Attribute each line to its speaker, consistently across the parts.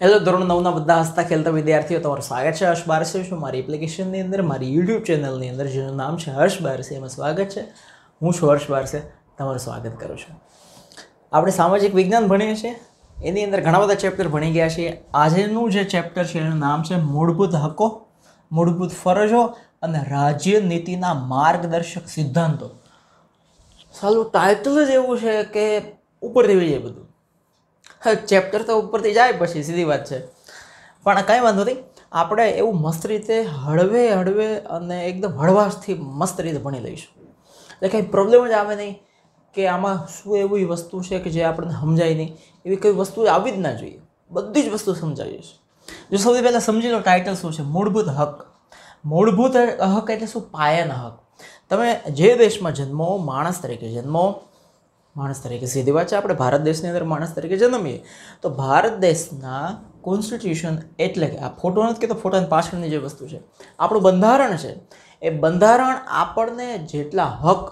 Speaker 1: hello ધોરણ નવના બધા હસતા ખેલતા વિદ્યાર્થીઓ તમારું સ્વાગત છે હર્ષ બારસી શું મારી એપ્લિકેશનની અંદર મારી યુટ્યુબ ચેનલની અંદર જેનું નામ છે હર્ષ બારસી એમાં સ્વાગત છે હું છું હર્ષ બારસે તમારું સ્વાગત કરું છું આપણે સામાજિક વિજ્ઞાન ભણીએ છીએ એની અંદર ઘણા બધા ચેપ્ટર ભણી ગયા છીએ આજેનું જે ચેપ્ટર છે એનું નામ છે મૂળભૂત હકો મૂળભૂત ફરજો અને રાજ્ય નીતિના માર્ગદર્શક સિદ્ધાંતો સાલું ટાઇટલ જ એવું છે કે ઉપરથી વહી જાય બધું હા ચેપ્ટર તો ઉપરથી જાય પછી સીધી વાત છે પણ કાંઈ વાંધો નહીં આપણે એવું મસ્ત રીતે હળવે હળવે અને એકદમ હળવાશથી મસ્ત રીતે ભણી લઈશું એટલે કાંઈ પ્રોબ્લેમ જ આવે નહીં કે આમાં શું એવી વસ્તુ છે કે જે આપણને સમજાય નહીં એવી કોઈ વસ્તુ આવી જ ના જોઈએ બધી જ વસ્તુ સમજાવી છે જો સૌથી પહેલાં સમજી લો ટાઇટલ શું છે મૂળભૂત હક મૂળભૂત હક એટલે શું પાયાના હક તમે જે દેશમાં જન્મો માણસ તરીકે જન્મો માણસ તરીકે સીધી વાત છે આપણે ભારત દેશની અંદર માણસ તરીકે જન્મીએ તો ભારત દેશના કોન્સ્ટિટ્યુશન એટલે કે આ ફોટો નથી કે તો ફોટાની પાછળની જે વસ્તુ છે આપણું બંધારણ છે એ બંધારણ આપણને જેટલા હક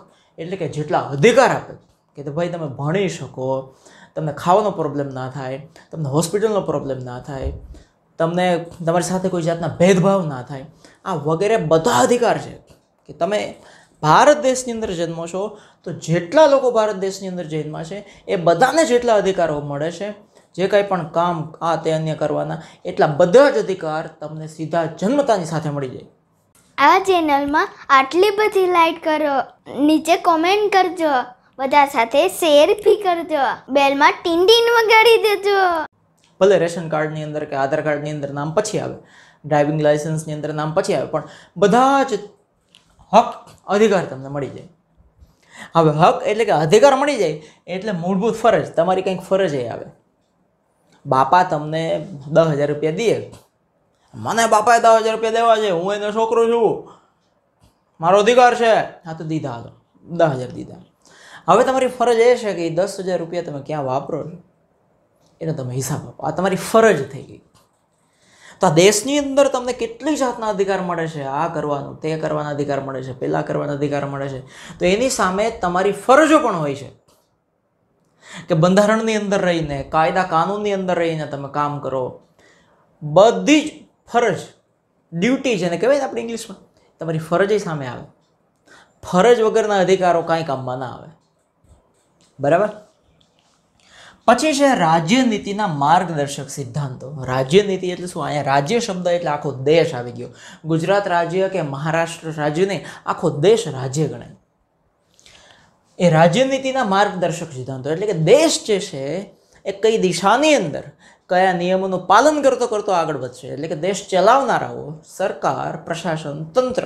Speaker 1: એટલે કે જેટલા અધિકાર આપે કે તો ભાઈ તમે ભણી શકો તમને ખાવાનો પ્રોબ્લેમ ના થાય તમને હોસ્પિટલનો પ્રોબ્લેમ ના થાય તમને તમારી સાથે કોઈ જાતના ભેદભાવ ના થાય આ વગેરે બધા અધિકાર છે કે તમે ભારત દેશની અંદર જન્મો છો તો જેટલા લોકો ભારત દેશની અંદર જન્મા છે એ બધાને જેટલા અધિકારો મળે છે જે કંઈ પણ કામ આ તે અન્ય કરવાના એટલા બધા જ અધિકાર તમને સીધા જન્મતાની સાથે મળી જાય આ ચેનલમાં આટલી બધી લાઈક કરો નીચે કોમેન્ટ કરજો બધા સાથે શેર બી કરજો બેલમાં ટીંડીન વગાડી દેજો ભલે રેશન કાર્ડની અંદર કે આધાર કાર્ડની અંદર નામ પછી આવે ડ્રાઇવિંગ લાઇસન્સની અંદર નામ પછી આવે પણ બધા જ હક અધિકાર તમને મળી જાય હવે હક એટલે કે અધિકાર મળી જાય એટલે મૂળભૂત ફરજ તમારી કંઈક ફરજ એ આવે બાપા તમને દસ હજાર રૂપિયા દે મને બાપાએ દસ હજાર રૂપિયા દેવા છે હું એનો છોકરો છું મારો અધિકાર છે હા તો દીધા હતો દસ હજાર દીધા હવે તમારી ફરજ એ છે કે દસ હજાર રૂપિયા તમે ક્યાં વાપરો એનો તમે હિસાબ આપો આ તમારી ફરજ થઈ ગઈ તો આ દેશની અંદર તમને કેટલી જાતના અધિકાર મળે છે આ કરવાનું તે કરવાના અધિકાર મળે છે પેલા કરવાના અધિકાર મળે છે તો એની સામે તમારી ફરજો પણ હોય છે કે બંધારણની અંદર રહીને કાયદા કાનૂનની અંદર રહીને તમે કામ કરો બધી જ ફરજ ડ્યુટી જેને કહેવાય ને આપણે ઇંગ્લિશમાં તમારી ફરજ સામે આવે ફરજ વગરના અધિકારો કાંઈ કામમાં ના આવે બરાબર પછી છે રાજ્યનીતિના માર્ગદર્શક સિદ્ધાંતો રાજ્યનીતિ એટલે શું અહીંયા રાજ્ય શબ્દ એટલે આખો દેશ આવી ગયો ગુજરાત રાજ્ય કે મહારાષ્ટ્ર રાજ્યને આખો દેશ રાજ્ય ગણાય એ રાજ્યનીતિના માર્ગદર્શક સિદ્ધાંતો એટલે કે દેશ જે છે એ કઈ દિશાની અંદર કયા નિયમોનું પાલન કરતો કરતો આગળ વધશે એટલે કે દેશ ચલાવનારાઓ સરકાર પ્રશાસન તંત્ર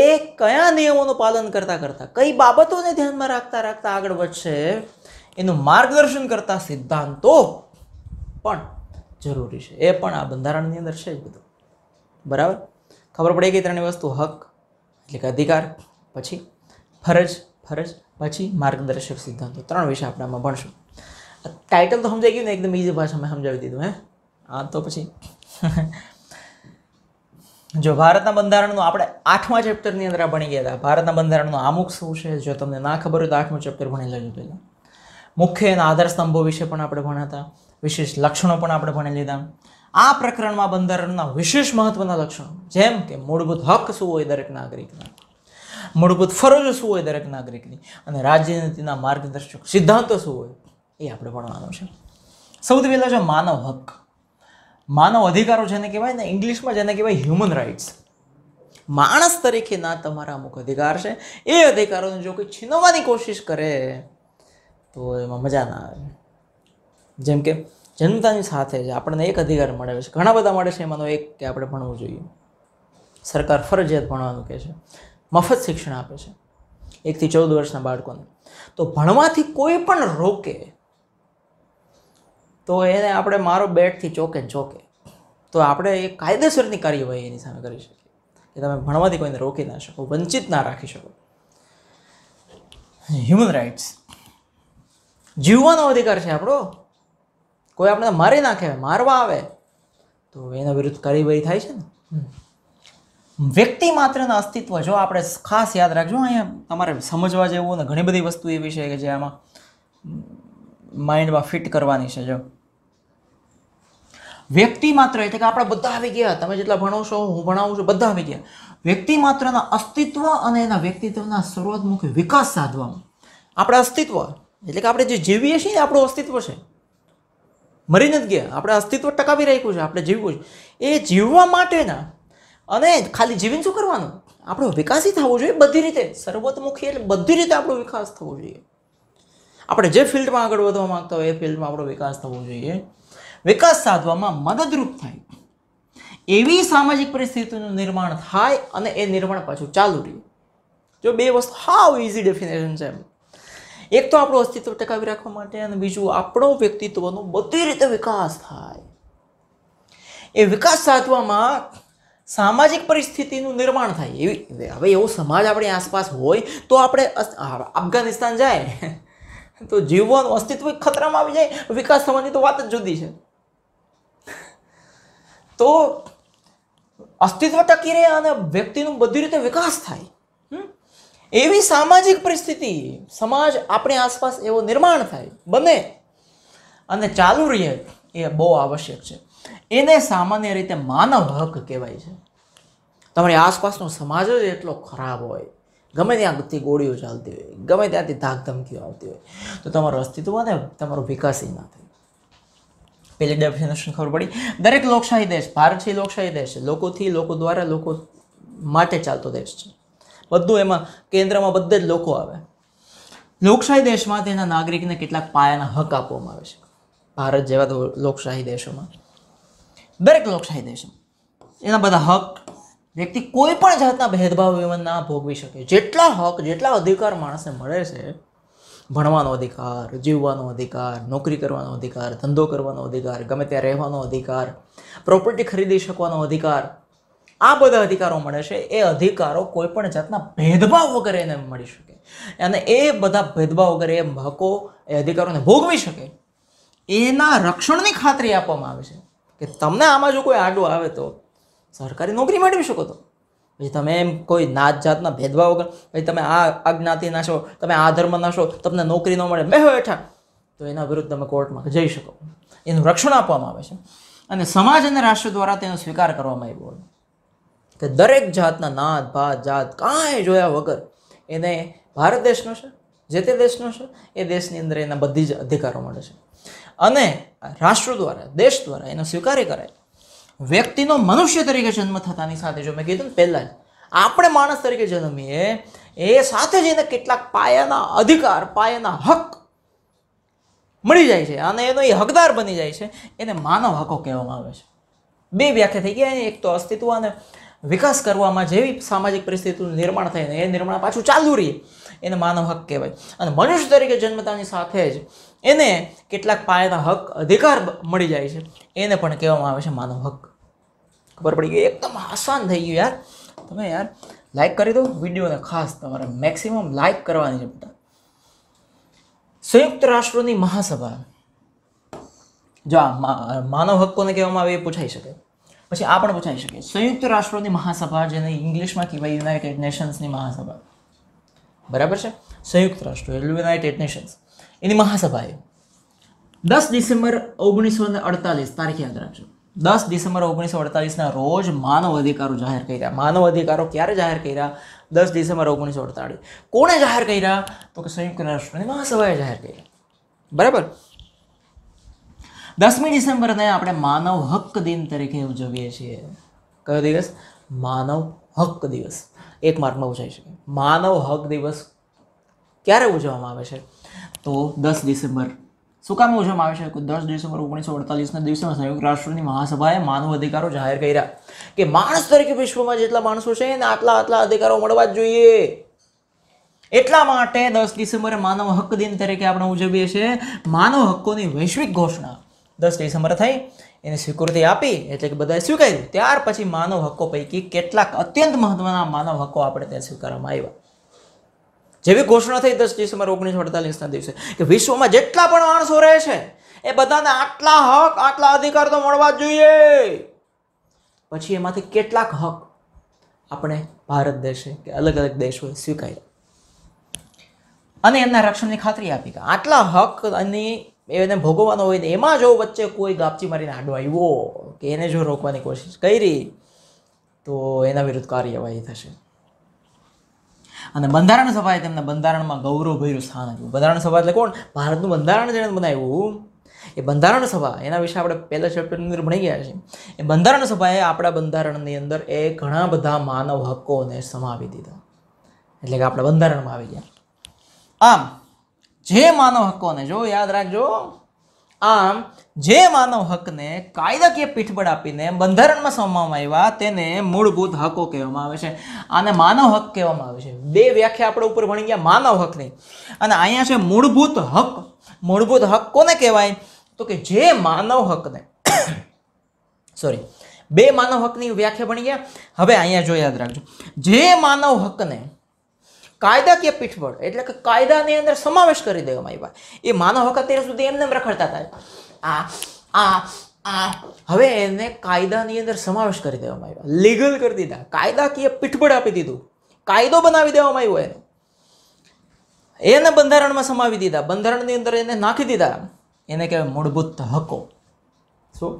Speaker 1: એ કયા નિયમોનું પાલન કરતાં કરતાં કઈ બાબતોને ધ્યાનમાં રાખતા રાખતા આગળ વધશે એનું માર્ગદર્શન કરતા સિદ્ધાંતો પણ જરૂરી છે એ પણ આ બંધારણની અંદર છે બધું બરાબર ખબર પડે કે ત્રણેય વસ્તુ હક એટલે કે અધિકાર પછી ફરજ ફરજ પછી માર્ગદર્શક સિદ્ધાંતો ત્રણ વિષય આપણામાં ભણશું ટાઇટલ તો સમજાઈ ગયું ને એકદમ ઈઝી ભાષામાં સમજાવી દીધું હે આ તો પછી જો ભારતના બંધારણનું આપણે આઠમા ચેપ્ટરની અંદર ભણી ગયા હતા ભારતના બંધારણનું આમુખ શું છે જો તમને ના ખબર હોય તો આઠમું ચેપ્ટર ભણી લેજો પહેલાં મુખ્ય એના આધારસ્તંભો વિશે પણ આપણે ભણ્યા હતા વિશેષ લક્ષણો પણ આપણે ભણી લીધા આ પ્રકરણમાં બંધારણના વિશેષ મહત્વના લક્ષણો જેમ કે મૂળભૂત હક શું હોય દરેક નાગરિકના મૂળભૂત ફરજો શું હોય દરેક નાગરિકની અને રાજનીતિના માર્ગદર્શક સિદ્ધાંતો શું હોય એ આપણે ભણવાનું છે સૌથી પહેલાં છે માનવ હક માનવ અધિકારો જેને કહેવાય ને ઇંગ્લિશમાં જેને કહેવાય હ્યુમન રાઇટ્સ માણસ તરીકેના તમારા અમુક અધિકાર છે એ અધિકારોને જો કોઈ છીનવવાની કોશિશ કરે તો એમાં મજા ના આવે જેમ કે જન્મતાની સાથે જ આપણને એક અધિકાર મળે છે ઘણા બધા મળે છે એમાંનો એક કે આપણે ભણવું જોઈએ સરકાર ફરજિયાત ભણવાનું કહે છે મફત શિક્ષણ આપે છે એકથી ચૌદ વર્ષના બાળકોને તો ભણવાથી કોઈ પણ રોકે તો એને આપણે મારો બેટથી ચોકે ચોકે તો આપણે એ કાયદેસરની કાર્યવાહી એની સામે કરી શકીએ કે તમે ભણવાથી કોઈને રોકી ના શકો વંચિત ના રાખી શકો હ્યુમન રાઇટ્સ જીવવાનો અધિકાર છે આપણો કોઈ આપણે મારી નાખે મારવા આવે તો એના વિરુદ્ધ કાર્યવાહી થાય છે ને વ્યક્તિ માત્રના અસ્તિત્વ જો આપણે ખાસ યાદ રાખજો અહીંયા તમારે સમજવા જેવું ને ઘણી બધી વસ્તુ એવી છે કે જે આમાં માઇન્ડમાં ફિટ કરવાની છે જો વ્યક્તિ માત્ર એટલે કે આપણે બધા આવી ગયા તમે જેટલા ભણો છો હું ભણાવું છું બધા આવી ગયા વ્યક્તિ માત્રના અસ્તિત્વ અને એના વ્યક્તિત્વના સર્વાત્મક વિકાસ સાધવામાં આપણા અસ્તિત્વ એટલે કે આપણે જે જીવીએ છીએ ને આપણું અસ્તિત્વ છે મરી નથી ગયા આપણે અસ્તિત્વ ટકાવી રાખ્યું છે આપણે જીવવું છે એ જીવવા માટેના અને ખાલી જીવીને શું કરવાનું આપણો વિકાસી થવો જોઈએ બધી રીતે સર્વતમુખી એટલે બધી રીતે આપણો વિકાસ થવો જોઈએ આપણે જે ફિલ્ડમાં આગળ વધવા માગતા હોય એ ફિલ્ડમાં આપણો વિકાસ થવો જોઈએ વિકાસ સાધવામાં મદદરૂપ થાય એવી સામાજિક પરિસ્થિતિનું નિર્માણ થાય અને એ નિર્માણ પાછું ચાલુ રહે જો બે વસ્તુ હાવ ઇઝી ડેફિનેશન છે એમ એક તો આપણું અસ્તિત્વ ટકાવી રાખવા માટે અને બીજું આપણો વ્યક્તિત્વનો બધી રીતે વિકાસ થાય એ વિકાસ સાધવામાં સામાજિક પરિસ્થિતિનું નિર્માણ થાય એવી હવે એવો સમાજ આપણી આસપાસ હોય તો આપણે અફઘાનિસ્તાન જાય તો જીવવાનું અસ્તિત્વ ખતરામાં આવી જાય વિકાસ થવાની તો વાત જ જુદી છે તો અસ્તિત્વ ટકી રહે અને વ્યક્તિનું બધી રીતે વિકાસ થાય એવી સામાજિક પરિસ્થિતિ સમાજ આપણી આસપાસ એવો નિર્માણ થાય બને અને ચાલુ રહે એ બહુ આવશ્યક છે એને સામાન્ય રીતે માનવ હક કહેવાય છે તમારી આસપાસનો સમાજ જ એટલો ખરાબ હોય ગમે ત્યાંથી ગોળીઓ ચાલતી હોય ગમે ત્યાંથી ધાકધમકીઓ આવતી હોય તો તમારું અસ્તિત્વ ને તમારો વિકાસ ના થાય પેલી ડેફિનેશન ખબર પડી દરેક લોકશાહી દેશ ભારત છે લોકશાહી દેશ છે લોકોથી લોકો દ્વારા લોકો માટે ચાલતો દેશ છે બધું એમાં કેન્દ્રમાં બધે જ લોકો આવે લોકશાહી દેશમાં તેના નાગરિકને કેટલાક પાયાના હક આપવામાં આવે છે ભારત જેવા તો લોકશાહી દેશોમાં દરેક લોકશાહી દેશમાં એના બધા હક વ્યક્તિ કોઈ પણ જાતના ભેદભાવ વિમન ના ભોગવી શકે જેટલા હક જેટલા અધિકાર માણસને મળે છે ભણવાનો અધિકાર જીવવાનો અધિકાર નોકરી કરવાનો અધિકાર ધંધો કરવાનો અધિકાર ગમે ત્યાં રહેવાનો અધિકાર પ્રોપર્ટી ખરીદી શકવાનો અધિકાર આ બધા અધિકારો મળે છે એ અધિકારો કોઈ પણ જાતના ભેદભાવ વગર એને મળી શકે અને એ બધા ભેદભાવ વગર એ હકો એ અધિકારોને ભોગવી શકે એના રક્ષણની ખાતરી આપવામાં આવે છે કે તમને આમાં જો કોઈ આડું આવે તો સરકારી નોકરી મેળવી શકો તો પછી તમે એમ કોઈ નાત જાતના ભેદભાવ વગર પછી તમે આ અજ્ઞાતિના છો તમે આ ધર્મના છો તમને નોકરી ન મળે બે બેઠા તો એના વિરુદ્ધ તમે કોર્ટમાં જઈ શકો એનું રક્ષણ આપવામાં આવે છે અને સમાજ અને રાષ્ટ્ર દ્વારા તેનો સ્વીકાર કરવામાં આવ્યો હોય કે દરેક જાતના નાદ ભાત જાત કાંઈ જોયા વગર એને ભારત દેશનો છે જે તે દેશનો છે એ દેશની અંદર એના બધી જ અધિકારો મળે છે અને રાષ્ટ્ર દ્વારા દેશ દ્વારા એનો સ્વીકાર્ય કરાય વ્યક્તિનો મનુષ્ય તરીકે જન્મ થતાની સાથે જો મેં કીધું ને પહેલાં જ આપણે માણસ તરીકે જન્મીએ એ સાથે જ એને કેટલાક પાયાના અધિકાર પાયાના હક મળી જાય છે અને એનો એ હકદાર બની જાય છે એને માનવ હકો કહેવામાં આવે છે બે વ્યાખ્યા થઈ ગયા એક તો અસ્તિત્વ અને વિકાસ કરવામાં જેવી સામાજિક પરિસ્થિતિનું નિર્માણ થઈને એ નિર્માણ પાછું ચાલુ રહીએ એને માનવ હક કહેવાય અને મનુષ્ય તરીકે જન્મતાની સાથે જ એને કેટલાક પાયાના હક અધિકાર મળી જાય છે એને પણ કહેવામાં આવે છે માનવ હક ખબર પડી ગઈ એકદમ આસાન થઈ ગયું યાર તમે યાર લાઈક કરી દો વિડીયોને ખાસ તમારે મેક્સિમમ લાઈક કરવાની છે બધા સંયુક્ત રાષ્ટ્રોની મહાસભા જો માનવ હક કહેવામાં આવે એ પૂછાઈ શકે પછી આ પણ પૂછાઈ શકે સંયુક્ત રાષ્ટ્રોની મહાસભા જેને ઇંગ્લિશમાં કહેવાય યુનાઇટેડ નેશન્સની મહાસભા બરાબર છે સંયુક્ત રાષ્ટ્રો યુનાઇટેડ નેશન્સ એની મહાસભા એ દસ ડિસેમ્બર ઓગણીસો ને અડતાલીસ તારીખ યાદ રાખજો દસ ડિસેમ્બર ઓગણીસો અડતાલીસના રોજ માનવ અધિકારો જાહેર કર્યા માનવ અધિકારો ક્યારે જાહેર કર્યા દસ ડિસેમ્બર ઓગણીસો અડતાલીસ કોણે જાહેર કર્યા તો કે સંયુક્ત રાષ્ટ્રની મહાસભાએ જાહેર કર્યા બરાબર દસમી ડિસેમ્બરને આપણે માનવ હક દિન તરીકે ઉજવીએ છીએ કયો દિવસ માનવ હક દિવસ એક માર્કમાં પૂછાઈ શકે માનવ હક દિવસ ક્યારે ઉજવવામાં આવે છે તો દસ ડિસેમ્બર શું કામ ઉજવવામાં આવે છે દસ ડિસેમ્બર ઓગણીસો અડતાલીસના દિવસે સંયુક્ત રાષ્ટ્રની મહાસભાએ માનવ અધિકારો જાહેર કર્યા કે માણસ તરીકે વિશ્વમાં જેટલા માણસો છે એને આટલા આટલા અધિકારો મળવા જ જોઈએ એટલા માટે દસ ડિસેમ્બરે માનવ હક દિન તરીકે આપણે ઉજવીએ છીએ માનવ હક્કોની વૈશ્વિક ઘોષણા દસ ડિસેમ્બર થઈ એની સ્વીકૃતિ આપી એટલે કે બધાએ સ્વીકાર્યું ત્યાર પછી માનવ હકો પૈકી કેટલાક અત્યંત મહત્વના માનવ હકો આપણે ત્યાં સ્વીકારવામાં આવ્યા જેવી ઘોષણા થઈ દસ ડિસેમ્બર ઓગણીસો અડતાલીસના દિવસે કે વિશ્વમાં જેટલા પણ માણસો રહે છે એ બધાને આટલા હક આટલા અધિકાર તો મળવા જ જોઈએ પછી એમાંથી કેટલાક હક આપણે ભારત દેશે કે અલગ અલગ દેશોએ સ્વીકાર્યા અને એમના રક્ષણની ખાતરી આપી કે આટલા હક અને એ એને ભોગવવાનો હોય ને એમાં જો વચ્ચે કોઈ ગાપચી મારીને આડો આવ્યો કે એને જો રોકવાની કોશિશ કરી તો એના વિરુદ્ધ કાર્યવાહી થશે અને બંધારણ સભાએ તેમના બંધારણમાં ગૌરવભર્યું સ્થાન આપ્યું બંધારણ સભા એટલે કોણ ભારતનું બંધારણ જેણે બનાવ્યું એ બંધારણ સભા એના વિશે આપણે પહેલા ચેપ્ટરની અંદર ભણી ગયા છીએ એ બંધારણ સભાએ આપણા બંધારણની અંદર એ ઘણા બધા માનવ હક્કોને સમાવી દીધા એટલે કે આપણા બંધારણમાં આવી ગયા આમ જે માનવ હકોને જો યાદ રાખજો આમ જે માનવ હકને કાયદાકીય પીઠબળ આપીને બંધારણમાં સમાવવામાં આવ્યા તેને મૂળભૂત હકો કહેવામાં આવે છે આને માનવ હક કહેવામાં આવે છે બે વ્યાખ્યા આપણે ઉપર ભણી ગયા માનવ હકની અને અહીંયા છે મૂળભૂત હક મૂળભૂત હક કોને કહેવાય તો કે જે માનવ હકને સોરી બે માનવ હકની વ્યાખ્યા ભણી ગયા હવે અહીંયા જો યાદ રાખજો જે માનવ હકને કાયદાકીય પીઠબળ એટલે કે કાયદાની અંદર સમાવેશ કરી દેવામાં આવ્યા એ માનવ હક અત્યારે સુધી એમને રખડતા હતા આ આ આ હવે એને કાયદાની અંદર સમાવેશ કરી દેવામાં આવ્યો લીગલ કરી દીધા કાયદાકીય પીઠબળ આપી દીધું કાયદો બનાવી દેવામાં આવ્યો એને એને બંધારણમાં સમાવી દીધા બંધારણની અંદર એને નાખી દીધા એને કહેવાય મૂળભૂત હકો શું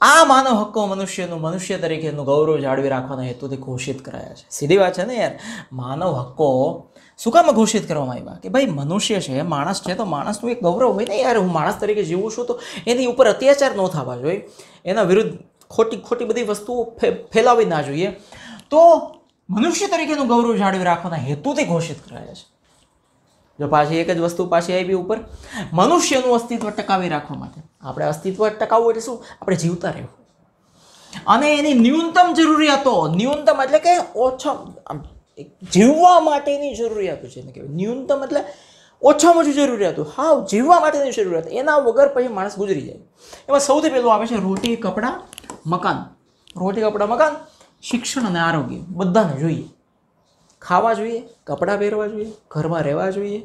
Speaker 1: આ માનવ હક્કો મનુષ્યનું મનુષ્ય તરીકેનું ગૌરવ જાળવી રાખવાના હેતુથી ઘોષિત કરાયા છે સીધી વાત છે ને યાર માનવ હક્કો શું કામ ઘોષિત કરવામાં આવ્યા કે ભાઈ મનુષ્ય છે માણસ છે તો માણસનું એક ગૌરવ હોય ને યાર હું માણસ તરીકે જીવું છું તો એની ઉપર અત્યાચાર ન થવા જોઈએ એના વિરુદ્ધ ખોટી ખોટી બધી વસ્તુઓ ફેલાવી ના જોઈએ તો મનુષ્ય તરીકેનું ગૌરવ જાળવી રાખવાના હેતુથી ઘોષિત કરાયા છે જો પાછી એક જ વસ્તુ પાછી આવી ઉપર મનુષ્યનું અસ્તિત્વ ટકાવી રાખવા માટે આપણે અસ્તિત્વ ટકાવવું એટલે શું આપણે જીવતા રહેવું અને એની ન્યૂનતમ જરૂરિયાતો ન્યૂનતમ એટલે કે ઓછા જીવવા માટેની જરૂરિયાતો છે કે ન્યૂનતમ એટલે ઓછામાં ઓછી જરૂરિયાતો હા જીવવા માટેની જરૂરિયાત એના વગર પછી માણસ ગુજરી જાય એમાં સૌથી પહેલું આવે છે રોટી કપડાં મકાન રોટી કપડાં મકાન શિક્ષણ અને આરોગ્ય બધાને જોઈએ ખાવા જોઈએ કપડાં પહેરવા જોઈએ ઘરમાં રહેવા જોઈએ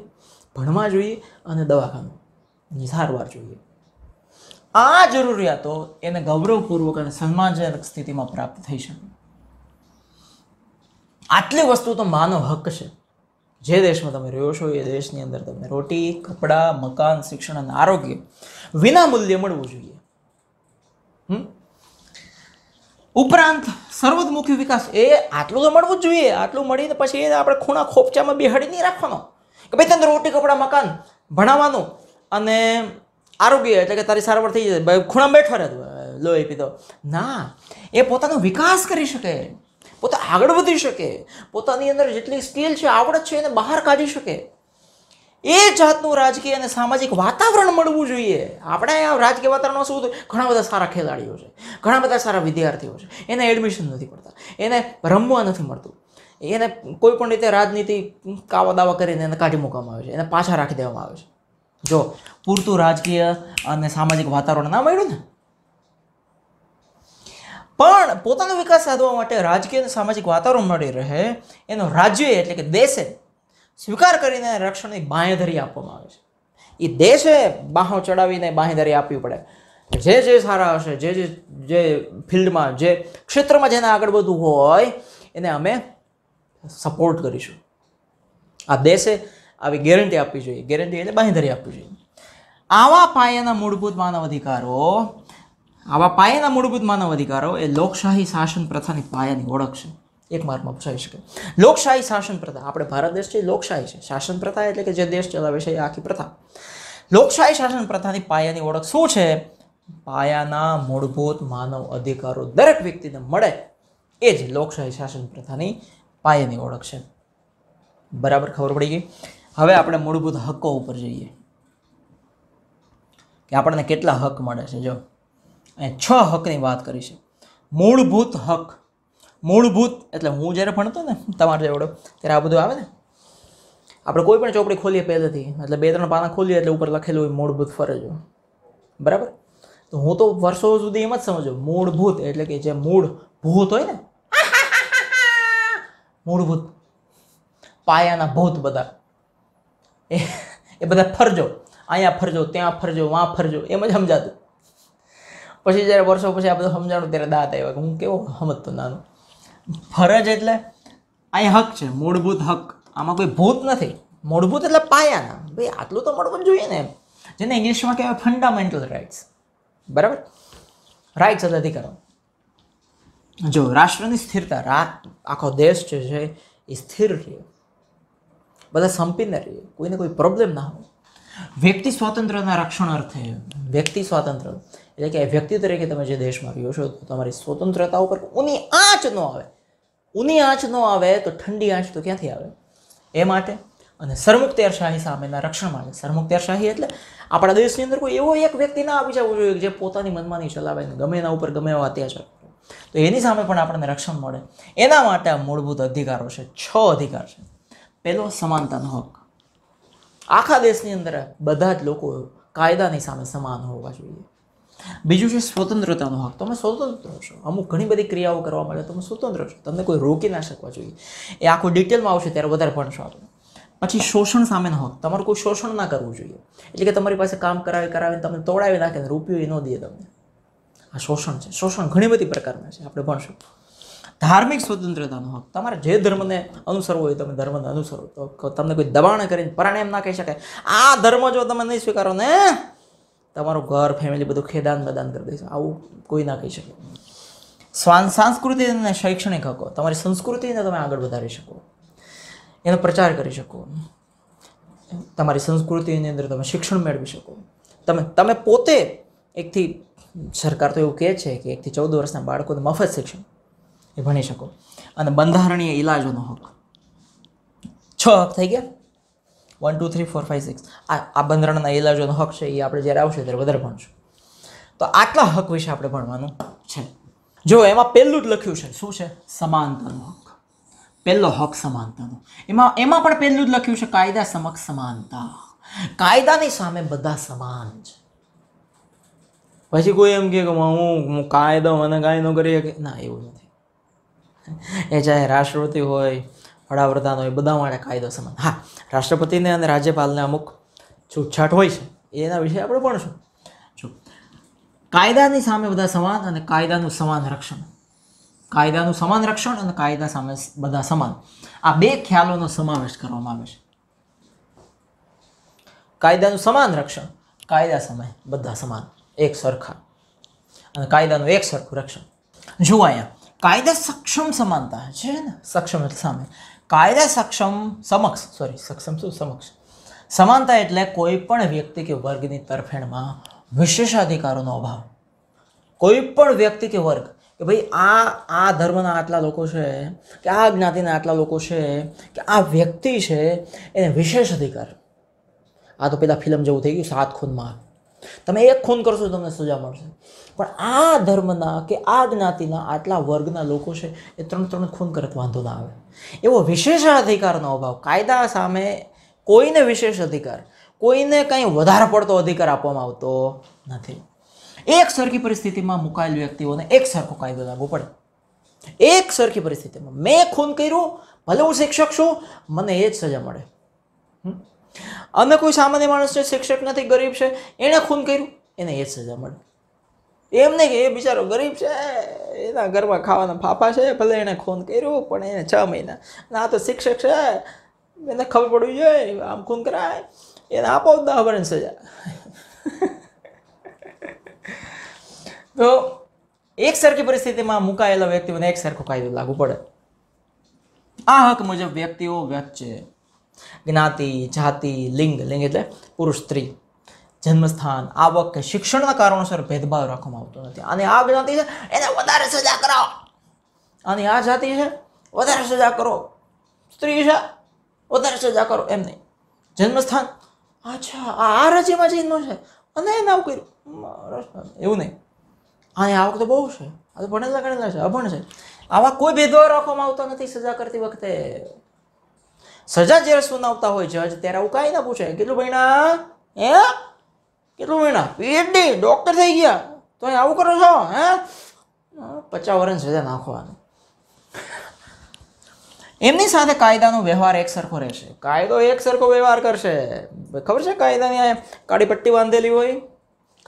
Speaker 1: ભણવા જોઈએ અને દવાખાનું સારવાર જોઈએ આ જરૂરિયાતો એને ગૌરવપૂર્વક અને સન્માનજનક સ્થિતિમાં પ્રાપ્ત થઈ શકે આટલી વસ્તુ તો માનવ હક છે જે દેશમાં તમે રહ્યો છો એ દેશની અંદર તમને રોટી કપડાં મકાન શિક્ષણ અને આરોગ્ય વિના મૂલ્યે મળવું જોઈએ ઉપરાંત સર્વતમુખી વિકાસ એ આટલું તો મળવું જ જોઈએ આટલું મળીને પછી એને આપણે ખૂણા ખોપચામાં બેહાડી નહીં રાખવાનો કે ભાઈ તને રોટી કપડા મકાન ભણાવવાનું અને આરોગ્ય એટલે કે તારી સારવાર થઈ જાય ખૂણા બેઠો રહે લોહી પીધો ના એ પોતાનો વિકાસ કરી શકે પોતે આગળ વધી શકે પોતાની અંદર જેટલી સ્કિલ છે આવડત છે એને બહાર કાઢી શકે એ જાતનું રાજકીય અને સામાજિક વાતાવરણ મળવું જોઈએ આપણે આ રાજકીય વાતાવરણમાં શું ઘણા બધા સારા ખેલાડીઓ છે ઘણા બધા સારા વિદ્યાર્થીઓ છે એને એડમિશન નથી પડતા એને રમવા નથી મળતું એને કોઈ પણ રીતે રાજનીતિ કાવા દાવા કરીને એને કાઢી મૂકવામાં આવે છે એને પાછા રાખી દેવામાં આવે છે જો પૂરતું રાજકીય અને સામાજિક વાતાવરણ ના મળ્યું ને પણ પોતાનો વિકાસ સાધવા માટે રાજકીય અને સામાજિક વાતાવરણ મળી રહે એનો રાજ્ય એટલે કે દેશે સ્વીકાર કરીને રક્ષણની બાંયધરી આપવામાં આવે છે એ દેશે બાહો ચડાવીને બાંયધરી આપવી પડે જે જે સારા હશે જે જે જે ફિલ્ડમાં જે ક્ષેત્રમાં જેને આગળ બધું હોય એને અમે સપોર્ટ કરીશું આ દેશે આવી ગેરંટી આપવી જોઈએ ગેરંટી એટલે બાંયધરી આપવી જોઈએ આવા પાયાના મૂળભૂત માનવ અધિકારો આવા પાયાના મૂળભૂત માનવ અધિકારો એ લોકશાહી શાસન પ્રથાની પાયાની ઓળખ છે એક માર્ગમાં પૂછાઈ શકે લોકશાહી શાસન પ્રથા આપણે ભારત દેશ છે લોકશાહી છે શાસન પ્રથા એટલે કે જે દેશ ચલાવે છે એ આખી પ્રથા લોકશાહી શાસન પ્રથાની પાયાની ઓળખ શું છે પાયાના મૂળભૂત માનવ અધિકારો દરેક વ્યક્તિને મળે એ જ લોકશાહી શાસન પ્રથાની પાયાની ઓળખ છે બરાબર ખબર પડી ગઈ હવે આપણે મૂળભૂત હકો ઉપર જઈએ કે આપણને કેટલા હક મળે છે જો અહીંયા છ હકની વાત કરી છે મૂળભૂત હક મૂળભૂત એટલે હું જ્યારે ભણતો ને તમારે એવડો ત્યારે આ બધું આવે ને આપણે કોઈ પણ ચોપડી ખોલીએ પહેલેથી એટલે બે ત્રણ પાના ખોલીએ એટલે ઉપર લખેલું હોય મૂળભૂત ફરજો બરાબર તો હું તો વર્ષો સુધી એમ જ સમજો મૂળભૂત એટલે કે જે મૂળ ભૂત હોય ને મૂળભૂત પાયાના ભૂત બધા એ એ બધા ફરજો અહીંયા ફરજો ત્યાં ફરજો વાં ફરજો એમ જ સમજાતું પછી જ્યારે વર્ષો પછી આ બધું સમજાણું ત્યારે દાંત આવ્યા હું કેવો સમજતો નાનું ફરજ એટલે અહીં હક છે મૂળભૂત હક આમાં કોઈ ભૂત નથી મૂળભૂત એટલે પાયાના ભાઈ આટલું તો મળવું જોઈએ ને જેને ઇંગ્લિશમાં કહેવાય ફંડામેન્ટલ રાઇટ્સ બરાબર રાઇટ્સ એટલે અધિકારો જો રાષ્ટ્રની સ્થિરતા આખો દેશ જે છે એ સ્થિર રહે બધા સંપીને રહે કોઈને કોઈ પ્રોબ્લેમ ના હોય વ્યક્તિ સ્વાતંત્ર્યના રક્ષણ અર્થે વ્યક્તિ સ્વાતંત્ર્ય એટલે કે વ્યક્તિ તરીકે તમે જે દેશમાં રહ્યો છો તો તમારી સ્વતંત્રતા ઉપર ઊની આંચ ન આવે ઊની આંચ ન આવે તો ઠંડી આંચ તો ક્યાંથી આવે એ માટે અને સરમુખત્યારશાહી સામેના રક્ષણ માટે સરમુખત્યારશાહી એટલે આપણા દેશની અંદર કોઈ એવો એક વ્યક્તિ ના આવી જવો જોઈએ જે પોતાની મનમાની ચલાવે ને ગમે એના ઉપર ગમે એવા અત્યાચાર તો એની સામે પણ આપણને રક્ષણ મળે એના માટે આ મૂળભૂત અધિકારો છે છ અધિકાર છે પહેલો સમાનતાનો હક આખા દેશની અંદર બધા જ લોકો કાયદાની સામે સમાન હોવા જોઈએ બીજું છે સ્વતંત્રતાનો હક તમે સ્વતંત્ર છો અમુક ઘણી બધી ક્રિયાઓ કરવા માટે તમે સ્વતંત્ર છો તમને કોઈ રોકી ના શકવા જોઈએ એ આખું ડિટેલમાં આવશે ત્યારે વધારે ભણશો આપણે પછી શોષણ સામેનો હક તમારું કોઈ શોષણ ના કરવું જોઈએ એટલે કે તમારી પાસે કામ કરાવી કરાવીને તમને તોડાવી નાખે રૂપિયો એ ન દે તમને આ શોષણ છે શોષણ ઘણી બધી પ્રકારના છે આપણે ભણશું ધાર્મિક સ્વતંત્રતાનો હક તમારે જે ધર્મને અનુસરવો હોય તમે ધર્મને અનુસરો તો તમને કોઈ દબાણ કરીને પરાણે એમ ના કહી શકાય આ ધર્મ જો તમે નહીં સ્વીકારો ને તમારું ઘર ફેમિલી બધું ખેદાન બદાન કરી દઈશું આવું કોઈ ના કહી શકે સ્વાન સાંસ્કૃતિક અને શૈક્ષણિક હકો તમારી સંસ્કૃતિને તમે આગળ વધારી શકો એનો પ્રચાર કરી શકો તમારી સંસ્કૃતિની અંદર તમે શિક્ષણ મેળવી શકો તમે તમે પોતે એકથી સરકાર તો એવું કહે છે કે એકથી ચૌદ વર્ષના બાળકોને મફત શિક્ષણ એ ભણી શકો અને બંધારણીય ઇલાજોનો હક છ હક થઈ ગયા one two three four five six આ આ બંધારણના ઇલાજોનો હક છે એ આપણે જ્યારે આવશે ત્યારે વધારે ભણશું તો આટલા હક વિશે આપણે ભણવાનું છે જો એમાં પહેલું જ લખ્યું છે શું છે સમાનતાનો હક પહેલો હક સમાનતાનો એમાં એમાં પણ પહેલું જ લખ્યું છે કાયદા સમક્ષ સમાનતા કાયદાની સામે બધા સમાન છે પછી કોઈ એમ કે હું હું કાયદો મને કાંઈ ન કરી શકે ના એવું નથી એ ચાહે રાષ્ટ્રપતિ હોય વડાપ્રધાન હોય બધા માટે કાયદો સમાન હા રાષ્ટ્રપતિને અને રાજ્યપાલને અમુક છૂટછાટ હોય છે એના વિશે આપણે ભણશું કાયદાની સામે બધા સમાન અને કાયદાનું સમાન રક્ષણ કાયદાનું સમાન રક્ષણ અને કાયદા સામે બધા સમાન આ બે ખ્યાલોનો સમાવેશ કરવામાં આવે છે કાયદાનું સમાન રક્ષણ કાયદા સમય બધા સમાન એક સરખા અને કાયદાનું એક સરખું રક્ષણ જુઓ અહીંયા કાયદા સક્ષમ સમાનતા છે ને સક્ષમ સામે કાયદા સક્ષમ સમક્ષ સોરી સક્ષમ શું સમક્ષ સમાનતા એટલે કોઈ પણ વ્યક્તિ કે વર્ગની તરફેણમાં વિશેષાધિકારોનો અભાવ કોઈ પણ વ્યક્તિ કે વર્ગ કે ભાઈ આ આ ધર્મના આટલા લોકો છે કે આ જ્ઞાતિના આટલા લોકો છે કે આ વ્યક્તિ છે એને વિશેષ અધિકાર આ તો પેલા ફિલ્મ જેવું થઈ ગયું સાત ખૂનમાં તમે એક ખૂન કરશો તમને સજા મળશે પણ આ ધર્મના કે આ જ્ઞાતિના આટલા વર્ગના લોકો છે એ ત્રણ ત્રણ ખૂન કરે વાંધો ના આવે એવો વિશેષ અધિકારનો અભાવ કાયદા સામે કોઈને વિશેષ અધિકાર કોઈને કંઈ વધારે પડતો અધિકાર આપવામાં આવતો નથી એક સરખી પરિસ્થિતિમાં મુકાયેલ વ્યક્તિઓને એક સરખો કાયદો લાગવો પડે એક સરખી પરિસ્થિતિમાં મેં ખૂન કર્યું ભલે હું શિક્ષક છું મને એ જ સજા મળે હમ અમે કોઈ સામાન્ય માણસ છે શિક્ષક નથી ગરીબ છે એણે ખૂન કર્યું એને એ સજા મળે એમ નહીં કે એ બિચારો ગરીબ છે એના ઘરમાં ખાવાના ફાફા છે ભલે એણે ખૂન કર્યું પણ એને છ મહિના ના તો શિક્ષક છે એને ખબર પડવી જોઈએ આમ ખૂન કરાય એને આપો દહબરને સજા તો એક સરખી પરિસ્થિતિમાં મુકાયેલા વ્યક્તિઓને એક સરખો કાયદો લાગુ પડે આ હક મુજબ વ્યક્તિઓ વચ્ચે જ્ઞાતિ જાતિ લિંગ લિંગ એટલે પુરુષ સ્ત્રી જન્મસ્થાન આવક કે શિક્ષણના કારણોસર ભેદભાવ રાખવામાં આવતો નથી અને આ જ્ઞાતિ છે એને વધારે સજા કરાવો અને આ જાતિ છે વધારે સજા કરો સ્ત્રી છે વધારે સજા કરો એમ નહીં જન્મસ્થાન અચ્છા આ રાજ્યમાં જન્મ છે અને એને આવું કર્યું એવું નહીં અને આવક તો બહુ છે આ તો ભણેલા ગણેલા છે અભણ છે આવા કોઈ ભેદભાવ રાખવામાં આવતો નથી સજા કરતી વખતે સજા જ્યારે સુનાવતા હોય જજ ત્યારે આવું કાંઈ ના પૂછે કેટલું ભણ્યા હે કેટલું ભણ્યા પીએચડી ડૉક્ટર થઈ ગયા તો અહીં આવું કરો છો હે પચાસ વર્ષ સજા નાખવાનું એમની સાથે કાયદાનો વ્યવહાર એક સરખો રહેશે કાયદો એક સરખો વ્યવહાર કરશે ખબર છે કાયદાની કાળી પટ્ટી બાંધેલી હોય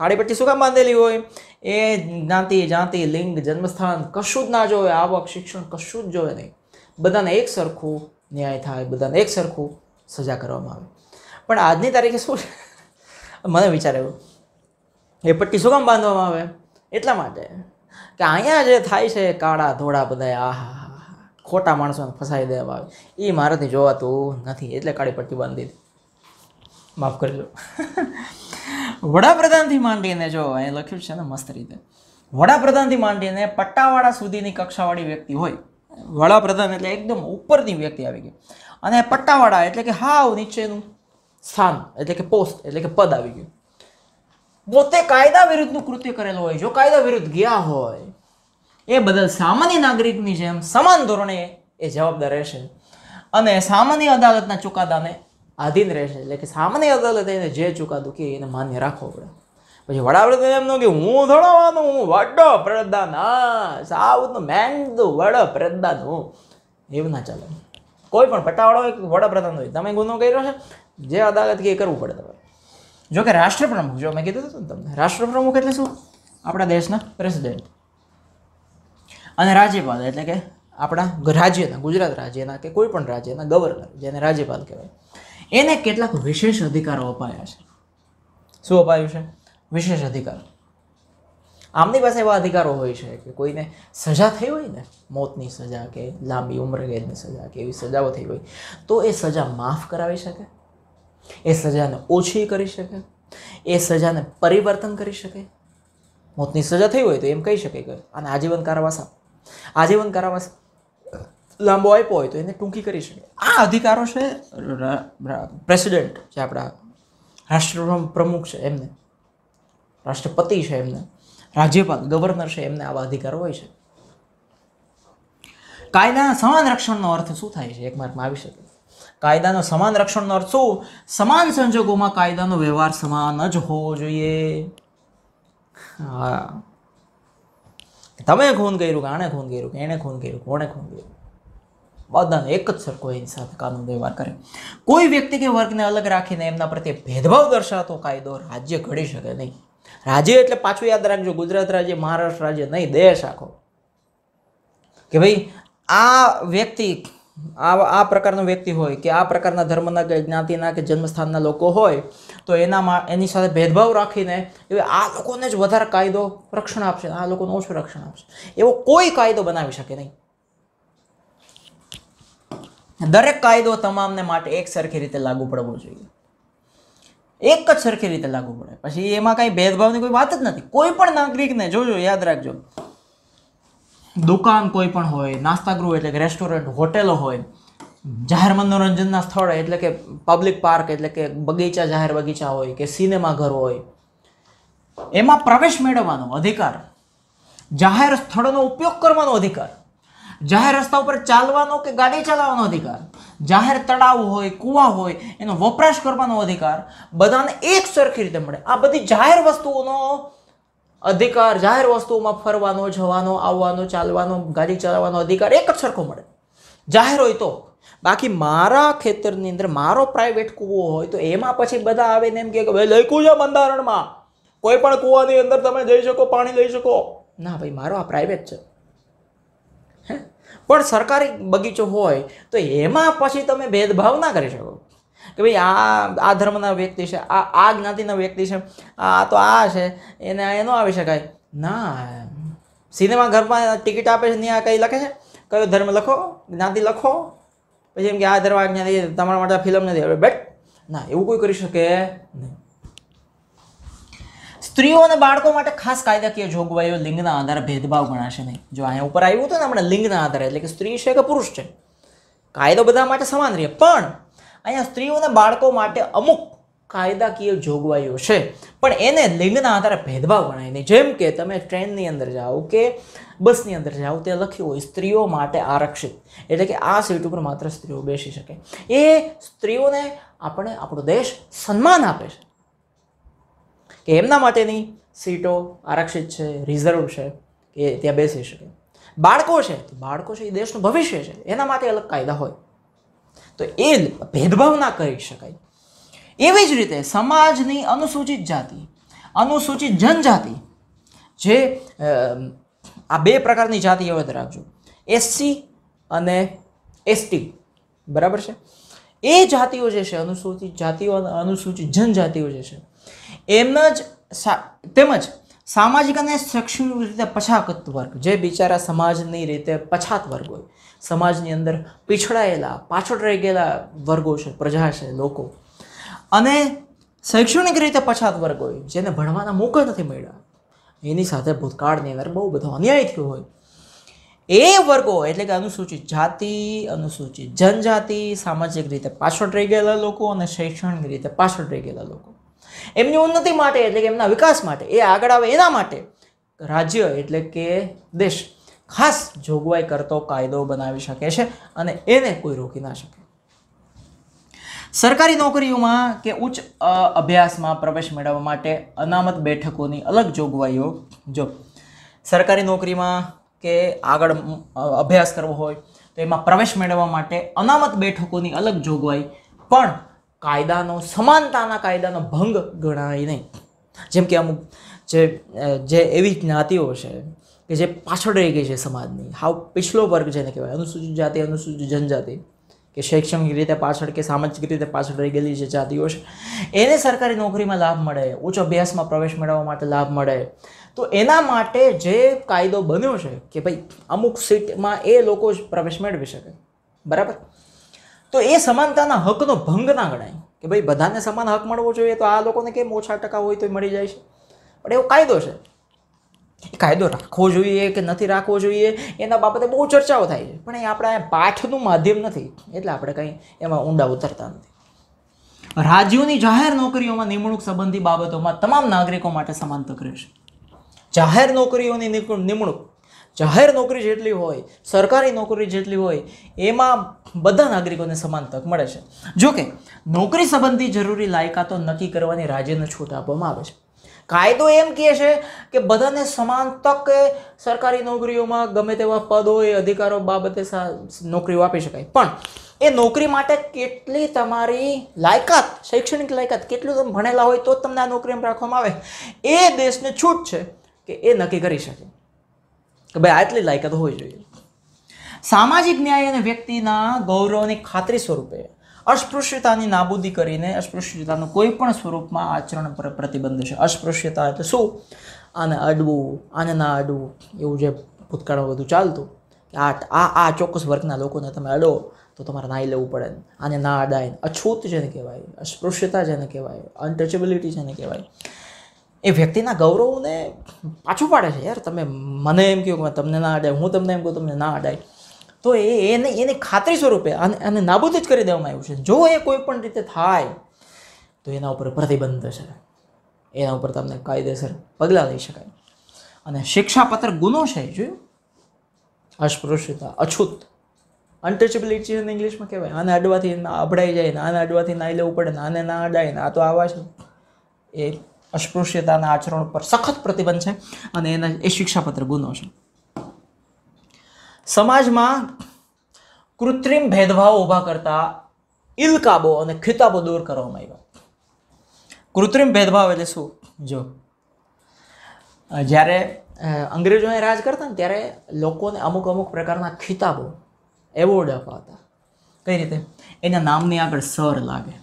Speaker 1: કાળી પટ્ટી શું કામ બાંધેલી હોય એ જ્ઞાતિ જાતિ લિંગ જન્મસ્થાન કશું જ ના જોવે આવક શિક્ષણ કશું જ જોવે નહીં બધાને એક સરખું ન્યાય થાય બધાને એક સરખું સજા કરવામાં આવે પણ આજની તારીખે શું છે મને વિચાર એવું એ પટ્ટી શું કામ બાંધવામાં આવે એટલા માટે કે અહીંયા જે થાય છે કાળા ધોળા બધા આહા ખોટા માણસોને ફસાઈ દેવામાં આવે એ મારાથી જોવાતું નથી એટલે કાળી પટ્ટી બાંધી દીધી માફ કરજો વડાપ્રધાનથી માંડીને જો અહીં લખ્યું છે ને મસ્ત રીતે વડાપ્રધાનથી માંડીને પટ્ટાવાળા સુધીની કક્ષાવાળી વ્યક્તિ હોય વડાપ્રધાન એટલે એકદમ ઉપરની વ્યક્તિ આવી ગઈ અને પટ્ટાવાળા એટલે કે હાવ નીચેનું સ્થાન એટલે કે પોસ્ટ એટલે કે પદ આવી ગયું પોતે કાયદા વિરુદ્ધનું કૃત્ય કરેલું હોય જો કાયદા વિરુદ્ધ ગયા હોય એ બદલ સામાન્ય નાગરિકની જેમ સમાન ધોરણે એ જવાબદાર રહેશે અને સામાન્ય અદાલતના ચુકાદાને આધીન રહેશે એટલે કે સામાન્ય અદાલતે જે ચુકાદું કે એને માન્ય રાખવો પડે પછી વડાપ્રધાન એમનો કે હું થોડો હું વડપ્રધાન પ્રધાન હા સાઉથ મેન તો વડો પ્રધાન હું એવું ના ચાલે કોઈ પણ પટાવાળો હોય વડાપ્રધાન હોય તમે ગુનો કર્યો છે જે અદાલત કે કરવું પડે તમારે જો કે રાષ્ટ્રપ્રમુખ જો મેં કીધું હતું તમને રાષ્ટ્રપ્રમુખ એટલે શું આપણા દેશના પ્રેસિડેન્ટ અને રાજ્યપાલ એટલે કે આપણા રાજ્યના ગુજરાત રાજ્યના કે કોઈ પણ રાજ્યના ગવર્નર જેને રાજ્યપાલ કહેવાય એને કેટલાક વિશેષ અધિકારો અપાયા છે શું અપાયું છે વિશેષ અધિકાર આમની પાસે એવા અધિકારો હોય છે કે કોઈને સજા થઈ હોય ને મોતની સજા કે લાંબી ઉમ્રકેદની સજા કે એવી સજાઓ થઈ હોય તો એ સજા માફ કરાવી શકે એ સજાને ઓછી કરી શકે એ સજાને પરિવર્તન કરી શકે મોતની સજા થઈ હોય તો એમ કહી શકે કે અને આજીવન કારાવાસ આજીવન કારાવાસ લાંબો આપ્યો હોય તો એને ટૂંકી કરી શકે આ અધિકારો છે પ્રેસિડેન્ટ જે આપણા રાષ્ટ્ર પ્રમુખ છે એમને રાષ્ટ્રપતિ છે એમને રાજ્યપાલ ગવર્નર છે એમને આવા અધિકાર હોય છે કાયદાના સમાન રક્ષણનો અર્થ શું થાય છે એક માર્કમાં આવી શકે કાયદાનો સમાન રક્ષણનો અર્થ શું સમાન સંજોગોમાં કાયદાનો વ્યવહાર સમાન જ હોવો જોઈએ હા તમે ખૂન કર્યું કે આણે ખૂન કર્યું કે એણે ખૂન કર્યું કોણે ખૂન કર્યું બધાને એક જ સરખો એની સાથે કાનૂન વ્યવહાર કરે કોઈ વ્યક્તિ કે વર્ગને અલગ રાખીને એમના પ્રત્યે ભેદભાવ દર્શાવતો કાયદો રાજ્ય ઘડી શકે નહીં રાજ્ય એટલે પાછું યાદ રાખજો ગુજરાત રાજ્ય મહારાષ્ટ્ર રાજ્ય નહીં દેશ આખો કે ભાઈ આ વ્યક્તિ આ આ પ્રકારનો વ્યક્તિ હોય કે આ પ્રકારના ધર્મના કે જ્ઞાતિના કે જન્મસ્થાનના લોકો હોય તો એનામાં એની સાથે ભેદભાવ રાખીને એ આ લોકોને જ વધારે કાયદો રક્ષણ આપશે આ લોકોને ઓછું રક્ષણ આપશે એવો કોઈ કાયદો બનાવી શકે નહીં દરેક કાયદો તમામને માટે એક સરખી રીતે લાગુ પડવો જોઈએ એક જ સરખી રીતે લાગુ પડે પછી એમાં કાંઈ ભેદભાવની કોઈ વાત જ નથી કોઈ પણ નાગરિકને જોજો યાદ રાખજો દુકાન કોઈ પણ હોય નાસ્તાગૃહ એટલે કે રેસ્ટોરન્ટ હોટેલો હોય જાહેર મનોરંજનના સ્થળ એટલે કે પબ્લિક પાર્ક એટલે કે બગીચા જાહેર બગીચા હોય કે સિનેમાઘર હોય એમાં પ્રવેશ મેળવવાનો અધિકાર જાહેર સ્થળોનો ઉપયોગ કરવાનો અધિકાર જાહેર રસ્તા ઉપર ચાલવાનો કે ગાડી ચલાવવાનો અધિકાર જાહેર તળાવ હોય કૂવા હોય એનો વપરાશ કરવાનો અધિકાર બધાને એક સરખી રીતે મળે આ બધી જાહેર વસ્તુઓનો અધિકાર જાહેર વસ્તુઓમાં ફરવાનો જવાનો આવવાનો ચાલવાનો ગાડી ચલાવવાનો અધિકાર એક જ સરખો મળે જાહેર હોય તો બાકી મારા ખેતરની અંદર મારો પ્રાઇવેટ કૂવો હોય તો એમાં પછી બધા આવે ને એમ કે ભાઈ લઈ છે બંધારણમાં કોઈ પણ કૂવાની અંદર તમે જઈ શકો પાણી લઈ શકો ના ભાઈ મારો આ પ્રાઇવેટ છે પણ સરકારી બગીચો હોય તો એમાં પછી તમે ભેદભાવ ના કરી શકો કે ભાઈ આ આ ધર્મના વ્યક્તિ છે આ આ જ્ઞાતિના વ્યક્તિ છે આ તો આ છે એને એનો આવી શકાય ના સિનેમા ઘરમાં ટિકિટ આપે છે નહીં આ કંઈ લખે છે કયો ધર્મ લખો જ્ઞાતિ લખો પછી એમ કે આ ધર્મ આ જ્ઞાતિ તમારા માટે ફિલ્મ નથી હવે બેટ ના એવું કોઈ કરી શકે નહીં સ્ત્રીઓ અને બાળકો માટે ખાસ કાયદાકીય જોગવાઈઓ લિંગના આધારે ભેદભાવ ગણાશે નહીં જો અહીંયા ઉપર આવ્યું હતું ને આપણે લિંગના આધારે એટલે કે સ્ત્રી છે કે પુરુષ છે કાયદો બધા માટે સમાન રહે પણ અહીંયા સ્ત્રીઓ અને બાળકો માટે અમુક કાયદાકીય જોગવાઈઓ છે પણ એને લિંગના આધારે ભેદભાવ ગણાય નહીં જેમ કે તમે ટ્રેનની અંદર જાઓ કે બસની અંદર જાઓ તે લખ્યું હોય સ્ત્રીઓ માટે આરક્ષિત એટલે કે આ સીટ ઉપર માત્ર સ્ત્રીઓ બેસી શકે એ સ્ત્રીઓને આપણે આપણો દેશ સન્માન આપે છે કે એમના માટેની સીટો આરક્ષિત છે રિઝર્વ છે કે ત્યાં બેસી શકે બાળકો છે તો બાળકો છે એ દેશનું ભવિષ્ય છે એના માટે અલગ કાયદા હોય તો એ ભેદભાવ ના કરી શકાય એવી જ રીતે સમાજની અનુસૂચિત જાતિ અનુસૂચિત જનજાતિ જે આ બે પ્રકારની જાતિ યાદ રાખજો એસસી અને એસટી બરાબર છે એ જાતિઓ જે છે અનુસૂચિત જાતિઓ અને અનુસૂચિત જનજાતિઓ જે છે એમ જ તેમજ સામાજિક અને શૈક્ષણિક રીતે પછાત વર્ગ જે બિચારા સમાજની રીતે પછાત વર્ગ હોય સમાજની અંદર પીછળાયેલા પાછળ રહી ગયેલા વર્ગો છે પ્રજા છે લોકો અને શૈક્ષણિક રીતે પછાત વર્ગ હોય જેને ભણવાના મોકો નથી મળ્યા એની સાથે ભૂતકાળની અંદર બહુ બધો અન્યાય થયો હોય એ વર્ગો એટલે કે અનુસૂચિત જાતિ અનુસૂચિત જનજાતિ સામાજિક રીતે પાછળ રહી ગયેલા લોકો અને શૈક્ષણિક રીતે પાછળ રહી ગયેલા લોકો એમની ઉન્નતિ માટે એટલે કે એમના વિકાસ માટે એ આગળ આવે એના માટે રાજ્ય એટલે કે દેશ ખાસ જોગવાઈ કરતો કાયદો બનાવી શકે છે અને એને કોઈ રોકી ના શકે સરકારી નોકરીઓમાં કે ઉચ્ચ અભ્યાસમાં પ્રવેશ મેળવવા માટે અનામત બેઠકોની અલગ જોગવાઈઓ જો સરકારી નોકરીમાં કે આગળ અભ્યાસ કરવો હોય તો એમાં પ્રવેશ મેળવવા માટે અનામત બેઠકોની અલગ જોગવાઈ પણ કાયદાનો સમાનતાના કાયદાનો ભંગ ગણાય નહીં જેમ કે અમુક જે જે એવી જ્ઞાતિઓ છે કે જે પાછળ રહી ગઈ છે સમાજની હાવ પિછલો વર્ગ જેને કહેવાય અનુસૂચિત જાતિ અનુસૂચિત જનજાતિ કે શૈક્ષણિક રીતે પાછળ કે સામાજિક રીતે પાછળ રહી ગયેલી જે જાતિઓ છે એને સરકારી નોકરીમાં લાભ મળે ઉચ્ચ અભ્યાસમાં પ્રવેશ મેળવવા માટે લાભ મળે તો એના માટે જે કાયદો બન્યો છે કે ભાઈ અમુક સીટમાં એ લોકો જ પ્રવેશ મેળવી શકે બરાબર તો એ સમાનતાના હકનો ભંગ ના ગણાય કે ભાઈ બધાને સમાન હક મળવો જોઈએ તો આ લોકોને કેમ ઓછા ટકા હોય તો મળી જાય છે પણ એવો કાયદો છે એ કાયદો રાખવો જોઈએ કે નથી રાખવો જોઈએ એના બાબતે બહુ ચર્ચાઓ થાય છે પણ એ આપણા પાઠનું માધ્યમ નથી એટલે આપણે કંઈ એમાં ઊંડા ઉતરતા નથી રાજ્યોની જાહેર નોકરીઓમાં નિમણૂક સંબંધી બાબતોમાં તમામ નાગરિકો માટે સમાન તક રહેશે જાહેર નોકરીઓની નિમણૂક જાહેર નોકરી જેટલી હોય સરકારી નોકરી જેટલી હોય એમાં બધા નાગરિકોને સમાન તક મળે છે જો કે નોકરી સંબંધી જરૂરી લાયકાતો નક્કી કરવાની રાજ્યને છૂટ આપવામાં આવે છે કાયદો એમ કહે છે કે બધાને સમાન તક સરકારી નોકરીઓમાં ગમે તેવા પદ હોય અધિકારો બાબતે નોકરીઓ આપી શકાય પણ એ નોકરી માટે કેટલી તમારી લાયકાત શૈક્ષણિક લાયકાત કેટલું તમે ભણેલા હોય તો જ તમને આ નોકરીમાં રાખવામાં આવે એ દેશને છૂટ છે કે એ નક્કી કરી શકે કે ભાઈ આટલી લાયકાત હોવી જોઈએ સામાજિક ન્યાય અને વ્યક્તિના ગૌરવની ખાતરી સ્વરૂપે અસ્પૃશ્યતાની નાબૂદી કરીને અસ્પૃશ્યતાનું કોઈ પણ સ્વરૂપમાં આચરણ પર પ્રતિબંધ છે અસ્પૃશ્યતા એટલે શું આને અડવું આને ના અડવું એવું જે ભૂતકાળમાં બધું ચાલતું કે આ આ આ ચોક્કસ વર્ગના લોકોને તમે અડો તો તમારે નાઈ લેવું પડે ને આને ના અડાય અછૂત જેને કહેવાય અસ્પૃશ્યતા જેને કહેવાય અનટચેબિલિટી જેને કહેવાય એ વ્યક્તિના ગૌરવને પાછું પાડે છે યાર તમે મને એમ કહ્યું કે તમને ના અડાય હું તમને એમ કહું તમને ના અડાય તો એ એને એની ખાતરી સ્વરૂપે આને નાબૂદ જ કરી દેવામાં આવ્યું છે જો એ કોઈ પણ રીતે થાય તો એના ઉપર પ્રતિબંધ છે એના ઉપર તમને કાયદેસર પગલાં લઈ શકાય અને શિક્ષાપત્ર ગુનો છે જોયું અસ્પૃશ્યતા અછૂત અનટચેબિલિટી ઇન ઇંગ્લિશમાં કહેવાય આને અડવાથી અભડાઈ જાય ને આને અડવાથી નાઈ લેવું પડે ને આને ના અડાય ને આ તો આવા છે એ અસ્પૃશ્યતાના આચરણ ઉપર સખત પ્રતિબંધ છે અને એના એ શિક્ષાપત્ર ગુનો છે સમાજમાં કૃત્રિમ ભેદભાવ ઊભા કરતા ઇલકાબો અને ખિતાબો દૂર કરવામાં આવ્યો કૃત્રિમ ભેદભાવ એટલે શું જો જ્યારે અંગ્રેજોએ રાજ કરતા ને ત્યારે લોકોને અમુક અમુક પ્રકારના ખિતાબો એવોર્ડ અપાતા કઈ રીતે એના નામની આગળ સર લાગે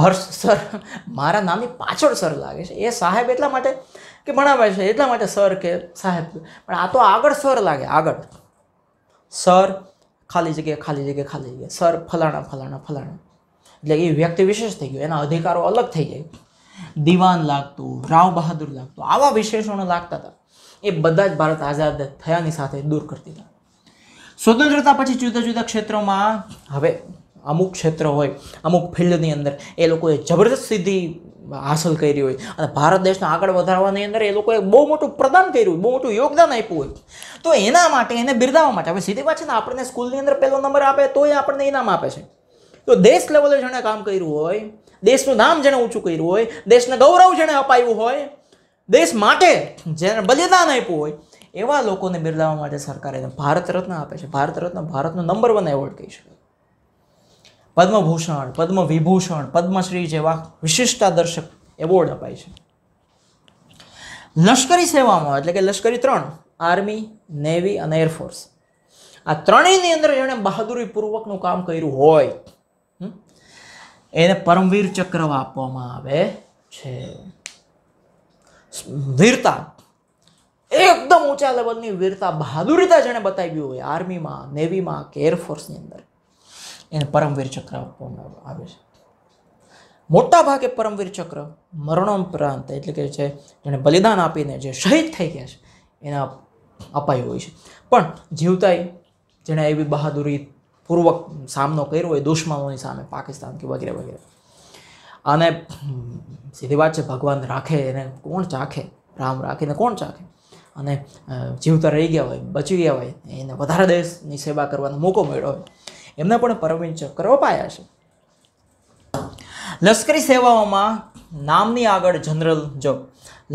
Speaker 1: હર્ષ સર મારા નામની પાછળ સર લાગે છે એ સાહેબ એટલા માટે કે ભણાવે છે એટલા માટે સર કે સાહેબ પણ આ તો આગળ સર લાગે આગળ સર ખાલી જગ્યા ખાલી જગ્યા ખાલી જગ્યા સર ફલાણા ફલાણા ફલાણા એટલે એ વ્યક્તિ વિશેષ થઈ ગયો એના અધિકારો અલગ થઈ જાય દિવાન લાગતું રાવ બહાદુર લાગતું આવા વિશેષણો લાગતા હતા એ બધા જ ભારત આઝાદ થયાની સાથે દૂર કરતી હતા સ્વતંત્રતા પછી જુદા જુદા ક્ષેત્રોમાં હવે અમુક ક્ષેત્ર હોય અમુક ફિલ્ડની અંદર એ લોકોએ જબરદસ્ત સીધી હાંસલ કરી હોય અને ભારત દેશને આગળ વધારવાની અંદર એ લોકોએ બહુ મોટું પ્રદાન કર્યું બહુ મોટું યોગદાન આપ્યું હોય તો એના માટે એને બિરદાવવા માટે હવે સીધી વાત છે ને આપણને સ્કૂલની અંદર પહેલો નંબર આપે તોય આપણને ઇનામ આપે છે તો દેશ લેવલે જેણે કામ કર્યું હોય દેશનું નામ જેણે ઊંચું કર્યું હોય દેશને ગૌરવ જેણે અપાયું હોય દેશ માટે જેને બલિદાન આપ્યું હોય એવા લોકોને બિરદાવવા માટે સરકારે ભારત રત્ન આપે છે ભારત રત્ન ભારતનો નંબર વન એવોર્ડ કહી શકાય પદ્મભૂષણ પદ્મવિભૂષણ પદ્મશ્રી જેવા વિશિષ્ટા દર્શક એવોર્ડ અપાય છે લશ્કરી સેવામાં એટલે કે લશ્કરી ત્રણ આર્મી નેવી અને એરફોર્સ આ ત્રણેયની અંદર જેણે બહાદુરીપૂર્વકનું કામ કર્યું હોય એને પરમવીર ચક્ર આપવામાં આવે છે વીરતા એકદમ ઊંચા લેવલની વીરતા બહાદુરીતા જેણે બતાવી હોય આર્મીમાં નેવીમાં કે એરફોર્સની અંદર એને પરમવીર ચક્ર આપવામાં આવે છે મોટા ભાગે પરમવીર ચક્ર મરણોપરાંત એટલે કે જે જેણે બલિદાન આપીને જે શહીદ થઈ ગયા છે એના અપાયું હોય છે પણ જીવતાય જેણે એવી બહાદુરી પૂર્વક સામનો કર્યો હોય દુશ્મનોની સામે પાકિસ્તાન કે વગેરે વગેરે અને સીધી વાત છે ભગવાન રાખે એને કોણ ચાખે રામ રાખીને કોણ ચાખે અને જીવતા રહી ગયા હોય બચી ગયા હોય એને વધારે દેશની સેવા કરવાનો મોકો મળ્યો હોય એમને પણ પરવીન ચક્ર અપાયા છે લશ્કરી સેવાઓમાં નામની આગળ જનરલ જો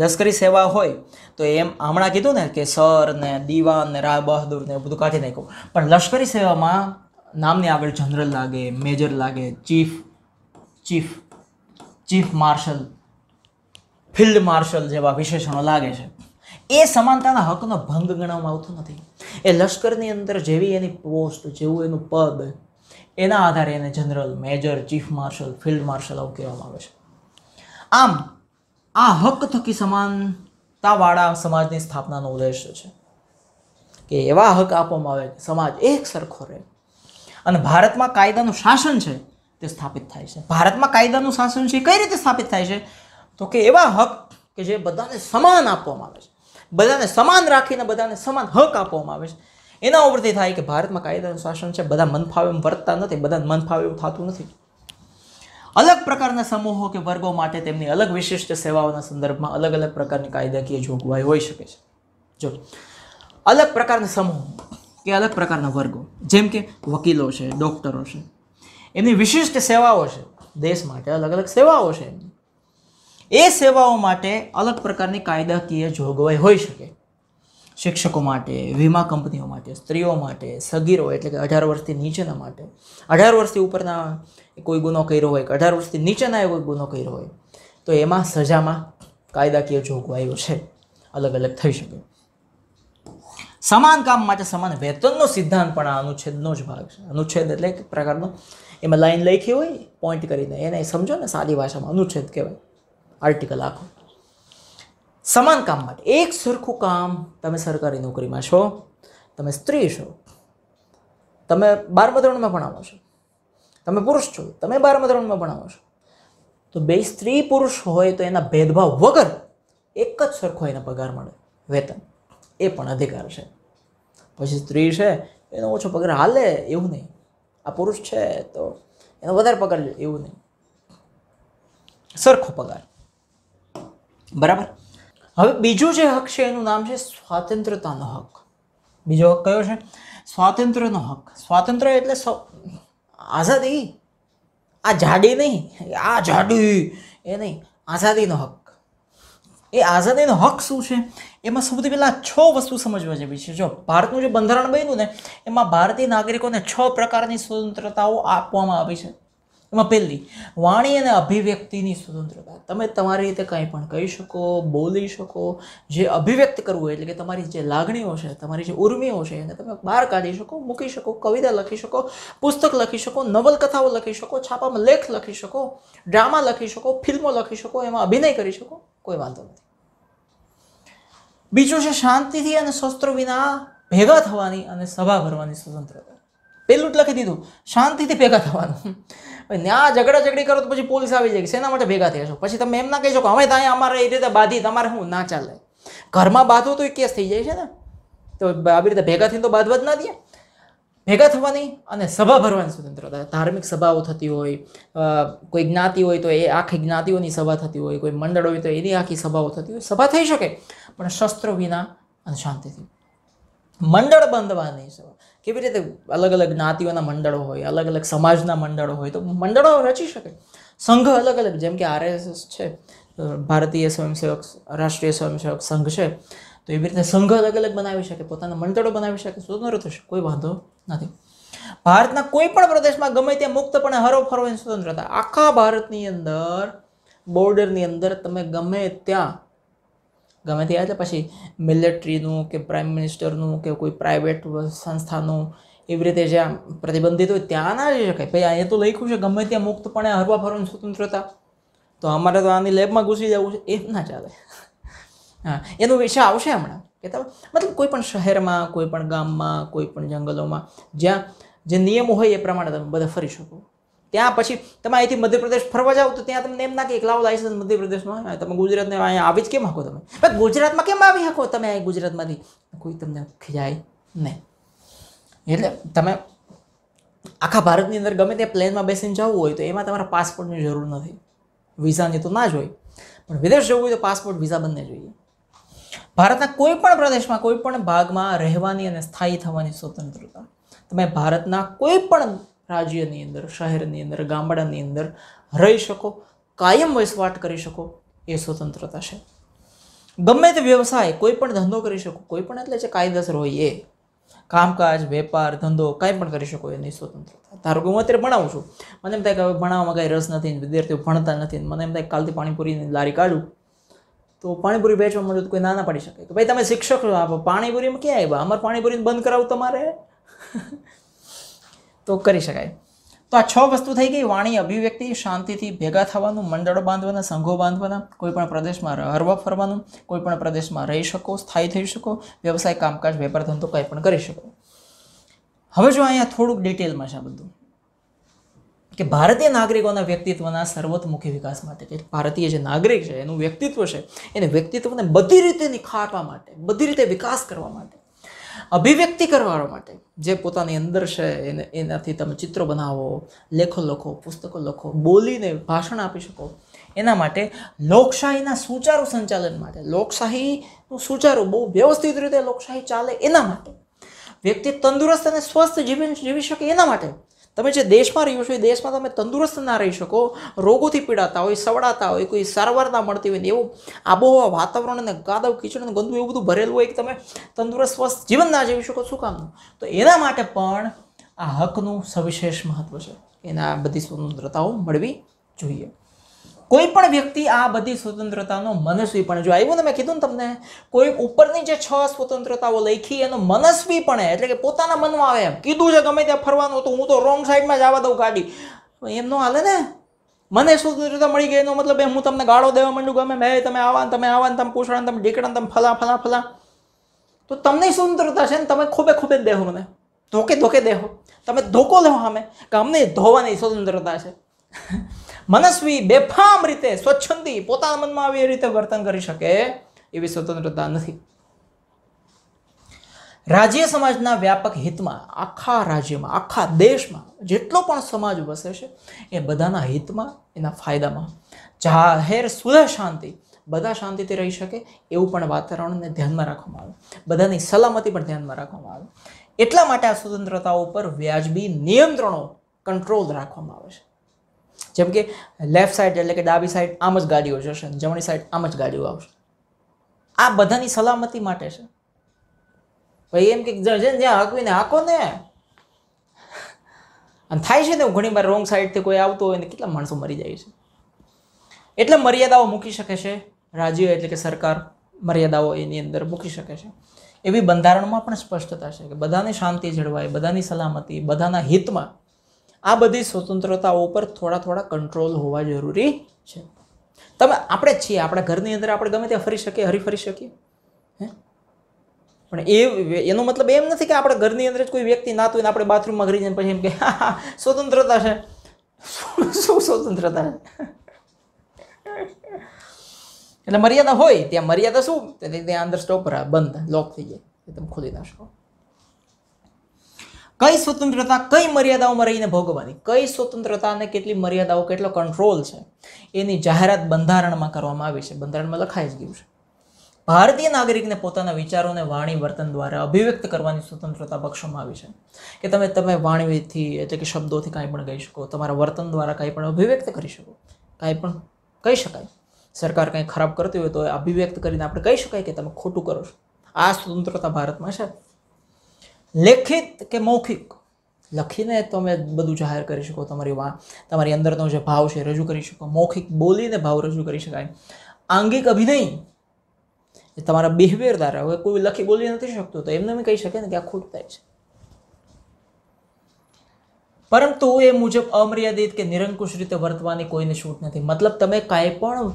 Speaker 1: લશ્કરી સેવા હોય તો એમ હમણાં કીધું ને કે સર ને દીવાન ને રાય બહાદુર ને બધું કાઢી નાખ્યું પણ લશ્કરી સેવામાં નામની આગળ જનરલ લાગે મેજર લાગે chief chief chief marshal field marshal જેવા વિશેષણો લાગે છે એ સમાનતાના હકનો ભંગ ગણવામાં આવતો નથી એ લશ્કરની અંદર જેવી એની પોસ્ટ જેવું એનું પદ એના આધારે એને general major chief marshal field marshal આવું કહેવામાં આવે છે આમ આ હક થકી સમાનતાવાળા સમાજની સ્થાપનાનો ઉદ્દેશ્ય છે કે એવા હક આપવામાં આવે સમાજ એક સરખો રહે અને ભારતમાં કાયદાનું શાસન છે તે સ્થાપિત થાય છે ભારતમાં કાયદાનું શાસન છે કઈ રીતે સ્થાપિત થાય છે તો કે એવા હક કે જે બધાને સમાન આપવામાં આવે છે બધાને સમાન રાખીને બધાને સમાન હક આપવામાં આવે છે એના ઉપરથી થાય કે ભારતમાં કાયદાનું શાસન છે બધા મનફાવે એમ વર્તતા નથી બધાને મન એવું થતું નથી અલગ પ્રકારના સમૂહો કે વર્ગો માટે તેમની અલગ વિશિષ્ટ સેવાઓના સંદર્ભમાં અલગ અલગ પ્રકારની કાયદાકીય જોગવાઈ હોઈ શકે છે જો અલગ પ્રકારના સમૂહ કે અલગ પ્રકારના વર્ગો જેમ કે વકીલો છે ડૉક્ટરો છે એમની વિશિષ્ટ સેવાઓ છે દેશ માટે અલગ અલગ સેવાઓ છે એમની એ સેવાઓ માટે અલગ પ્રકારની કાયદાકીય જોગવાઈ હોઈ શકે શિક્ષકો માટે વીમા કંપનીઓ માટે સ્ત્રીઓ માટે સગીરો એટલે કે અઢાર વર્ષથી નીચેના માટે અઢાર વર્ષથી ઉપરના કોઈ ગુનો કર્યો હોય કે અઢાર વર્ષથી નીચેના કોઈ ગુનો કર્યો હોય તો એમાં સજામાં કાયદાકીય જોગવાઈઓ છે અલગ અલગ થઈ શકે સમાન કામ માટે સમાન વેતનનો સિદ્ધાંત પણ આ અનુચ્છેદનો જ ભાગ છે અનુચ્છેદ એટલે એક પ્રકારનો એમાં લાઈન લખી હોય પોઈન્ટ કરીને એને સમજો ને સારી ભાષામાં અનુચ્છેદ કહેવાય આર્ટિકલ આખો સમાન કામ માટે એક સરખું કામ તમે સરકારી નોકરીમાં છો તમે સ્ત્રી છો તમે બારમા ધોરણમાં ભણાવો છો તમે પુરુષ છો તમે બારમા ધોરણમાં ભણાવો છો તો બે સ્ત્રી પુરુષ હોય તો એના ભેદભાવ વગર એક જ સરખો એને પગાર મળે વેતન એ પણ અધિકાર છે પછી સ્ત્રી છે એનો ઓછો પગાર હાલે એવું નહીં આ પુરુષ છે તો એનો વધારે પગાર એવું નહીં સરખો પગાર બરાબર હવે બીજો જે હક છે એનું નામ છે સ્વાતંત્રતાનો હક બીજો હક કયો છે સ્વાતંત્ર્યનો હક સ્વાતંત્ર્ય એટલે આઝાદી આ જાડી નહીં આ જાડી એ નહીં આઝાદીનો હક એ આઝાદીનો હક શું છે એમાં સૌથી પહેલાં છ વસ્તુ સમજવા જેવી છે જો ભારતનું જે બંધારણ બન્યું ને એમાં ભારતીય નાગરિકોને છ પ્રકારની સ્વતંત્રતાઓ આપવામાં આવી છે એમાં પહેલી વાણી અને અભિવ્યક્તિની સ્વતંત્રતા તમે તમારી રીતે કંઈ પણ કહી શકો બોલી શકો જે અભિવ્યક્ત કરવું એટલે કે તમારી જે લાગણીઓ છે તમારી જે ઉર્મિઓ છે એને તમે બહાર કાઢી શકો મૂકી શકો કવિતા લખી શકો પુસ્તક લખી શકો નવલકથાઓ લખી શકો છાપામાં લેખ લખી શકો ડ્રામા લખી શકો ફિલ્મો લખી શકો એમાં અભિનય કરી શકો કોઈ વાંધો નથી બીજું છે શાંતિથી અને શસ્ત્રો વિના ભેગા થવાની અને સભા ભરવાની સ્વતંત્રતા પહેલું જ લખી દીધું શાંતિથી ભેગા થવાનું ત્યાં ઝઘડા ઝઘડી કરો તો પછી પોલીસ આવી જાય શેના માટે ભેગા થયા છો પછી તમે એમ ના કહી શકો અમે ત્યાં અમારે એ રીતે બાંધી તમારે હું ના ચાલે ઘરમાં બાંધો તો એ કેસ થઈ જાય છે ને તો આવી રીતે ભેગા થઈને તો બાંધવા જ ના દે ભેગા થવાની અને સભા ભરવાની સ્વતંત્રતા ધાર્મિક સભાઓ થતી હોય કોઈ જ્ઞાતિ હોય તો એ આખી જ્ઞાતિઓની સભા થતી હોય કોઈ મંડળ હોય તો એની આખી સભાઓ થતી હોય સભા થઈ શકે પણ શસ્ત્રો વિના અને શાંતિથી મંડળ બંધવાની સભા કેવી રીતે અલગ અલગ જ્ઞાતિઓના મંડળો હોય અલગ અલગ સમાજના મંડળો હોય તો મંડળો રચી શકે સંઘ અલગ અલગ જેમ કે આરએસએસ છે ભારતીય સ્વયંસેવક રાષ્ટ્રીય સ્વયંસેવક સંઘ છે તો એવી રીતે સંઘ અલગ અલગ બનાવી શકે પોતાના મંડળો બનાવી શકે સ્વતંત્ર થશે કોઈ વાંધો નથી ભારતના કોઈ પણ પ્રદેશમાં ગમે ત્યાં મુક્તપણે હરોફરવાની સ્વતંત્રતા આખા ભારતની અંદર બોર્ડરની અંદર તમે ગમે ત્યાં ગમે તે આજે પછી મિલિટરીનું કે પ્રાઇમ મિનિસ્ટરનું કે કોઈ પ્રાઇવેટ સંસ્થાનું એવી રીતે જ્યાં પ્રતિબંધિત હોય ત્યાં ના જઈ શકાય ભાઈ અહીંયા તો લખ્યું છે ગમે ત્યાં મુક્તપણે હરવા ફરવાની સ્વતંત્રતા તો અમારે તો આની લેબમાં ઘૂસી જવું છે એમ ના ચાલે હા એનો વિષય આવશે હમણાં કે તમે મતલબ કોઈ પણ શહેરમાં કોઈ પણ ગામમાં કોઈ પણ જંગલોમાં જ્યાં જે નિયમો હોય એ પ્રમાણે તમે બધા ફરી શકો ત્યાં પછી તમે અહીંથી મધ્યપ્રદેશ ફરવા જાઓ તો ત્યાં તમને એમ ના કે એકલાઓ લાઇસન્સ મધ્યપ્રદેશમાં હોય તમે ગુજરાતને અહીંયા આવી જ કેમ હકો તમે બસ ગુજરાતમાં કેમ આવી શકો તમે અહીં ગુજરાતમાંથી કોઈ તમને ખીજાય નહીં એટલે તમે આખા ભારતની અંદર ગમે તે પ્લેનમાં બેસીને જવું હોય તો એમાં તમારા પાસપોર્ટની જરૂર નથી વિઝાની તો ના જ હોય પણ વિદેશ જવું હોય તો પાસપોર્ટ વિઝા બંને જોઈએ ભારતના કોઈ પણ પ્રદેશમાં કોઈ પણ ભાગમાં રહેવાની અને સ્થાયી થવાની સ્વતંત્રતા તમે ભારતના કોઈ પણ રાજ્યની અંદર શહેરની અંદર ગામડાની અંદર રહી શકો કાયમ વસવાટ કરી શકો એ સ્વતંત્રતા છે ગમે તે વ્યવસાય કોઈ પણ ધંધો કરી શકો કોઈ પણ એટલે જે કાયદેસર હોય એ કામકાજ વેપાર ધંધો કાંઈ પણ કરી શકો એની સ્વતંત્રતા ધારો કે હું અત્યારે ભણાવું છું મને એમ થાય કે હવે ભણાવવામાં કાંઈ રસ નથી વિદ્યાર્થીઓ ભણતા નથી મને એમ થાય કાલથી પાણીપુરીની લારી કાઢું તો પાણીપુરી વેચવા મળ્યું કોઈ નાના ના પાડી શકે કે ભાઈ તમે શિક્ષક આપો પાણીપુરીમાં ક્યાં આવ્યા અમારે પાણીપુરીને બંધ કરાવું તમારે તો કરી શકાય તો આ છ વસ્તુ થઈ ગઈ વાણી અભિવ્યક્તિ શાંતિથી ભેગા થવાનું મંડળ બાંધવાના સંઘો બાંધવાના કોઈપણ પ્રદેશમાં હરવા ફરવાનું કોઈપણ પ્રદેશમાં રહી શકો સ્થાયી થઈ શકો વ્યવસાય કામકાજ વેપાર ધંધો કંઈ પણ કરી શકો હવે જો અહીંયા થોડુંક ડિટેલમાં છે આ બધું કે ભારતીય નાગરિકોના વ્યક્તિત્વના સર્વતમુખી વિકાસ માટે કે ભારતીય જે નાગરિક છે એનું વ્યક્તિત્વ છે એને વ્યક્તિત્વને બધી રીતે નિખારવા માટે બધી રીતે વિકાસ કરવા માટે અભિવ્યક્તિ કરવા માટે જે પોતાની અંદર છે એને એનાથી તમે ચિત્રો બનાવો લેખો લખો પુસ્તકો લખો બોલીને ભાષણ આપી શકો એના માટે લોકશાહીના સુચારું સંચાલન માટે લોકશાહીનું સુચારું બહુ વ્યવસ્થિત રીતે લોકશાહી ચાલે એના માટે વ્યક્તિ તંદુરસ્ત અને સ્વસ્થ જીવન જીવી શકે એના માટે તમે જે દેશમાં રહ્યો છો એ દેશમાં તમે તંદુરસ્ત ના રહી શકો રોગોથી પીડાતા હોય સવડાતા હોય કોઈ સારવાર ના મળતી હોય ને એવું આબોહવા વાતાવરણ અને ગાદવ કિચડ અને ગંદુ એવું બધું ભરેલું હોય કે તમે તંદુરસ્ત સ્વસ્થ જીવન ના જીવી શકો શું કામનું તો એના માટે પણ આ હકનું સવિશેષ મહત્ત્વ છે એના બધી સુંદરતાઓ મળવી જોઈએ કોઈ પણ વ્યક્તિ આ બધી સ્વતંત્રતાનો મનસ્વી પણ જો આવ્યું ને મેં કીધું ને તમને કોઈ ઉપરની જે છ સ્વતંત્રતાઓ લખી એનો મનસ્વી પણ એટલે કે પોતાના મનમાં આવે એમ કીધું છે ગમે ત્યાં ફરવાનું તો હું તો રોંગ સાઈડમાં જ આવવા દઉં ગાડી એમ ન હાલે ને મને સ્વતંત્રતા મળી ગઈ એનો મતલબ એ હું તમને ગાળો દેવા માંડું ગમે મેં તમે આવા તમે આવા તમે પૂછડા તમે ઢીકડા તમે ફલા ફલા ફલા તો તમને સ્વતંત્રતા છે ને તમે ખોબે ખૂબે જ દેહો મને ધોકે ધોકે દેહો તમે ધોકો લેવો સામે કે અમને ધોવાની સ્વતંત્રતા છે મનસ્વી બેફામ રીતે સ્વચ્છંદી પોતાના મનમાં આવી એ રીતે વર્તન કરી શકે એવી સ્વતંત્રતા નથી રાજ્ય સમાજના વ્યાપક હિતમાં આખા રાજ્યમાં આખા દેશમાં જેટલો પણ સમાજ વસે છે એ બધાના હિતમાં એના ફાયદામાં જાહેર સુલહ શાંતિ બધા શાંતિથી રહી શકે એવું પણ વાતાવરણને ધ્યાનમાં રાખવામાં આવે બધાની સલામતી પણ ધ્યાનમાં રાખવામાં આવે એટલા માટે આ સ્વતંત્રતા ઉપર વ્યાજબી નિયંત્રણો કંટ્રોલ રાખવામાં આવે છે જેમ કે લેફ્ટ સાઈડ એટલે કે ડાબી સાઈડ આમ જ ગાડીઓ જશે જમણી સાઈડ આમ જ ગાડીઓ આવશે આ બધાની સલામતી માટે છે ભાઈ એમ કે જ્યાં હાંકવીને હાંકો ને અને થાય છે ને ઘણી વાર રોંગ સાઈડથી કોઈ આવતો હોય ને કેટલા માણસો મરી જાય છે એટલે મર્યાદાઓ મૂકી શકે છે રાજ્ય એટલે કે સરકાર મર્યાદાઓ એની અંદર મૂકી શકે છે એવી બંધારણમાં પણ સ્પષ્ટતા છે કે બધાને શાંતિ જળવાય બધાની સલામતી બધાના હિતમાં આ બધી સ્વતંત્રતાઓ પર થોડા થોડા કંટ્રોલ હોવા જરૂરી છે તમે આપણે જ છીએ આપણા ઘરની અંદર આપણે ગમે ત્યાં ફરી શકીએ હરીફરી શકીએ હે પણ એ એનો મતલબ એમ નથી કે આપણે ઘરની અંદર જ કોઈ વ્યક્તિ નાતું હોય ને આપણે બાથરૂમમાં ઘરી જઈને પછી એમ કે સ્વતંત્રતા છે શું સ્વતંત્રતા છે એટલે મર્યાદા હોય ત્યાં મર્યાદા શું ત્યાં અંદર સ્ટોપ બંધ લોક થઈ જાય તમે ખોલી ના શકો કઈ સ્વતંત્રતા કઈ મર્યાદાઓમાં રહીને ભોગવવાની કઈ સ્વતંત્રતા અને કેટલી મર્યાદાઓ કેટલો કંટ્રોલ છે એની જાહેરાત બંધારણમાં કરવામાં આવી છે બંધારણમાં લખાઈ જ ગયું છે ભારતીય નાગરિકને પોતાના વિચારોને વાણી વર્તન દ્વારા અભિવ્યક્ત કરવાની સ્વતંત્રતા બક્ષવામાં આવી છે કે તમે તમે વાણીથી એટલે કે શબ્દોથી કાંઈ પણ કહી શકો તમારા વર્તન દ્વારા કાંઈ પણ અભિવ્યક્ત કરી શકો કાંઈ પણ કહી શકાય સરકાર કંઈ ખરાબ કરતી હોય તો અભિવ્યક્ત કરીને આપણે કહી શકાય કે તમે ખોટું કરો છો આ સ્વતંત્રતા ભારતમાં છે લેખિત કે મૌખિક લખીને તમે બધું જાહેર કરી શકો તમારી વા તમારી અંદરનો જે ભાવ છે રજૂ કરી શકો મૌખિક બોલીને ભાવ રજૂ કરી શકાય આંગિક અભિનય એ તમારા બિહેવિયર દ્વારા હવે કોઈ લખી બોલી નથી શકતું તો એમને કહી શકે ને કે આ ખોટું થાય છે પરંતુ એ મુજબ અમર્યાદિત કે નિરંકુશ રીતે વર્તવાની કોઈને છૂટ નથી મતલબ તમે કાંઈ પણ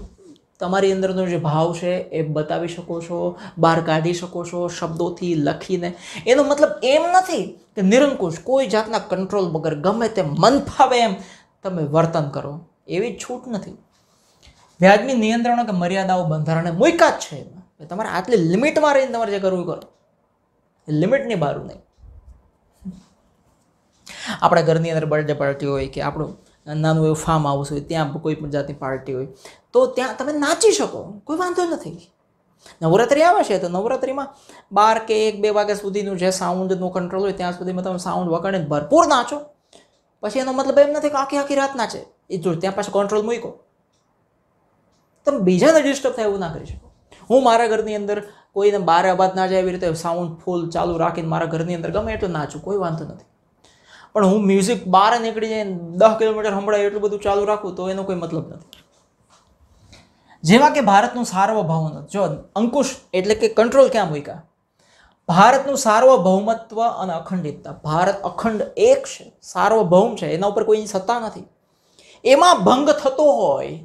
Speaker 1: તમારી અંદરનો જે ભાવ છે એ બતાવી શકો છો બહાર કાઢી શકો છો શબ્દોથી લખીને એનો મતલબ એમ નથી કે નિરંકુશ કોઈ જાતના કંટ્રોલ વગર ગમે તે મન ફાવે એમ તમે વર્તન કરો એવી છૂટ નથી વ્યાજબી નિયંત્રણો કે મર્યાદાઓ બંધારણે મૂક્યા જ છે એમાં તમારે આટલી લિમિટમાં રહીને તમારે જે કરવું કરો એ લિમિટની બહાર નહીં આપણા ઘરની અંદર બર્થડે પાર્ટી હોય કે આપણું નાનું એવું ફાર્મ હાઉસ હોય ત્યાં કોઈ પણ જાતની પાર્ટી હોય તો ત્યાં તમે નાચી શકો કોઈ વાંધો નથી નવરાત્રિ આવે છે તો નવરાત્રિમાં બાર કે એક બે વાગ્યા સુધીનું જે સાઉન્ડનું કંટ્રોલ હોય ત્યાં સુધીમાં તમે સાઉન્ડ વગાડીને ભરપૂર નાચો પછી એનો મતલબ એમ નથી કે આખી આખી રાત નાચે એ જો ત્યાં પાછું કંટ્રોલ મૂકો તમે બીજાને ડિસ્ટર્બ થાય એવું ના કરી શકો હું મારા ઘરની અંદર કોઈને બાર અવાજ ના જાય એવી રીતે સાઉન્ડ ફૂલ ચાલુ રાખીને મારા ઘરની અંદર ગમે એટલું નાચું કોઈ વાંધો નથી પણ હું મ્યુઝિક બહાર નીકળી જાય દસ કિલોમીટર સંભળાય એટલું બધું ચાલુ રાખું તો એનો કોઈ મતલબ નથી જેવા કે ભારતનું સાર્વભૌમત્વ જો અંકુશ એટલે કે કંટ્રોલ ક્યાં મૂક્યા ભારતનું સાર્વભૌમત્વ અને અખંડિતતા ભારત અખંડ એક છે સાર્વભૌમ છે એના ઉપર કોઈની સત્તા નથી એમાં ભંગ થતો હોય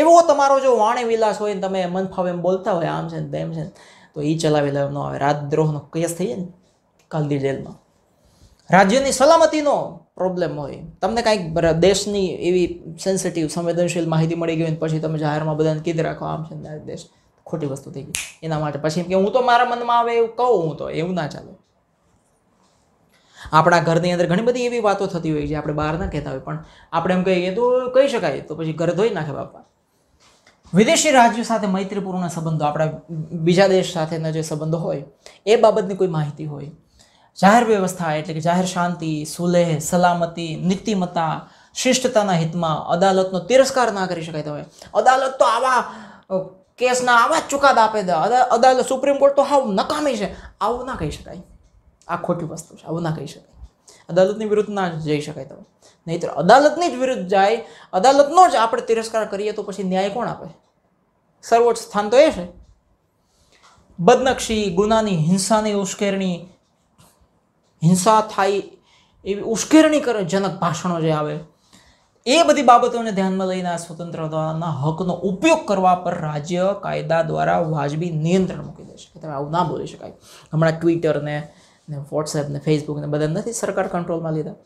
Speaker 1: એવો તમારો જો વાણે વિલાસ હોય ને તમે મન ફાવે એમ બોલતા હોય આમ છે ને તેમ છે ને તો એ ચલાવી લેવાનો આવે રાતદ્રોહનો કેસ થઈ જાય ને કાલદી જેલમાં રાજ્યની સલામતીનો પ્રોબ્લેમ હોય તમને કાંઈક દેશની એવી સેન્સિટિવ સંવેદનશીલ માહિતી મળી ગઈ હોય પછી તમે જાહેરમાં બધાને કીધી રાખો આમ છે દેશ ખોટી વસ્તુ થઈ ગઈ એના માટે પછી કે હું તો મારા મનમાં આવે એવું કહું હું તો એવું ના ચાલે આપણા ઘરની અંદર ઘણી બધી એવી વાતો થતી હોય જે આપણે બહાર ના કહેતા હોય પણ આપણે એમ કહીએ તો કહી શકાય તો પછી ઘર ધોઈ નાખે બાપા વિદેશી રાજ્યો સાથે મૈત્રીપૂર્ણ સંબંધો આપણા બીજા દેશ સાથેના જે સંબંધો હોય એ બાબતની કોઈ માહિતી હોય જાહેર વ્યવસ્થા એટલે કે જાહેર શાંતિ સુલેહ સલામતી નીતિમત્તા શિષ્ટતાના હિતમાં અદાલતનો તિરસ્કાર ના કરી શકાય તમે અદાલત તો આવા કેસના આવા જ ચુકાદા આપે દે અદાલત સુપ્રીમ કોર્ટ તો હાવ નકામી છે આવું ના કહી શકાય આ ખોટી વસ્તુ છે આવું ના કહી શકાય અદાલતની વિરુદ્ધ ના જઈ શકાય તમે નહીંતર અદાલતની જ વિરુદ્ધ જાય અદાલતનો જ આપણે તિરસ્કાર કરીએ તો પછી ન્યાય કોણ આપે સર્વોચ્ચ સ્થાન તો એ છે બદનક્ષી ગુનાની હિંસાની ઉશ્કેરણી હિંસા થાય એવી ઉશ્કેરણીજનક ભાષણો જે આવે એ બધી બાબતોને ધ્યાનમાં લઈને આ સ્વતંત્રતાના હકનો ઉપયોગ કરવા પર રાજ્ય કાયદા દ્વારા વાજબી નિયંત્રણ મૂકી દે કે તમે આવું ના બોલી શકાય હમણાં ટ્વિટરને ને વોટ્સએપ ને ફેસબુકને બધા નથી સરકાર કંટ્રોલમાં લીધા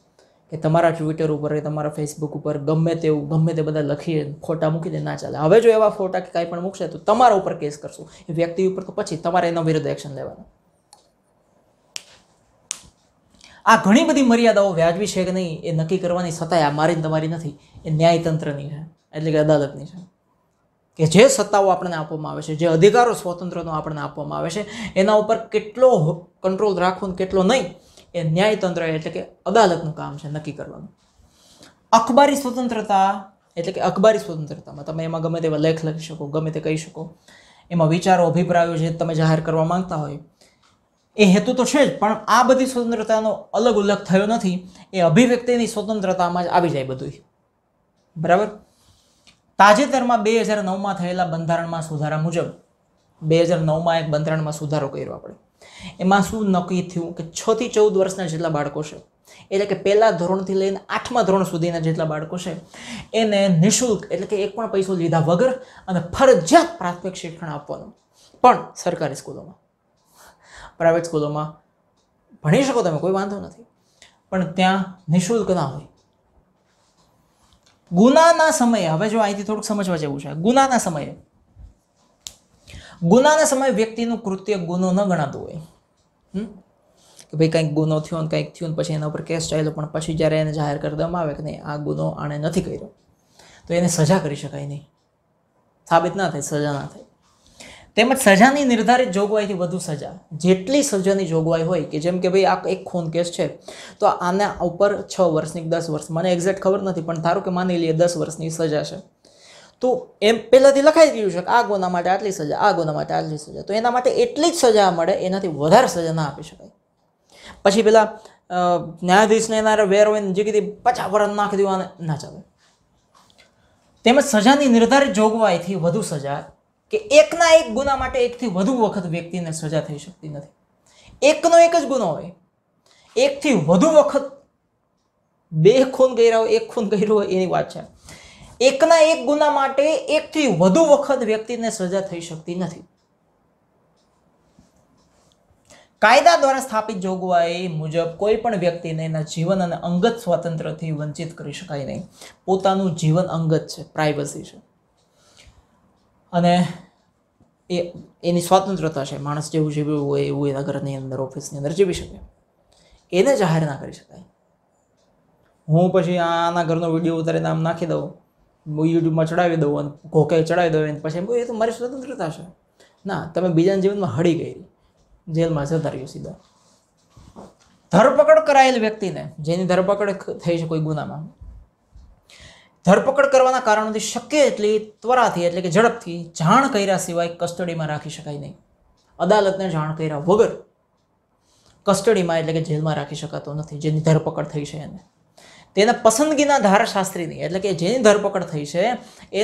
Speaker 1: કે તમારા ટ્વિટર ઉપર કે તમારા ફેસબુક ઉપર ગમે તેવું ગમે તે બધા લખીએ ફોટા મૂકી દે ના ચાલે હવે જો એવા ફોટા કે કાંઈ પણ મૂકશે તો તમારા ઉપર કેસ કરશું એ વ્યક્તિ ઉપર તો પછી તમારે એનો વિરુદ્ધ એક્શન લેવાનું આ ઘણી બધી મર્યાદાઓ વ્યાજબી છે કે નહીં એ નક્કી કરવાની સત્તા આ મારી તમારી નથી એ ન્યાયતંત્રની છે એટલે કે અદાલતની છે કે જે સત્તાઓ આપણને આપવામાં આવે છે જે અધિકારો સ્વતંત્રનો આપણને આપવામાં આવે છે એના ઉપર કેટલો કંટ્રોલ રાખવો ને કેટલો નહીં એ ન્યાયતંત્ર એટલે કે અદાલતનું કામ છે નક્કી કરવાનું અખબારી સ્વતંત્રતા એટલે કે અખબારી સ્વતંત્રતામાં તમે એમાં ગમે તેવા લેખ લખી શકો ગમે તે કહી શકો એમાં વિચારો અભિપ્રાયો જે તમે જાહેર કરવા માંગતા હોય એ હેતુ તો છે જ પણ આ બધી સ્વતંત્રતાનો અલગ ઉલ્લેખ થયો નથી એ અભિવ્યક્તિની સ્વતંત્રતામાં જ આવી જાય બધું બરાબર તાજેતરમાં બે હજાર નવમાં થયેલા બંધારણમાં સુધારા મુજબ બે હજાર નવમાં એક બંધારણમાં સુધારો કર્યો આપણે એમાં શું નક્કી થયું કે છથી ચૌદ વર્ષના જેટલા બાળકો છે એટલે કે પહેલા ધોરણથી લઈને આઠમા ધોરણ સુધીના જેટલા બાળકો છે એને નિઃશુલ્ક એટલે કે એક પણ પૈસો લીધા વગર અને ફરજિયાત પ્રાથમિક શિક્ષણ આપવાનું પણ સરકારી સ્કૂલોમાં પ્રાઇવેટ સ્કૂલોમાં ભણી શકો તમે કોઈ વાંધો નથી પણ ત્યાં નિઃશુલ્ક ના હોય ગુનાના સમયે હવે જો અહીંથી થોડુંક સમજવા જેવું છે ગુનાના સમયે ગુનાના સમયે વ્યક્તિનું કૃત્ય ગુનો ન ગણાતું હોય કે ભાઈ કંઈક ગુનો થયો ને કંઈક થયો ને પછી એના ઉપર કેસ ચાલ્યો પણ પછી જ્યારે એને જાહેર કરી દેવામાં આવે કે નહીં આ ગુનો આણે નથી કર્યો તો એને સજા કરી શકાય નહીં સાબિત ના થાય સજા ના થાય તેમજ સજાની નિર્ધારિત જોગવાઈથી વધુ સજા જેટલી સજાની જોગવાઈ હોય કે જેમ કે ભાઈ આ એક ખૂન કેસ છે તો આના ઉપર છ વર્ષની દસ વર્ષ મને એક્ઝેક્ટ ખબર નથી પણ ધારો કે માની લઈએ દસ વર્ષની સજા છે તો એમ પહેલાંથી લખાઈ ગયું છે કે આ ગુના માટે આટલી સજા આ ગુના માટે આટલી સજા તો એના માટે એટલી જ સજા મળે એનાથી વધારે સજા ના આપી શકાય પછી પેલા ન્યાયાધીશને એના વેર હોય જે કીધી પચાસ વર્ષ નાખી દેવાને ના ચાલે તેમજ સજાની નિર્ધારિત જોગવાઈથી વધુ સજા કે એકના એક ગુના માટે એકથી વધુ વખત વ્યક્તિને સજા થઈ શકતી નથી એકનો એક જ ગુનો હોય એકથી વધુ વખત બે ખૂન કર્યા હોય એક ખૂન કર્યું હોય એની વાત છે એકના એક ગુના માટે એકથી વધુ વખત વ્યક્તિને સજા થઈ શકતી નથી કાયદા દ્વારા સ્થાપિત જોગવાઈ મુજબ કોઈ પણ વ્યક્તિને એના જીવન અને અંગત સ્વાતંત્રથી વંચિત કરી શકાય નહીં પોતાનું જીવન અંગત છે પ્રાઇવસી છે અને એ એની સ્વતંત્રતા છે માણસ જેવું જીવ્યું હોય એવું એના ઘરની અંદર ઓફિસની અંદર જીવી શકે એને જાહેર ના કરી શકાય હું પછી આના ઘરનો વિડીયો ઉતારીને નામ નાખી દઉં યુટ્યુબમાં ચડાવી દઉં અને ઘોકે ચડાવી દઉં પછી એમ એ તો મારી સ્વતંત્રતા છે ના તમે બીજાના જીવનમાં હળી ગઈ જેલમાં જતા રહ્યો સીધા ધરપકડ કરાયેલ વ્યક્તિને જેની ધરપકડ થઈ છે કોઈ ગુનામાં ધરપકડ કરવાના કારણોથી શક્ય એટલી ત્વરાથી એટલે કે ઝડપથી જાણ કર્યા સિવાય કસ્ટડીમાં રાખી શકાય નહીં અદાલતને જાણ કર્યા વગર કસ્ટડીમાં એટલે કે જેલમાં રાખી શકાતો નથી જેની ધરપકડ થઈ છે એને તેના પસંદગીના ધારાશાસ્ત્રીની એટલે કે જેની ધરપકડ થઈ છે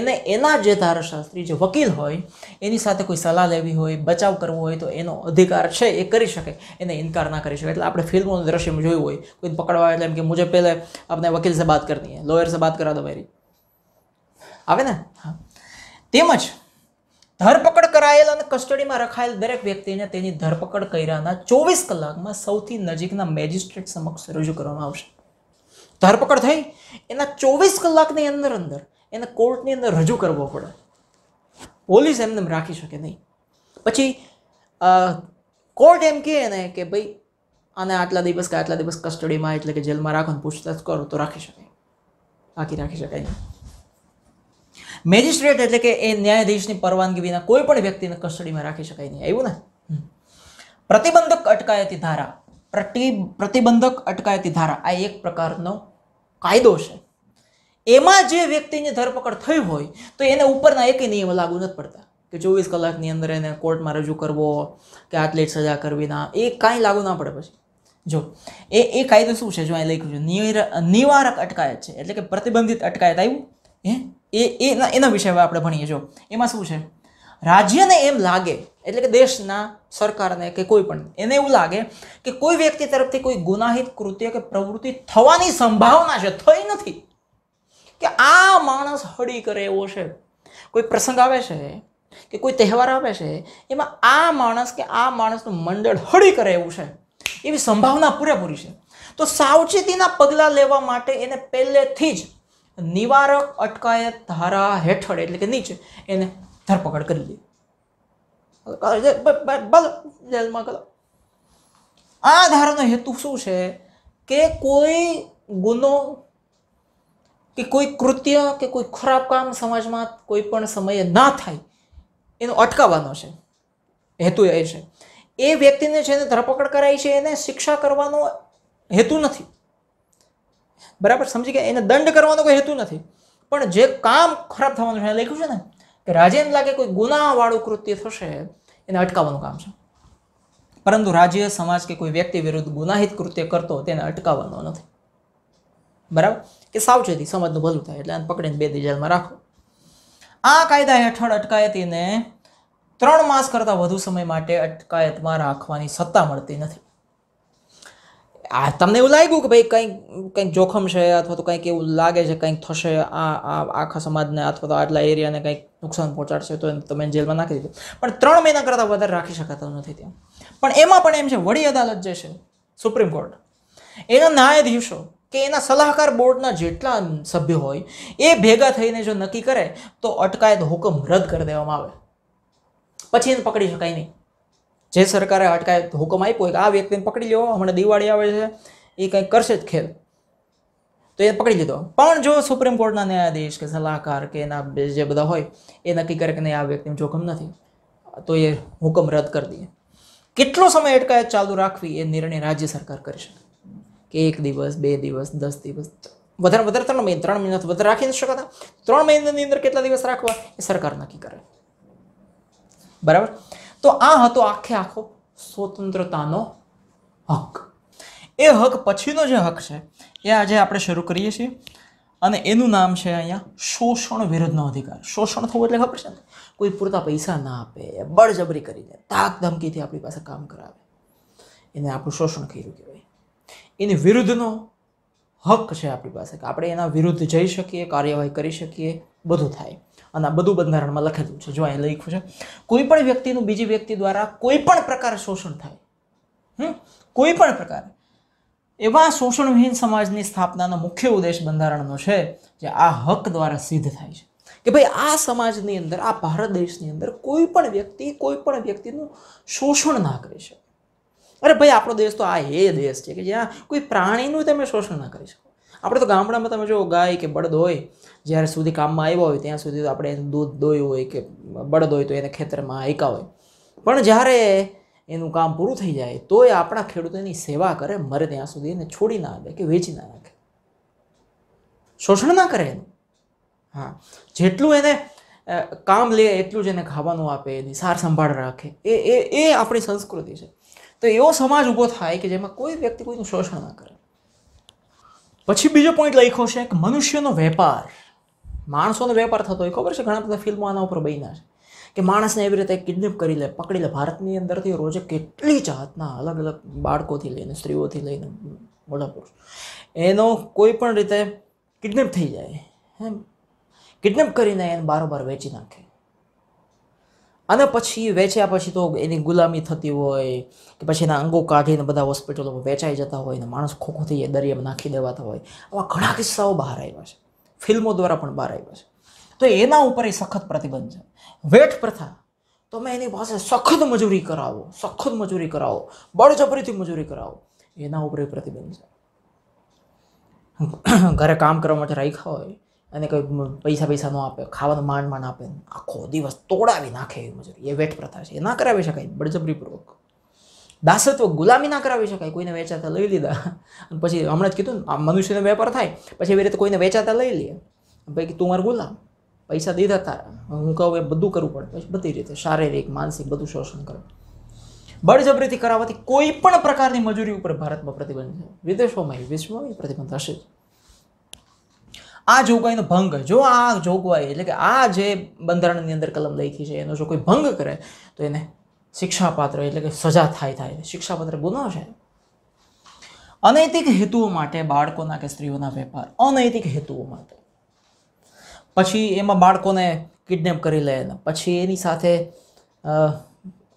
Speaker 1: એને એના જે ધારાશાસ્ત્રી જે વકીલ હોય એની સાથે કોઈ સલાહ લેવી હોય બચાવ કરવો હોય તો એનો અધિકાર છે એ કરી શકે એને ઇનકાર ના કરી શકે એટલે આપણે ફિલ્મોનું દ્રશ્યમાં જોયું હોય કોઈને પકડવા એટલે એમ કે મુજબ પહેલે આપણે વકીલ સે બાત કરની હે લોયર સે વાત કરા દો મેરી આવે ને હા તેમજ ધરપકડ કરાયેલ અને કસ્ટડીમાં રખાયેલ દરેક વ્યક્તિને તેની ધરપકડ કર્યાના ચોવીસ કલાકમાં સૌથી નજીકના મેજિસ્ટ્રેટ સમક્ષ રજૂ કરવામાં આવશે ધરપકડ થઈ એના ચોવીસ કલાકની અંદર અંદર એને કોર્ટની અંદર રજૂ કરવો પડે પોલીસ એમને રાખી શકે નહીં પછી કોર્ટ એમ કહે ને કે ભાઈ આને આટલા દિવસ કે આટલા દિવસ કસ્ટડીમાં એટલે કે જેલમાં રાખો ને પૂછતાછ કરો તો રાખી શકાય બાકી રાખી શકાય નહીં મેજિસ્ટ્રેટ એટલે કે એ ન્યાયાધીશની પરવાનગી વિના કોઈ પણ વ્યક્તિને કસ્ટડીમાં રાખી શકાય નહીં આવ્યું ને પ્રતિબંધક અટકાયતી ધારા પ્રતિ પ્રતિબંધક અટકાયતી ધારા આ એક પ્રકારનો કાયદો છે એમાં જે વ્યક્તિની ધરપકડ થઈ હોય તો એને ઉપરના એકે નિયમ લાગુ નથી પડતા કે ચોવીસ કલાકની અંદર એને કોર્ટમાં રજૂ કરવો કે આટલી સજા કરવી ના એ કાંઈ લાગુ ના પડે પછી જો એ એ કાયદો શું છે જો અહીં લખ્યું છે નિવારક અટકાયત છે એટલે કે પ્રતિબંધિત અટકાયત આવ્યું હે એ એના એના વિશે આપણે ભણીએ જો એમાં શું છે રાજ્યને એમ લાગે એટલે કે દેશના સરકારને કે કોઈ પણ એને એવું લાગે કે કોઈ વ્યક્તિ તરફથી કોઈ ગુનાહિત કૃત્ય કે પ્રવૃત્તિ થવાની સંભાવના છે થઈ નથી કે આ માણસ હળી કરે એવો છે કોઈ પ્રસંગ આવે છે કે કોઈ તહેવાર આવે છે એમાં આ માણસ કે આ માણસનું મંડળ હળી કરે એવું છે એવી સંભાવના પૂરેપૂરી છે તો સાવચેતીના પગલાં લેવા માટે એને પહેલેથી જ નિવારક અટકાયત ધારા હેઠળ એટલે કે નીચે એને ધરપકડ કરી દે જેલમાં કરો આ ધારાનો હેતુ શું છે કે કોઈ ગુનો કે કોઈ કૃત્ય કે કોઈ ખરાબ કામ સમાજમાં કોઈ પણ સમયે ના થાય એનો અટકાવવાનો છે હેતુ એ છે એ વ્યક્તિને એને ધરપકડ કરાઈ છે એને શિક્ષા કરવાનો હેતુ નથી બરાબર સમજી ગયા એને દંડ કરવાનો કોઈ હેતુ નથી પણ જે કામ ખરાબ થવાનું છે લખ્યું છે ને કે રાજેન લાગે કોઈ ગુનાવાળું કૃત્ય થશે એને અટકાવવાનું કામ છે પરંતુ રાજ્ય સમાજ કે કોઈ વ્યક્તિ વિરુદ્ધ ગુનાહિત કૃત્ય કરતો તેને અટકાવવાનો નથી બરાબર કે સાવચેતી સમાજનું ભલું થાય એટલે એને પકડીને બે દિજાલમાં રાખો આ કાયદા હેઠળ અટકાયતીને ત્રણ માસ કરતાં વધુ સમય માટે અટકાયતમાં રાખવાની સત્તા મળતી નથી આ તમને એવું લાગ્યું કે ભાઈ કંઈક કંઈક જોખમ છે અથવા તો કંઈક એવું લાગે છે કંઈક થશે આ આ આખા સમાજને અથવા તો આટલા એરિયાને કંઈક નુકસાન પહોંચાડશે તો તમે જેલમાં નાખી દીધું પણ ત્રણ મહિના કરતાં વધારે રાખી શકાતા નથી ત્યાં પણ એમાં પણ એમ છે વડી અદાલત જે છે સુપ્રીમ કોર્ટ એના ન્યાયાધીશો કે એના સલાહકાર બોર્ડના જેટલા સભ્યો હોય એ ભેગા થઈને જો નક્કી કરે તો અટકાયત હુકમ રદ કરી દેવામાં આવે પછી એને પકડી શકાય નહીં જે સરકારે અટકાયત હુકમ આપ્યો કે આ વ્યક્તિને પકડી લ્યો હમણાં દિવાળી આવે છે એ કંઈક કરશે જ ખેલ તો એ પકડી લીધો પણ જો સુપ્રીમ કોર્ટના ન્યાયાધીશ કે સલાહકાર કે એના જે બધા હોય એ નક્કી કરે કે નહીં આ વ્યક્તિનું જોખમ નથી તો એ હુકમ રદ કરી દઈએ કેટલો સમય અટકાયત ચાલુ રાખવી એ નિર્ણય રાજ્ય સરકાર કરી શકે કે એક દિવસ બે દિવસ દસ દિવસ વધારે વધારે ત્રણ મહિના ત્રણ મહિના વધારે રાખી નથી શકતા ત્રણ મહિનાની અંદર કેટલા દિવસ રાખવા એ સરકાર નક્કી કરે બરાબર તો આ હતો આખે આખો સ્વતંત્રતાનો હક એ હક પછીનો જે હક છે એ આજે આપણે શરૂ કરીએ છીએ અને એનું નામ છે અહીંયા શોષણ વિરુદ્ધનો અધિકાર શોષણ થવું એટલે ખબર છે ને કોઈ પૂરતા પૈસા ના આપે બળજબરી કરી દે તાક ધમકીથી આપણી પાસે કામ કરાવે એને આપણું શોષણ કર્યું કહેવાય એની વિરુદ્ધનો હક છે આપણી પાસે કે આપણે એના વિરુદ્ધ જઈ શકીએ કાર્યવાહી કરી શકીએ બધું થાય અને આ બધું બંધારણમાં લખેલું છે જો અહીં લખ્યું છે કોઈ પણ વ્યક્તિનું બીજી વ્યક્તિ દ્વારા કોઈ પણ પ્રકારે શોષણ થાય કોઈ પણ પ્રકારે એવા શોષણવિહીન સમાજની સ્થાપનાનો મુખ્ય ઉદ્દેશ બંધારણનો છે જે આ હક દ્વારા સિદ્ધ થાય છે કે ભાઈ આ સમાજની અંદર આ ભારત દેશની અંદર કોઈ પણ વ્યક્તિ કોઈ પણ વ્યક્તિનું શોષણ ના કરી શકે અરે ભાઈ આપણો દેશ તો આ એ દેશ છે કે જ્યાં કોઈ પ્રાણીનું તમે શોષણ ના કરી શકો આપણે તો ગામડામાં તમે જો ગાય કે બળદ હોય જ્યારે સુધી કામમાં આવ્યા હોય ત્યાં સુધી આપણે એનું દૂધ દોયું હોય કે બળદ હોય તો એને ખેતરમાં આંક્યા હોય પણ જ્યારે એનું કામ પૂરું થઈ જાય તો એ આપણા ખેડૂતોની સેવા કરે મરે ત્યાં સુધી એને છોડી ના આપે કે વેચી ના નાખે શોષણ ના કરે એનું હા જેટલું એને કામ લે એટલું જ એને ખાવાનું આપે એની સાર સંભાળ રાખે એ એ એ આપણી સંસ્કૃતિ છે તો એવો સમાજ ઊભો થાય કે જેમાં કોઈ વ્યક્તિ કોઈનું શોષણ ના કરે પછી બીજો પોઈન્ટ લખ્યો છે કે મનુષ્યનો વેપાર માણસોનો વેપાર થતો હોય ખબર છે ઘણા બધા ફિલ્મો આના ઉપર બન્યા છે કે માણસને એવી રીતે કિડનેપ કરી લે પકડી લે ભારતની અંદરથી રોજે કેટલી જાતના અલગ અલગ બાળકોથી લઈને સ્ત્રીઓથી લઈને મોટા પુરુષ એનો કોઈ પણ રીતે કિડનેપ થઈ જાય એમ કિડનેપ કરીને એને બારોબાર વેચી નાખે અને પછી વેચ્યા પછી તો એની ગુલામી થતી હોય કે પછી એના અંગો કાઢીને બધા હોસ્પિટલોમાં વેચાઈ જતા હોય ને માણસ ખોખો થઈ દરિયામાં નાખી દેવાતા હોય આવા ઘણા કિસ્સાઓ બહાર આવ્યા છે ફિલ્મો દ્વારા પણ બહાર આવ્યો છે તો એના ઉપર એ સખત પ્રતિબંધ છે વેઠ પ્રથા તમે એની પાસે સખત મજૂરી કરાવો સખત મજૂરી કરાવો બળજબરીથી મજૂરી કરાવો એના ઉપર એ પ્રતિબંધ છે ઘરે કામ કરવા માટે રાખ્યા હોય અને કંઈ પૈસા પૈસા ન આપે ખાવાનું માંડ માંડ આપે આખો દિવસ તોડાવી નાખે એવી મજૂરી એ વેઠ પ્રથા છે એ ના કરાવી શકાય બળજબરીપૂર્વક દાસત્વ ગુલામી ના કરાવી શકાય કોઈને વેચાતા લઈ લીધા અને પછી હમણાં જ કીધું ને આ મનુષ્યનો વેપાર થાય પછી એવી રીતે કોઈને વેચાતા લઈ લે ભાઈ તું મારું ગુલામ પૈસા દીધા તારા હું કહું એ બધું કરવું પડે પછી બધી રીતે શારીરિક માનસિક બધું શોષણ કરે બળજબરીથી કરાવવાથી કોઈ પણ પ્રકારની મજૂરી ઉપર ભારતમાં પ્રતિબંધ છે વિદેશોમાં વિશ્વમાં પ્રતિબંધ હશે આ જોગવાઈનો ભંગ જો આ જોગવાઈ એટલે કે આ જે બંધારણની અંદર કલમ લખી છે એનો જો કોઈ ભંગ કરે તો એને શિક્ષાપાત્ર એટલે કે સજા થાય થાય શિક્ષાપાત્ર ગુનો છે અનૈતિક હેતુઓ માટે બાળકોના કે સ્ત્રીઓના વેપાર અનૈતિક હેતુઓ માટે પછી એમાં બાળકોને કિડનેપ કરી લે પછી એની સાથે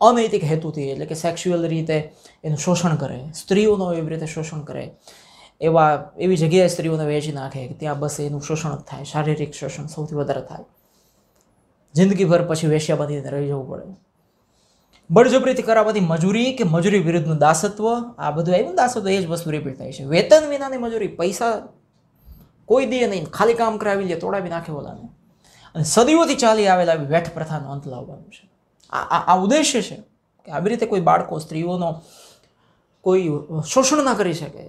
Speaker 1: અનૈતિક હેતુથી એટલે કે સેક્સ્યુઅલ રીતે એનું શોષણ કરે સ્ત્રીઓનું એવી રીતે શોષણ કરે એવા એવી જગ્યાએ સ્ત્રીઓને વેચી નાખે કે ત્યાં બસ એનું શોષણ જ થાય શારીરિક શોષણ સૌથી વધારે થાય જિંદગીભર પછી વેશ્યા વેશ્યાબંધીને રહી જવું પડે બળજબરીથી કરાવવાની મજૂરી કે મજૂરી વિરુદ્ધનું દાસત્વ આ બધું આવ્યું દાસત્વ એ જ વસ્તુ રિપીટ થાય છે વેતન વિનાની મજૂરી પૈસા કોઈ દે નહીં ખાલી કામ કરાવી લે તોડાવી નાખે ઓલાને અને સદીઓથી ચાલી આવેલા વેઠ પ્રથાનો અંત લાવવાનું છે આ આ ઉદ્દેશ્ય છે કે આવી રીતે કોઈ બાળકો સ્ત્રીઓનો કોઈ શોષણ ના કરી શકે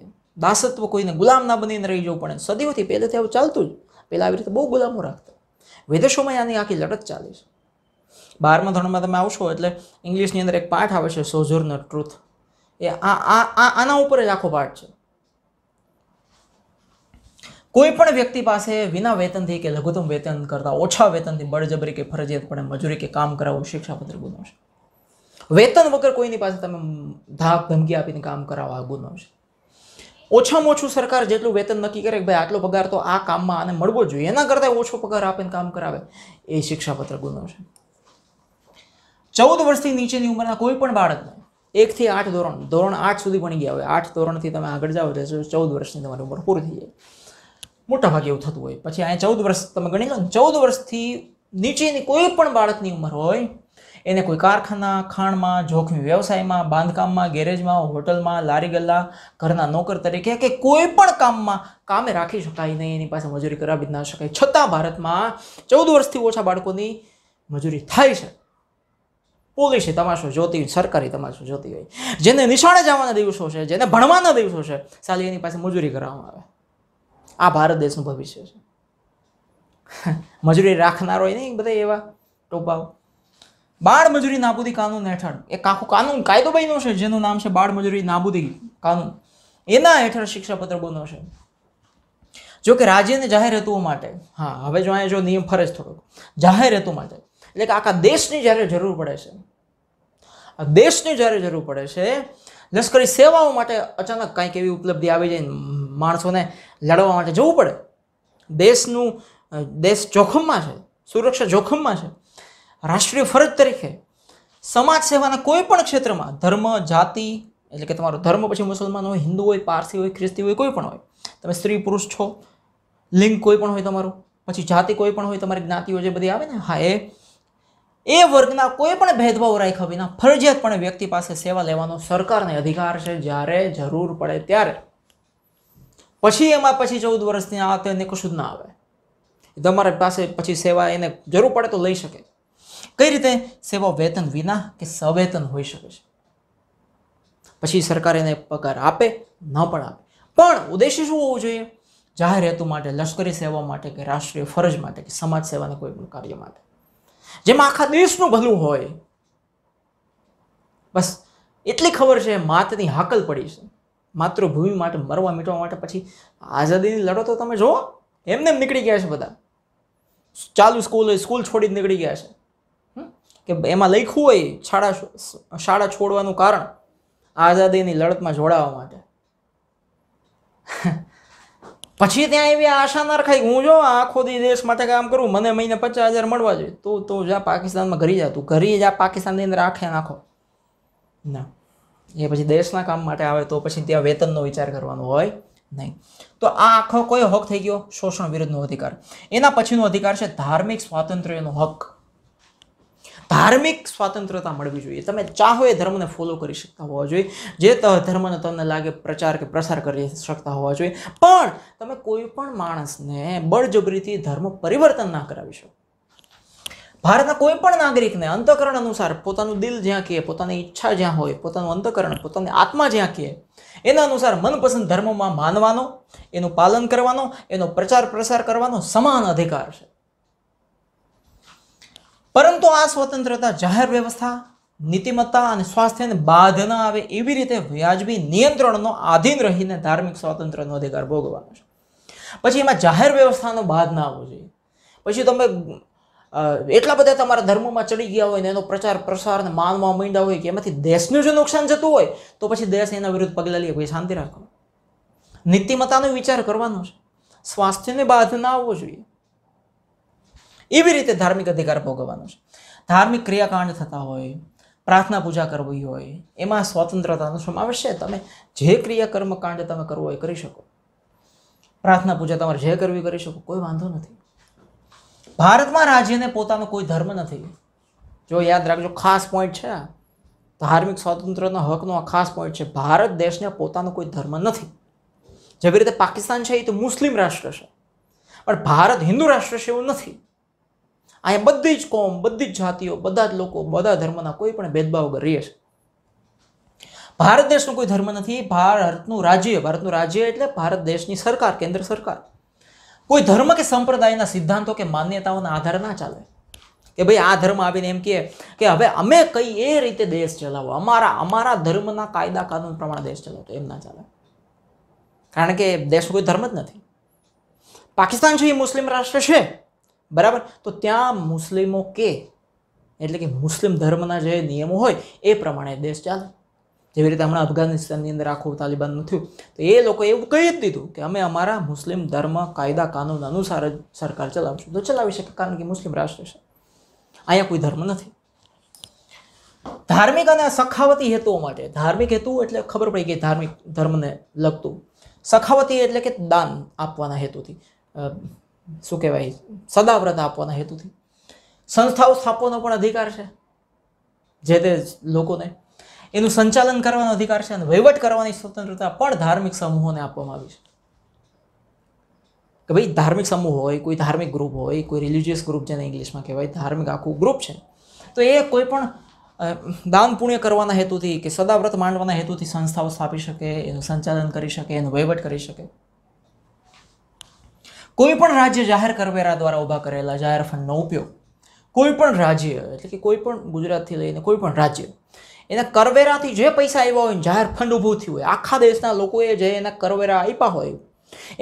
Speaker 1: દાસત્વ કોઈને ગુલામ ના બનીને રહી જવું પડે સદીઓથી પહેલેથી આવું ચાલતું જ પહેલાં આવી રીતે બહુ ગુલામો રાખતા વિદેશોમાં આની આખી લડત ચાલે છે બારમા ધોરણમાં તમે આવશો એટલે ઇંગ્લિશની અંદર એક પાઠ આવે છે સોઝોર્નર ટ્રુથ એ આ આ આના ઉપર જ આખો પાઠ છે કોઈ પણ વ્યક્તિ પાસે વિના વેતનથી કે લઘુત્તમ વેતન કરતાં ઓછા વેતનથી બળજબરી કે ફરજિયાત પડે મજૂરી કે કામ કરાવવું શિક્ષાપત્ર ગુનો છે વેતન વગર કોઈની પાસે તમે ધાક ધમકી આપીને કામ કરાવવા ગુનો છે ઓછામાં ઓછું સરકાર જેટલું વેતન નક્કી કરે કે ભાઈ આટલો પગાર તો આ કામમાં આને મળવો જોઈએ એના કરતાં ઓછો પગાર આપીને કામ કરાવે એ શિક્ષાપત્ર ગુનો છે ચૌદ વર્ષથી નીચેની ઉંમરના કોઈ પણ બાળકને એકથી આઠ ધોરણ ધોરણ આઠ સુધી ભણી ગયા હોય આઠ ધોરણથી તમે આગળ જાઓ એટલે ચૌદ વર્ષની તમારી ઉંમર પૂરી થઈ જાય મોટાભાગે એવું થતું હોય પછી અહીંયા ચૌદ વર્ષ તમે ગણી લો ને ચૌદ વર્ષથી નીચેની કોઈ પણ બાળકની ઉંમર હોય એને કોઈ કારખાના ખાણમાં જોખમી વ્યવસાયમાં બાંધકામમાં ગેરેજમાં હોટલમાં લારી ગલ્લા ઘરના નોકર તરીકે કે કોઈ પણ કામમાં કામે રાખી શકાય નહીં એની પાસે મજૂરી કરાવી ના શકાય છતાં ભારતમાં ચૌદ વર્ષથી ઓછા બાળકોની મજૂરી થાય છે પોલીસે તમાશો જોતી હોય સરકારી તમાશો જોતી હોય જેને નિશાળે જવાના દિવસો છે જેને ભણવાના દિવસો છે સાલી એની પાસે મજૂરી કરવામાં આવે આ ભારત દેશનું ભવિષ્ય છે મજૂરી રાખનારો નહીં બધા એવા ટોપાઓ બાળ મજૂરી નાબૂદી કાનૂન હેઠળ એ આખું કાનૂન કાયદો બન્યો છે જેનું નામ છે બાળ મજૂરી નાબૂદી કાનૂન એના હેઠળ શિક્ષાપત્ર બન્યો છે જો કે રાજ્ય જાહેર હેતુઓ માટે હા હવે જો અહીંયા જો નિયમ ફરજ થોડોક જાહેર હેતુ માટે એટલે કે આખા દેશની જ્યારે જરૂર પડે છે આ દેશની જ્યારે જરૂર પડે છે લશ્કરી સેવાઓ માટે અચાનક કંઈક એવી ઉપલબ્ધિ આવી જાય માણસોને લડવા માટે જવું પડે દેશનું દેશ જોખમમાં છે સુરક્ષા જોખમમાં છે રાષ્ટ્રીય ફરજ તરીકે સમાજ સેવાના કોઈ પણ ક્ષેત્રમાં ધર્મ જાતિ એટલે કે તમારો ધર્મ પછી મુસલમાન હોય હિન્દુ હોય પારસી હોય ખ્રિસ્તી હોય કોઈ પણ હોય તમે સ્ત્રી પુરુષ છો લિંગ કોઈ પણ હોય તમારું પછી જાતિ કોઈ પણ હોય તમારી જ્ઞાતિઓ જે બધી આવે ને હા એ એ વર્ગના કોઈ પણ ભેદભાવ રાખ્યા વિના ફરજિયાતપણે વ્યક્તિ પાસે સેવા લેવાનો સરકારને અધિકાર છે જ્યારે જરૂર પડે ત્યારે પછી એમાં પછી ચૌદ વર્ષની આ તે કશું જ ના આવે તમારી પાસે પછી સેવા એને જરૂર પડે તો લઈ શકે કઈ રીતે સેવા વેતન વિના કે સવેતન હોઈ શકે છે પછી સરકાર એને પગાર આપે ન પણ આપે પણ ઉદ્દેશ્ય શું હોવું જોઈએ જાહેર હેતુ માટે લશ્કરી સેવા માટે કે રાષ્ટ્રીય ફરજ માટે કે સમાજ સેવાના કોઈ પણ કાર્ય માટે જેમાં આખા દેશનું ભલું હોય બસ એટલી ખબર છે માતની હાકલ પડી છે માતૃભૂમિ માટે મરવા મીટવા માટે પછી આઝાદીની લડતો તમે જુઓ એમને એમ નીકળી ગયા છે બધા ચાલુ સ્કૂલ હોય સ્કૂલ છોડીને નીકળી ગયા છે કે એમાં લખ્યું હોય શાળા શાળા છોડવાનું કારણ આઝાદીની લડતમાં જોડાવા માટે પછી ત્યાં એવી આશા ના રખાય હું જો આખો દી દેશ માટે કામ કરું મને મહિને પચાસ હજાર મળવા જોઈએ તો તો જા પાકિસ્તાનમાં ઘરી જા તું ઘરી જા પાકિસ્તાનની અંદર આખે નાખો ના એ પછી દેશના કામ માટે આવે તો પછી ત્યાં વેતનનો વિચાર કરવાનો હોય નહીં તો આ આખો કયો હક થઈ ગયો શોષણ વિરુદ્ધનો અધિકાર એના પછીનો અધિકાર છે ધાર્મિક સ્વાતંત્ર્યનો હક ધાર્મિક સ્વાતંત્રતા મળવી જોઈએ તમે ચાહો એ ધર્મને ફોલો કરી શકતા હોવા જોઈએ જે ધર્મને તમને લાગે પ્રચાર કે પ્રસાર કરી શકતા હોવા જોઈએ પણ તમે કોઈ પણ માણસને બળજબરીથી ધર્મ પરિવર્તન ના કરાવી શકો ભારતના કોઈ પણ નાગરિકને અંતકરણ અનુસાર પોતાનું દિલ જ્યાં કહે પોતાની ઈચ્છા જ્યાં હોય પોતાનું અંતકરણ પોતાની આત્મા જ્યાં કહે એના અનુસાર મનપસંદ ધર્મમાં માનવાનો એનું પાલન કરવાનો એનો પ્રચાર પ્રસાર કરવાનો સમાન અધિકાર છે પરંતુ આ સ્વતંત્રતા જાહેર વ્યવસ્થા નીતિમત્તા અને સ્વાસ્થ્યને બાધ ન આવે એવી રીતે વ્યાજબી નિયંત્રણનો આધીન રહીને ધાર્મિક સ્વાતંત્ર્યનો અધિકાર ભોગવાનો છે પછી એમાં જાહેર વ્યવસ્થાનો બાધ ના આવવો જોઈએ પછી તમે એટલા બધા તમારા ધર્મમાં ચડી ગયા હોય ને એનો પ્રચાર પ્રસારને માનવા માંડ્યા હોય કે એમાંથી દેશનું જો નુકસાન જતું હોય તો પછી દેશ એના વિરુદ્ધ પગલાં લઈએ ભાઈ શાંતિ રાખો નીતિમત્તાનો વિચાર કરવાનો છે સ્વાસ્થ્યને બાધ ના આવવો જોઈએ એવી રીતે ધાર્મિક અધિકાર ભોગવવાનો છે ધાર્મિક ક્રિયાકાંડ થતા હોય પ્રાર્થના પૂજા કરવી હોય એમાં સ્વતંત્રતાનો સમાવેશ છે તમે જે ક્રિયા કર્મકાંડ તમે કરવું હોય કરી શકો પ્રાર્થના પૂજા તમારે જે કરવી કરી શકો કોઈ વાંધો નથી ભારતમાં રાજ્યને પોતાનો કોઈ ધર્મ નથી જો યાદ રાખજો ખાસ પોઈન્ટ છે ધાર્મિક સ્વાતંત્ર્યનો હકનો આ ખાસ પોઈન્ટ છે ભારત દેશને પોતાનો કોઈ ધર્મ નથી જેવી રીતે પાકિસ્તાન છે એ તો મુસ્લિમ રાષ્ટ્ર છે પણ ભારત હિન્દુ રાષ્ટ્ર છે એવું નથી અહીંયા બધી જ કોમ બધી જ જાતિઓ બધા જ લોકો બધા ધર્મના કોઈ પણ ભેદભાવ કરીએ છે ભારત દેશનો કોઈ ધર્મ નથી ભારતનું રાજ્ય ભારતનું રાજ્ય એટલે ભારત દેશની સરકાર કેન્દ્ર સરકાર કોઈ ધર્મ કે સંપ્રદાયના સિદ્ધાંતો કે માન્યતાઓના આધારે ના ચાલે કે ભાઈ આ ધર્મ આવીને એમ કહે કે હવે અમે કઈ એ રીતે દેશ ચલાવો અમારા અમારા ધર્મના કાયદા કાનૂન પ્રમાણે દેશ ચલાવતો એમ ના ચાલે કારણ કે દેશ કોઈ ધર્મ જ નથી પાકિસ્તાન છે એ મુસ્લિમ રાષ્ટ્ર છે બરાબર તો ત્યાં મુસ્લિમો કે એટલે કે મુસ્લિમ ધર્મના જે નિયમો હોય એ પ્રમાણે દેશ ચાલે જેવી રીતે હમણાં અફઘાનિસ્તાનની અંદર આખું તાલિબાનનું થયું તો એ લોકો એવું કહી જ દીધું કે અમે અમારા મુસ્લિમ ધર્મ કાયદા કાનૂન અનુસાર જ સરકાર ચલાવશું તો ચલાવી શકે કારણ કે મુસ્લિમ રાષ્ટ્ર છે અહીંયા કોઈ ધર્મ નથી ધાર્મિક અને સખાવતી હેતુઓ માટે ધાર્મિક હેતુ એટલે ખબર પડી કે ધાર્મિક ધર્મને લગતું સખાવતી એટલે કે દાન આપવાના હેતુથી શું કહેવાય સદાવ્રત આપવાના હેતુથી સંસ્થાઓ સ્થાપવાનો પણ અધિકાર છે જે તે લોકોને એનું સંચાલન કરવાનો અધિકાર છે અને વહીવટ કરવાની સ્વતંત્રતા પણ ધાર્મિક સમૂહોને આપવામાં આવી છે કે ભાઈ ધાર્મિક સમૂહ હોય કોઈ ધાર્મિક ગ્રુપ હોય કોઈ રિલિજિયસ ગ્રુપ જેને ઇંગ્લિશમાં કહેવાય ધાર્મિક આખું ગ્રુપ છે તો એ કોઈ પણ દાન પુણ્ય કરવાના હેતુથી કે સદાવ્રત માંડવાના હેતુથી સંસ્થાઓ સ્થાપી શકે એનું સંચાલન કરી શકે એનું વહીવટ કરી શકે કોઈપણ રાજ્ય જાહેર કરવેરા દ્વારા ઊભા કરેલા જાહેર ફંડનો ઉપયોગ કોઈપણ રાજ્ય એટલે કે કોઈપણ ગુજરાતથી લઈને કોઈપણ રાજ્ય એના કરવેરાથી જે પૈસા આવ્યા હોય જાહેર ફંડ ઊભું થયું હોય આખા દેશના લોકોએ જે એના કરવેરા આપ્યા હોય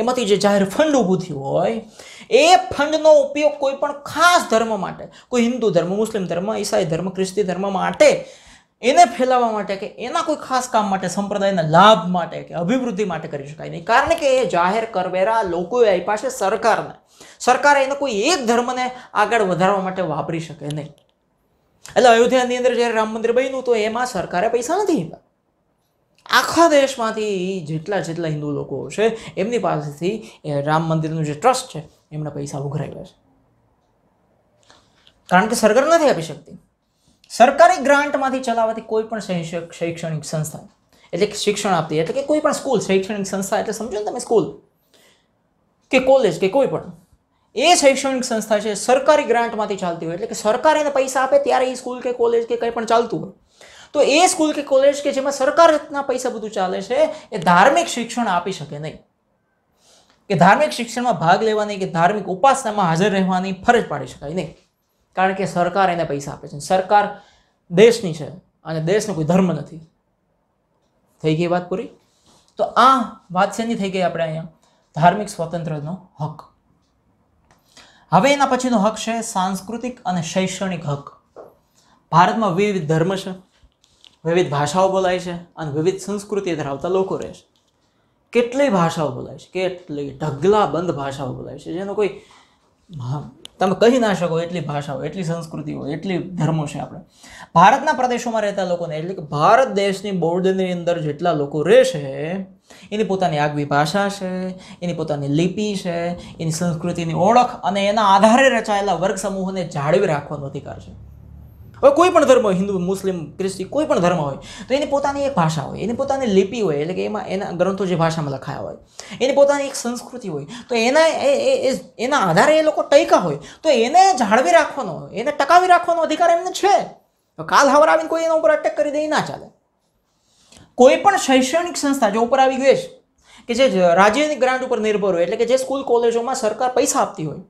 Speaker 1: એમાંથી જે જાહેર ફંડ ઊભું થયું હોય એ ફંડનો ઉપયોગ કોઈ પણ ખાસ ધર્મ માટે કોઈ હિન્દુ ધર્મ મુસ્લિમ ધર્મ ઈસાઈ ધર્મ ખ્રિસ્તી ધર્મ માટે એને ફેલાવવા માટે કે એના કોઈ ખાસ કામ માટે સંપ્રદાયના લાભ માટે કે અભિવૃદ્ધિ માટે કરી શકાય નહીં કારણ કે એ જાહેર કરવેરા લોકો આપ્યા છે સરકારને સરકારે એને કોઈ એક ધર્મને આગળ વધારવા માટે વાપરી શકે નહીં એટલે અયોધ્યાની અંદર જ્યારે રામ મંદિર બન્યું તો એમાં સરકારે પૈસા નથી આપ્યા આખા દેશમાંથી જેટલા જેટલા હિન્દુ લોકો છે એમની પાસેથી એ રામ મંદિરનું જે ટ્રસ્ટ છે એમણે પૈસા ઉઘરાવ્યા છે કારણ કે સરકાર નથી આપી શકતી સરકારી ગ્રાન્ટમાંથી ચલાવવાથી કોઈ પણ શૈક્ષણિક સંસ્થા એટલે કે શિક્ષણ આપતી એટલે કે કોઈ પણ સ્કૂલ શૈક્ષણિક સંસ્થા એટલે સમજો ને તમે સ્કૂલ કે કોલેજ કે કોઈ પણ એ શૈક્ષણિક સંસ્થા છે સરકારી ગ્રાન્ટમાંથી ચાલતી હોય એટલે કે સરકાર એને પૈસા આપે ત્યારે એ સ્કૂલ કે કોલેજ કે કંઈ પણ ચાલતું હોય તો એ સ્કૂલ કે કોલેજ કે જેમાં સરકારના પૈસા બધું ચાલે છે એ ધાર્મિક શિક્ષણ આપી શકે નહીં કે ધાર્મિક શિક્ષણમાં ભાગ લેવાની કે ધાર્મિક ઉપાસનામાં હાજર રહેવાની ફરજ પાડી શકાય નહીં કારણ કે સરકાર એને પૈસા આપે છે સરકાર દેશની છે અને દેશનો કોઈ ધર્મ નથી થઈ ગઈ વાત પૂરી તો આ વાત શેની થઈ ગઈ આપણે અહીંયા ધાર્મિક સ્વતંત્રનો હક હવે એના પછીનો હક છે સાંસ્કૃતિક અને શૈક્ષણિક હક ભારતમાં વિવિધ ધર્મ છે વિવિધ ભાષાઓ બોલાય છે અને વિવિધ સંસ્કૃતિ ધરાવતા લોકો રહે છે કેટલી ભાષાઓ બોલાય છે કેટલી ઢગલાબંધ ભાષાઓ બોલાય છે જેનો કોઈ તમે કહી ના શકો એટલી ભાષા હોય એટલી સંસ્કૃતિ હોય એટલી ધર્મો છે આપણે ભારતના પ્રદેશોમાં રહેતા લોકોને એટલે કે ભારત દેશની બોર્ડરની અંદર જેટલા લોકો રહેશે એની પોતાની આગવી ભાષા છે એની પોતાની લિપિ છે એની સંસ્કૃતિની ઓળખ અને એના આધારે રચાયેલા વર્ગ સમૂહોને જાળવી રાખવાનો અધિકાર છે હવે કોઈ પણ ધર્મ હિન્દુ મુસ્લિમ ખ્રિસ્તી કોઈ પણ ધર્મ હોય તો એની પોતાની એક ભાષા હોય એની પોતાની લિપિ હોય એટલે કે એમાં એના ગ્રંથો જે ભાષામાં લખાયા હોય એની પોતાની એક સંસ્કૃતિ હોય તો એના એના આધારે એ લોકો ટૈકા હોય તો એને જાળવી રાખવાનો એને ટકાવી રાખવાનો અધિકાર એમને છે કાલ હવાર આવીને કોઈ એના ઉપર અટેક કરી દે એ ના ચાલે કોઈ પણ શૈક્ષણિક સંસ્થા જો ઉપર આવી ગઈ છે કે જે રાજ્યની ગ્રાન્ટ ઉપર નિર્ભર હોય એટલે કે જે સ્કૂલ કોલેજોમાં સરકાર પૈસા આપતી હોય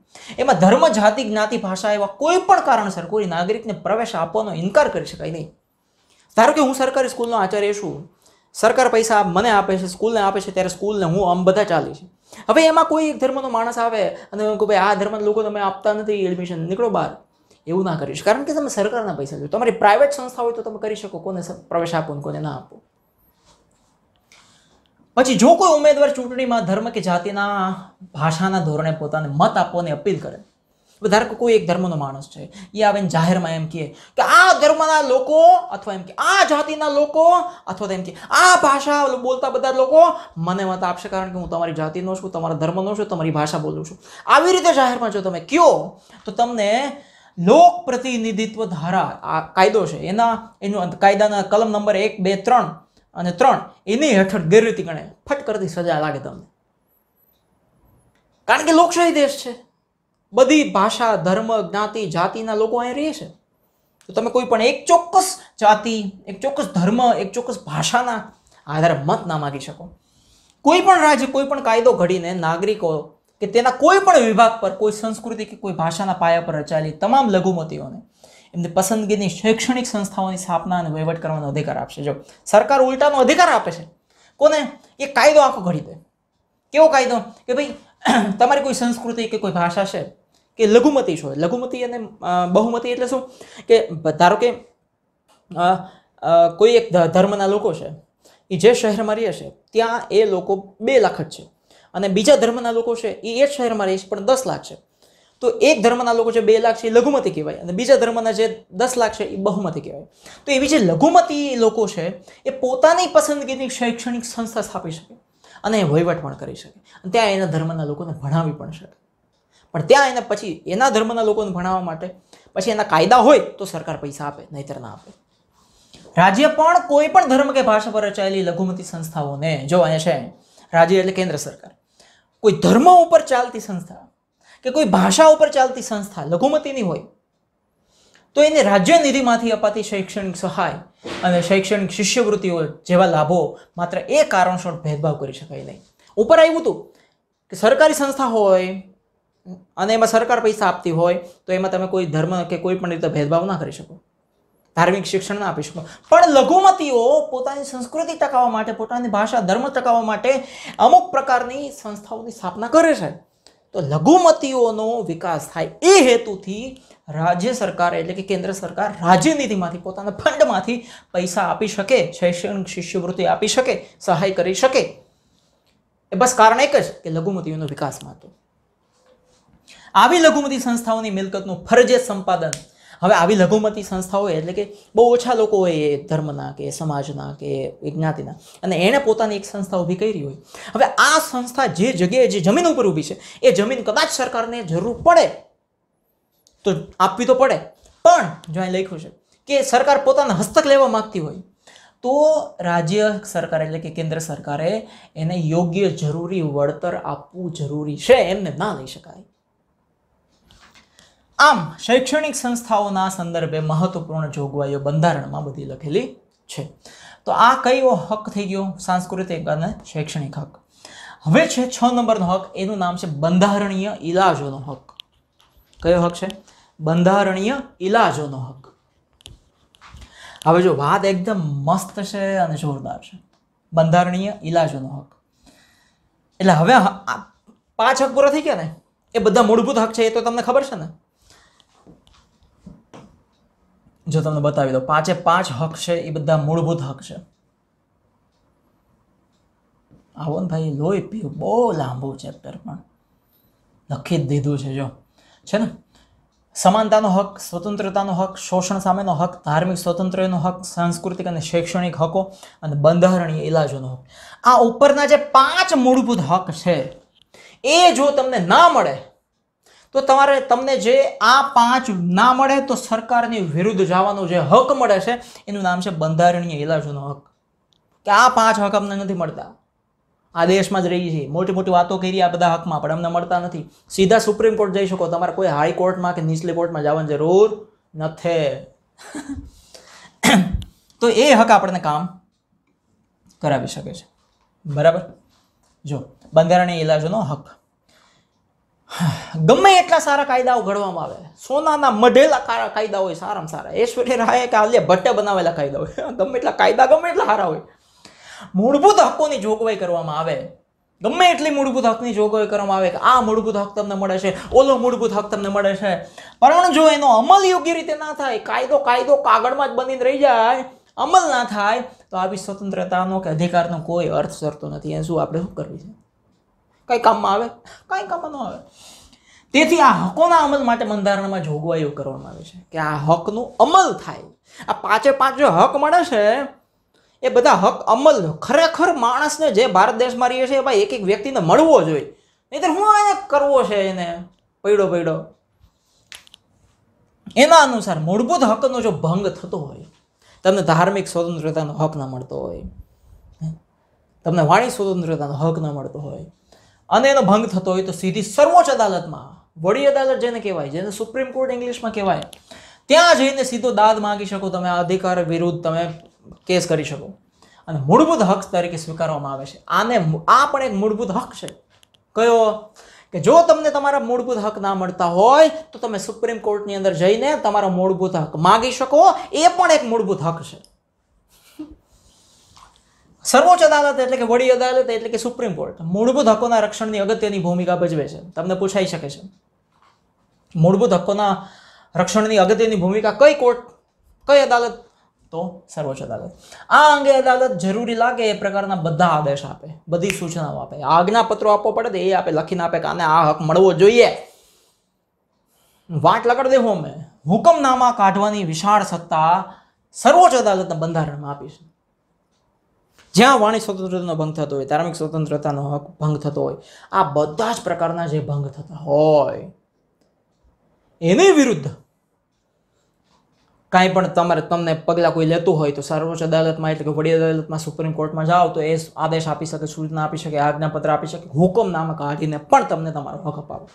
Speaker 1: એમાં ધર્મ જાતિ જ્ઞાતિ ભાષા એવા કોઈ પણ કારણસર કોઈ નાગરિકને પ્રવેશ આપવાનો ઇન્કાર કરી શકાય નહીં ધારો કે હું સરકારી સ્કૂલનો આચાર્ય છું સરકાર પૈસા મને આપે છે સ્કૂલને આપે છે ત્યારે સ્કૂલને હું આમ બધા ચાલી છે હવે એમાં કોઈ ધર્મનો માણસ આવે અને કહું ભાઈ આ ધર્મના લોકો તમે આપતા નથી એડમિશન નીકળો બહાર એવું ના કરીશ કારણ કે તમે સરકારના પૈસા જો તમારી પ્રાઇવેટ સંસ્થા હોય તો તમે કરી શકો કોને પ્રવેશ આપો કોને ના આપો પછી જો કોઈ ઉમેદવાર ચૂંટણીમાં ધર્મ કે જાતિના ભાષાના ધોરણે પોતાને મત આપવાની અપીલ કરે ધારો કે કોઈ એક ધર્મનો માણસ છે એ આવે જાહેરમાં એમ કહે કે આ ધર્મના લોકો અથવા એમ કે આ જાતિના લોકો અથવા તો એમ કે આ ભાષા બોલતા બધા લોકો મને મત આપશે કારણ કે હું તમારી જાતિનો છું તમારા ધર્મનો છું તમારી ભાષા બોલું છું આવી રીતે જાહેરમાં જો તમે કયો તો તમને લોક પ્રતિનિધિત્વ ધારા આ કાયદો છે એના એનું કાયદાના કલમ નંબર એક બે ત્રણ અને ત્રણ એની હેઠળ ગેરરીતિ ગણે ફટ સજા લાગે તમને કારણ કે લોકશાહી દેશ છે બધી ભાષા ધર્મ જ્ઞાતિ જાતિના લોકો અહીં રહે છે તો તમે કોઈ પણ એક ચોક્કસ જાતિ એક ચોક્કસ ધર્મ એક ચોક્કસ ભાષાના આધારે મત ના માગી શકો કોઈ પણ રાજ્ય કોઈ પણ કાયદો ઘડીને નાગરિકો કે તેના કોઈ પણ વિભાગ પર કોઈ સંસ્કૃતિ કે કોઈ ભાષાના પાયા પર રચાયેલી તમામ લઘુમતીઓને એમને પસંદગીની શૈક્ષણિક સંસ્થાઓની સ્થાપના અને વહીવટ કરવાનો અધિકાર આપશે જો સરકાર ઉલટાનો અધિકાર આપે છે કોને એ કાયદો આખો ઘડી દે કેવો કાયદો કે ભાઈ તમારી કોઈ સંસ્કૃતિ કે કોઈ ભાષા છે કે લઘુમતી છો લઘુમતી અને બહુમતી એટલે શું કે ધારો કે કોઈ એક ધર્મના લોકો છે એ જે શહેરમાં રહે છે ત્યાં એ લોકો બે લાખ જ છે અને બીજા ધર્મના લોકો છે એ એ જ શહેરમાં રહે છે પણ દસ લાખ છે તો એક ધર્મના લોકો છે બે લાખ છે એ લઘુમતી કહેવાય અને બીજા ધર્મના જે દસ લાખ છે એ બહુમતી કહેવાય તો એવી જે લઘુમતી લોકો છે એ પોતાની પસંદગીની શૈક્ષણિક સંસ્થા સ્થાપી શકે અને એ વહીવટ પણ કરી શકે અને ત્યાં એના ધર્મના લોકોને ભણાવી પણ શકે પણ ત્યાં એના પછી એના ધર્મના લોકોને ભણાવવા માટે પછી એના કાયદા હોય તો સરકાર પૈસા આપે નહીતર ના આપે રાજ્ય પણ કોઈ પણ ધર્મ કે ભાષા પર રચાયેલી લઘુમતી સંસ્થાઓને જો અહીંયા છે રાજ્ય એટલે કેન્દ્ર સરકાર કોઈ ધર્મ ઉપર ચાલતી સંસ્થા કે કોઈ ભાષા ઉપર ચાલતી સંસ્થા લઘુમતીની હોય તો એને રાજ્ય નિધિમાંથી અપાતી શૈક્ષણિક સહાય અને શૈક્ષણિક શિષ્યવૃત્તિઓ જેવા લાભો માત્ર એ કારણસર ભેદભાવ કરી શકાય નહીં ઉપર આવ્યું હતું કે સરકારી સંસ્થા હોય અને એમાં સરકાર પૈસા આપતી હોય તો એમાં તમે કોઈ ધર્મ કે કોઈ પણ રીતે ભેદભાવ ના કરી શકો ધાર્મિક શિક્ષણ ના આપી શકો પણ લઘુમતીઓ પોતાની સંસ્કૃતિ ટકાવવા માટે પોતાની ભાષા ધર્મ ટકાવવા માટે અમુક પ્રકારની સંસ્થાઓની સ્થાપના કરે છે તો લઘુમતીઓનો વિકાસ થાય એ હેતુથી રાજ્ય સરકાર એટલે કે કેન્દ્ર સરકાર રાજ્યનિધિમાંથી પોતાના ફંડમાંથી પૈસા આપી શકે શૈક્ષણિક શિષ્યવૃત્તિ આપી શકે સહાય કરી શકે એ બસ કારણ એક જ કે લઘુમતીઓનો વિકાસમાં હતો આવી લઘુમતી સંસ્થાઓની મિલકતનું ફરજે સંપાદન હવે આવી લઘુમતી સંસ્થાઓ એટલે કે બહુ ઓછા લોકો હોય એ ધર્મના કે સમાજના કે જ્ઞાતિના અને એણે પોતાની એક સંસ્થા ઊભી કરી હોય હવે આ સંસ્થા જે જગ્યાએ જે જમીન ઉપર ઊભી છે એ જમીન કદાચ સરકારને જરૂર પડે તો આપવી તો પડે પણ જો અહીં લખ્યું છે કે સરકાર પોતાના હસ્તક લેવા માગતી હોય તો રાજ્ય સરકાર એટલે કે કેન્દ્ર સરકારે એને યોગ્ય જરૂરી વળતર આપવું જરૂરી છે એમને ના લઈ શકાય આમ શૈક્ષણિક સંસ્થાઓના સંદર્ભે મહત્વપૂર્ણ જોગવાઈઓ બંધારણમાં બધી લખેલી છે તો આ કયો હક થઈ ગયો સાંસ્કૃતિક અને શૈક્ષણિક હક હવે છે છ નંબરનો હક એનું નામ છે બંધારણીય ઇલાજોનો હક કયો હક છે બંધારણીય ઇલાજોનો હક હવે જો વાત એકદમ મસ્ત છે અને જોરદાર છે બંધારણીય ઇલાજોનો હક એટલે હવે પાંચ હક પૂરા થઈ ગયા ને એ બધા મૂળભૂત હક છે એ તો તમને ખબર છે ને જો તમને બતાવી દો પાંચે પાંચ હક છે એ બધા મૂળભૂત હક છે આવો ને ભાઈ લોહી પીવું બહુ લાંબુ ચેપ્ટર પણ લખી જ દીધું છે જો છે ને સમાનતાનો હક સ્વતંત્રતાનો હક શોષણ સામેનો હક ધાર્મિક સ્વતંત્રનો હક સાંસ્કૃતિક અને શૈક્ષણિક હકો અને બંધારણીય ઇલાજોનો હક આ ઉપરના જે પાંચ મૂળભૂત હક છે એ જો તમને ના મળે તો તમારે તમને જે આ પાંચ ના મળે તો સરકારની વિરુદ્ધ જવાનો જે હક મળે છે એનું નામ છે બંધારણીય ઇલાજોનો હક કે આ પાંચ હક અમને નથી મળતા આ દેશમાં જ રહી છે મોટી મોટી વાતો કરી આ બધા હકમાં પણ અમને મળતા નથી સીધા સુપ્રીમ કોર્ટ જઈ શકો તમારે કોઈ હાઈકોર્ટમાં કે નીચલી કોર્ટમાં જવાની જરૂર નથી તો એ હક આપણને કામ કરાવી શકે છે બરાબર જો બંધારણીય ઇલાજોનો હક ગમે એટલા સારા કાયદાઓ ઘડવામાં આવે સોનાના મઢેલા કાયદા હોય સારામાં સારા ઐશ્વર્ય રાય કે આલ્ય ભટ્ટે બનાવેલા કાયદા હોય ગમે એટલા કાયદા ગમે એટલા સારા હોય મૂળભૂત હકોની જોગવાઈ કરવામાં આવે ગમે એટલી મૂળભૂત હકની જોગવાઈ કરવામાં આવે કે આ મૂળભૂત હક તમને મળે છે ઓલો મૂળભૂત હક તમને મળે છે પણ જો એનો અમલ યોગ્ય રીતે ના થાય કાયદો કાયદો કાગળમાં જ બનીને રહી જાય અમલ ના થાય તો આવી સ્વતંત્રતાનો કે અધિકારનો કોઈ અર્થ સરતો નથી એ શું આપણે શું કરવી છે કંઈ કામમાં આવે કાંઈ કામમાં ન આવે તેથી આ હકોના અમલ માટે બંધારણમાં જોગવાઈઓ કરવામાં આવે છે કે આ હકનું અમલ થાય આ પાંચે પાંચ જે હક મળે છે એ બધા હક અમલ ખરેખર માણસને જે ભારત દેશમાં રહીએ છે ભાઈ એક એક વ્યક્તિને મળવો જોઈએ નહીતર હું એને કરવો છે એને પૈડો પૈડો એના અનુસાર મૂળભૂત હકનો જો ભંગ થતો હોય તમને ધાર્મિક સ્વતંત્રતાનો હક ન મળતો હોય તમને વાણી સ્વતંત્રતાનો હક ન મળતો હોય અને એનો ભંગ થતો હોય તો સીધી સર્વોચ્ચ અદાલતમાં વડી અદાલત જેને કહેવાય જેને સુપ્રીમ કોર્ટ ઇંગ્લિશમાં કહેવાય ત્યાં જઈને સીધો દાદ માગી શકો તમે અધિકાર વિરુદ્ધ તમે કેસ કરી શકો અને મૂળભૂત હક તરીકે સ્વીકારવામાં આવે છે આને આ પણ એક મૂળભૂત હક છે કયો કે જો તમને તમારા મૂળભૂત હક ના મળતા હોય તો તમે સુપ્રીમ કોર્ટની અંદર જઈને તમારો મૂળભૂત હક માગી શકો એ પણ એક મૂળભૂત હક છે સર્વોચ્ચ અદાલત એટલે કે વડી અદાલત એટલે કે સુપ્રીમ કોર્ટ મૂળભૂત હકોના રક્ષણની અગત્યની ભૂમિકા ભજવે છે તમને પૂછાઈ શકે છે મૂળભૂત હકોના રક્ષણની અગત્યની ભૂમિકા કઈ કોર્ટ કઈ અદાલત તો સર્વોચ્ચ અદાલત આ અંગે અદાલત જરૂરી લાગે એ પ્રકારના બધા આદેશ આપે બધી સૂચનાઓ આપે આજ્ઞાપત્રો આપવો પડે તો એ આપે લખીને આપે કે આને આ હક મળવો જોઈએ વાટ લગાડી દેવું અમે હુકમનામા કાઢવાની વિશાળ સત્તા સર્વોચ્ચ અદાલતના બંધારણમાં આપીશું જ્યાં વાણી સ્વતંત્રતાનો ભંગ થતો હોય ધાર્મિક સ્વતંત્રતાનો હક ભંગ થતો હોય આ બધા જ પ્રકારના જે ભંગ થતા હોય એને વિરુદ્ધ કાંઈ પણ તમારે તમને પગલાં કોઈ લેતું હોય તો સર્વોચ્ચ અદાલતમાં એટલે કે વડી અદાલતમાં સુપ્રીમ કોર્ટમાં જાઓ તો એ આદેશ આપી શકે સૂચના આપી શકે આજ્ઞાપત્ર આપી શકે હુકમનામા કાઢીને પણ તમને તમારો હક અપાવો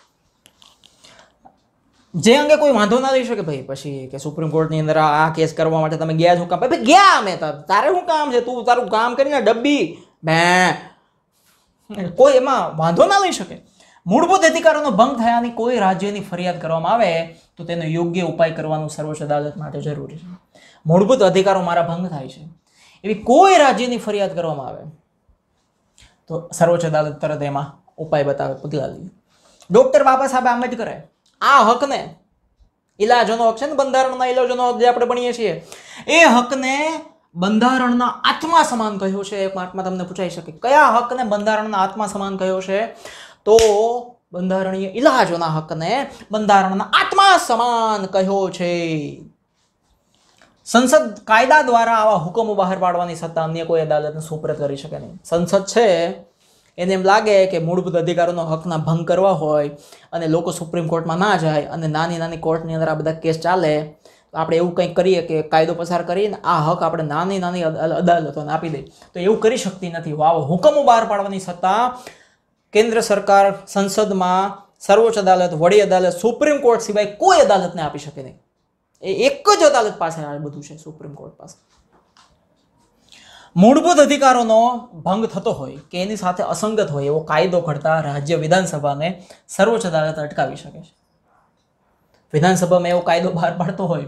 Speaker 1: જે અંગે કોઈ વાંધો ના રહી શકે ભાઈ પછી કે સુપ્રીમ કોર્ટની અંદર આ કેસ કરવા માટે તમે ગયા શું કામ ભાઈ ગયા અમે તારે શું કામ છે તું તારું કામ કરીને ડબ્બી બે કોઈ એમાં વાંધો ના લઈ શકે મૂળભૂત અધિકારોનો ભંગ થયાની કોઈ રાજ્યની ફરિયાદ કરવામાં આવે તો તેનો યોગ્ય ઉપાય કરવાનું સર્વોચ્ચ અદાલત માટે જરૂરી છે મૂળભૂત અધિકારો મારા ભંગ થાય છે એવી કોઈ રાજ્યની ફરિયાદ કરવામાં આવે તો સર્વોચ્ચ અદાલત તરત એમાં ઉપાય બતાવે પગલાં લઈએ ડૉક્ટર બાબા સાહેબ આંબેડકરે આ હકને ઇલાજનો હક છે ને બંધારણના ઇલાજનો જે આપણે ભણીએ છીએ એ હકને બંધારણના આત્મા સમાન કહ્યો છે એક માર્કમાં તમને પૂછાઈ શકે કયા હકને બંધારણના આત્મા સમાન કહ્યો છે તો બંધારણીય ઇલાજોના હકને બંધારણના આત્મા સમાન કહ્યો છે સંસદ કાયદા દ્વારા આવા હુકમો બહાર પાડવાની સત્તા અન્ય કોઈ અદાલતને સુપ્રત કરી શકે નહીં સંસદ છે એને એમ લાગે કે મૂળભૂત અધિકારોનો હકના ભંગ કરવા હોય અને લોકો સુપ્રીમ કોર્ટમાં ના જાય અને નાની નાની કોર્ટની અંદર આ બધા કેસ ચાલે તો આપણે એવું કંઈક કરીએ કે કાયદો પસાર કરીને આ હક આપણે નાની નાની અદાલતોને આપી દઈએ તો એવું કરી શકતી નથી વાવ હુકમો બહાર પાડવાની સત્તા કેન્દ્ર સરકાર સંસદમાં સર્વોચ્ચ અદાલત વડી અદાલત સુપ્રીમ કોર્ટ સિવાય કોઈ અદાલતને આપી શકે નહીં એ એક જ અદાલત પાસે આ બધું છે સુપ્રીમ કોર્ટ પાસે મૂળભૂત અધિકારોનો ભંગ થતો હોય કે એની સાથે અસંગત હોય એવો કાયદો ઘડતા રાજ્ય વિધાનસભાને સર્વોચ્ચ અદાલત અટકાવી શકે છે વિધાનસભામાં એવો કાયદો બહાર પાડતો હોય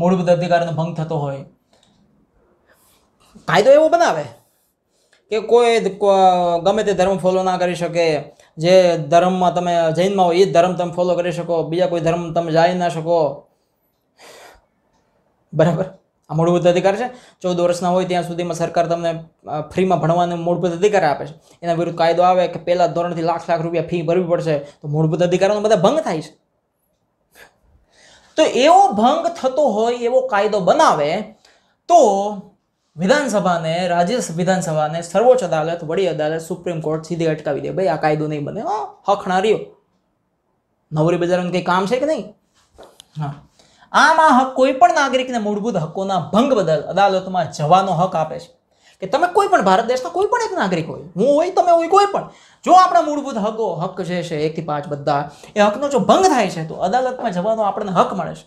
Speaker 1: મૂળભૂત અધિકારનો ભંગ થતો હોય કાયદો એવો બનાવે કે કોઈ ગમે તે ધર્મ ફોલો ના કરી શકે જે ધર્મમાં તમે જૈનમાં હોય એ જ ધર્મ તમે ફોલો કરી શકો બીજા કોઈ ધર્મ તમે જાણી ના શકો બરાબર આ મૂળભૂત અધિકાર છે ચૌદ વર્ષના હોય ત્યાં સુધીમાં સરકાર તમને ફ્રીમાં ભણવાનો મૂળભૂત અધિકાર આપે છે એના વિરુદ્ધ કાયદો આવે કે પહેલાં ધોરણથી લાખ લાખ રૂપિયા ફી ભરવી પડશે તો મૂળભૂત અધિકારોનો બધા ભંગ થાય છે તો એવો ભંગ થતો હોય એવો કાયદો બનાવે તો વિધાનસભાને રાજ્ય વિધાનસભાને સર્વોચ્ચ અદાલત વડી અદાલત સુપ્રીમ કોર્ટ સીધી અટકાવી દે ભાઈ આ કાયદો નહીં બને હખણા નવરી બજારનું કંઈ કામ છે કે નહીં હા આમાં કોઈ પણ નાગરિકને મૂળભૂત હકોના ભંગ બદલ અદાલતમાં જવાનો હક આપે છે કે તમે કોઈ પણ ભારત દેશનો કોઈ પણ એક નાગરિક હોય હું હોય તમે હોય કોઈ પણ જો આપણા મૂળભૂત હકો હક જે છે એકથી પાંચ બધા એ હકનો જો ભંગ થાય છે તો અદાલતમાં જવાનો આપણને હક મળે છે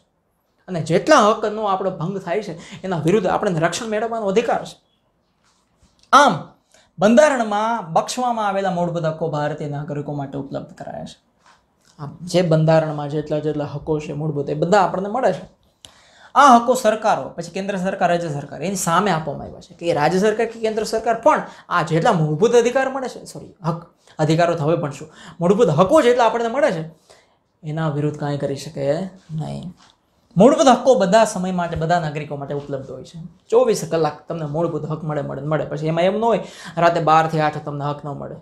Speaker 1: અને જેટલા હકનો આપણો ભંગ થાય છે એના વિરુદ્ધ આપણને રક્ષણ મેળવવાનો અધિકાર છે આમ બંધારણમાં બક્ષવામાં આવેલા મૂળભૂત હકો ભારતીય નાગરિકો માટે ઉપલબ્ધ કરાયા છે આમ જે બંધારણમાં જેટલા જેટલા હકો છે મૂળભૂત એ બધા આપણને મળે છે આ હકો સરકારો પછી કેન્દ્ર સરકાર રાજ્ય સરકાર એની સામે આપવામાં આવ્યા છે કે રાજ્ય સરકાર કે કેન્દ્ર સરકાર પણ આ જેટલા મૂળભૂત અધિકાર મળે છે સોરી હક અધિકારો હવે પણ શું મૂળભૂત હકો જેટલા આપણને મળે છે એના વિરુદ્ધ કાંઈ કરી શકે નહીં મૂળભૂત હકો બધા સમય માટે બધા નાગરિકો માટે ઉપલબ્ધ હોય છે ચોવીસ કલાક તમને મૂળભૂત હક મળે મળે મળે પછી એમાં એમ ન હોય રાતે બારથી આઠ તમને હક ન મળે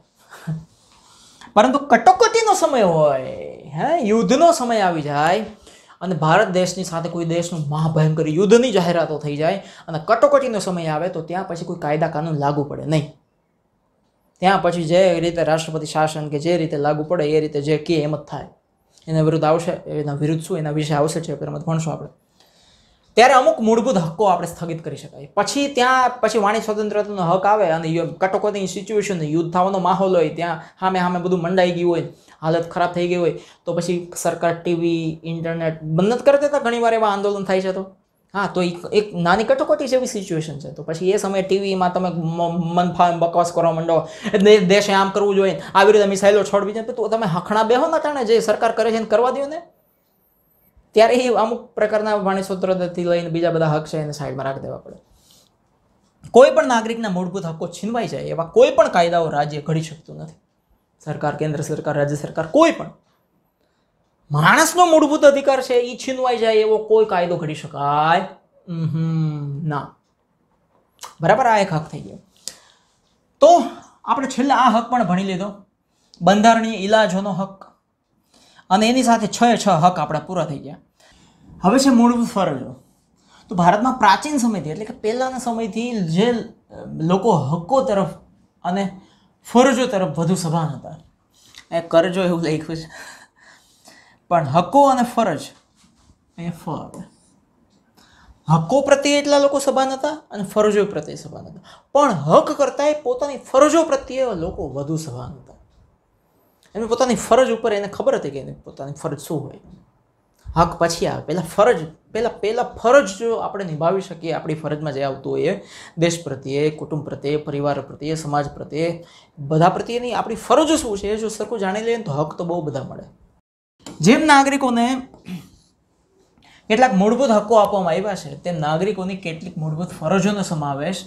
Speaker 1: પરંતુ કટોકટીનો સમય હોય હે યુદ્ધનો સમય આવી જાય અને ભારત દેશની સાથે કોઈ દેશનું મહાભયંકર યુદ્ધની જાહેરાતો થઈ જાય અને કટોકટીનો સમય આવે તો ત્યાં પછી કોઈ કાયદા કાનૂન લાગુ પડે નહીં ત્યાં પછી જે રીતે રાષ્ટ્રપતિ શાસન કે જે રીતે લાગુ પડે એ રીતે જે કે એમ જ થાય એના વિરુદ્ધ આવશે એના વિરુદ્ધ શું એના વિશે આવશે ચેપ્ટરમાં ભણશું આપણે ત્યારે અમુક મૂળભૂત હક્કો આપણે સ્થગિત કરી શકાય પછી ત્યાં પછી વાણી સ્વતંત્રતાનો હક આવે અને કટોકટીની સિચ્યુએશન યુદ્ધ થવાનો માહોલ હોય ત્યાં સામે સામે બધું મંડાઈ ગયું હોય હાલત ખરાબ થઈ ગઈ હોય તો પછી સરકાર ટીવી ઇન્ટરનેટ બંધ જ કરી દેતા ઘણીવાર એવા આંદોલન થાય છે તો હા તો એક નાની કટોકટી જેવી સિચ્યુએશન છે તો પછી એ સમયે ટીવીમાં તમે મનફામ બકવાસ કરવા માંડો દેશે આમ કરવું જોઈએ આવી રીતે મિસાઇલો છોડવી જોઈએ તો તમે હખણા બેહો ના કારણે જે સરકાર કરે છે એને કરવા દો ને ત્યારે એ અમુક પ્રકારના વાણી સૂત્રથી લઈને બીજા બધા હક છે એને સાઈડમાં રાખી દેવા પડે કોઈ પણ નાગરિકના મૂળભૂત હકો છીનવાઈ જાય એવા કોઈ પણ કાયદાઓ રાજ્ય ઘડી શકતું નથી સરકાર કેન્દ્ર સરકાર રાજ્ય સરકાર કોઈ પણ માણસનો મૂળભૂત અધિકાર છે એ છીનવાઈ જાય એવો કોઈ કાયદો ઘડી શકાય ના બરાબર આ એક હક થઈ ગયો તો આપણે છેલ્લા આ હક પણ ભણી લીધો બંધારણીય ઇલાજોનો હક અને એની સાથે છ છ હક આપણા પૂરા થઈ ગયા હવે છે મૂળભૂત ફરજો તો ભારતમાં પ્રાચીન સમયથી એટલે કે પહેલાંના સમયથી જે લોકો હક્કો તરફ અને ફરજો તરફ વધુ સભાન હતા એ કરજો એવું લખ્યું છે પણ હક્કો અને ફરજ એ ફરજ હક્કો પ્રત્યે એટલા લોકો સભાન હતા અને ફરજો પ્રત્યે સભાન હતા પણ હક કરતાં પોતાની ફરજો પ્રત્યે લોકો વધુ સભાન હતા એમને પોતાની ફરજ ઉપર એને ખબર હતી કે એની પોતાની ફરજ શું હોય હક પછી આવે પહેલાં ફરજ પહેલાં પહેલાં ફરજ જો આપણે નિભાવી શકીએ આપણી ફરજમાં જે આવતું હોય એ દેશ પ્રત્યે કુટુંબ પ્રત્યે પરિવાર પ્રત્યે સમાજ પ્રત્યે બધા પ્રત્યેની આપણી ફરજો શું છે જો સરખું જાણી લઈએ તો હક તો બહુ બધા મળે જેમ નાગરિકોને કેટલાક મૂળભૂત હકો આપવામાં આવ્યા છે તેમ નાગરિકોની કેટલીક મૂળભૂત ફરજોનો સમાવેશ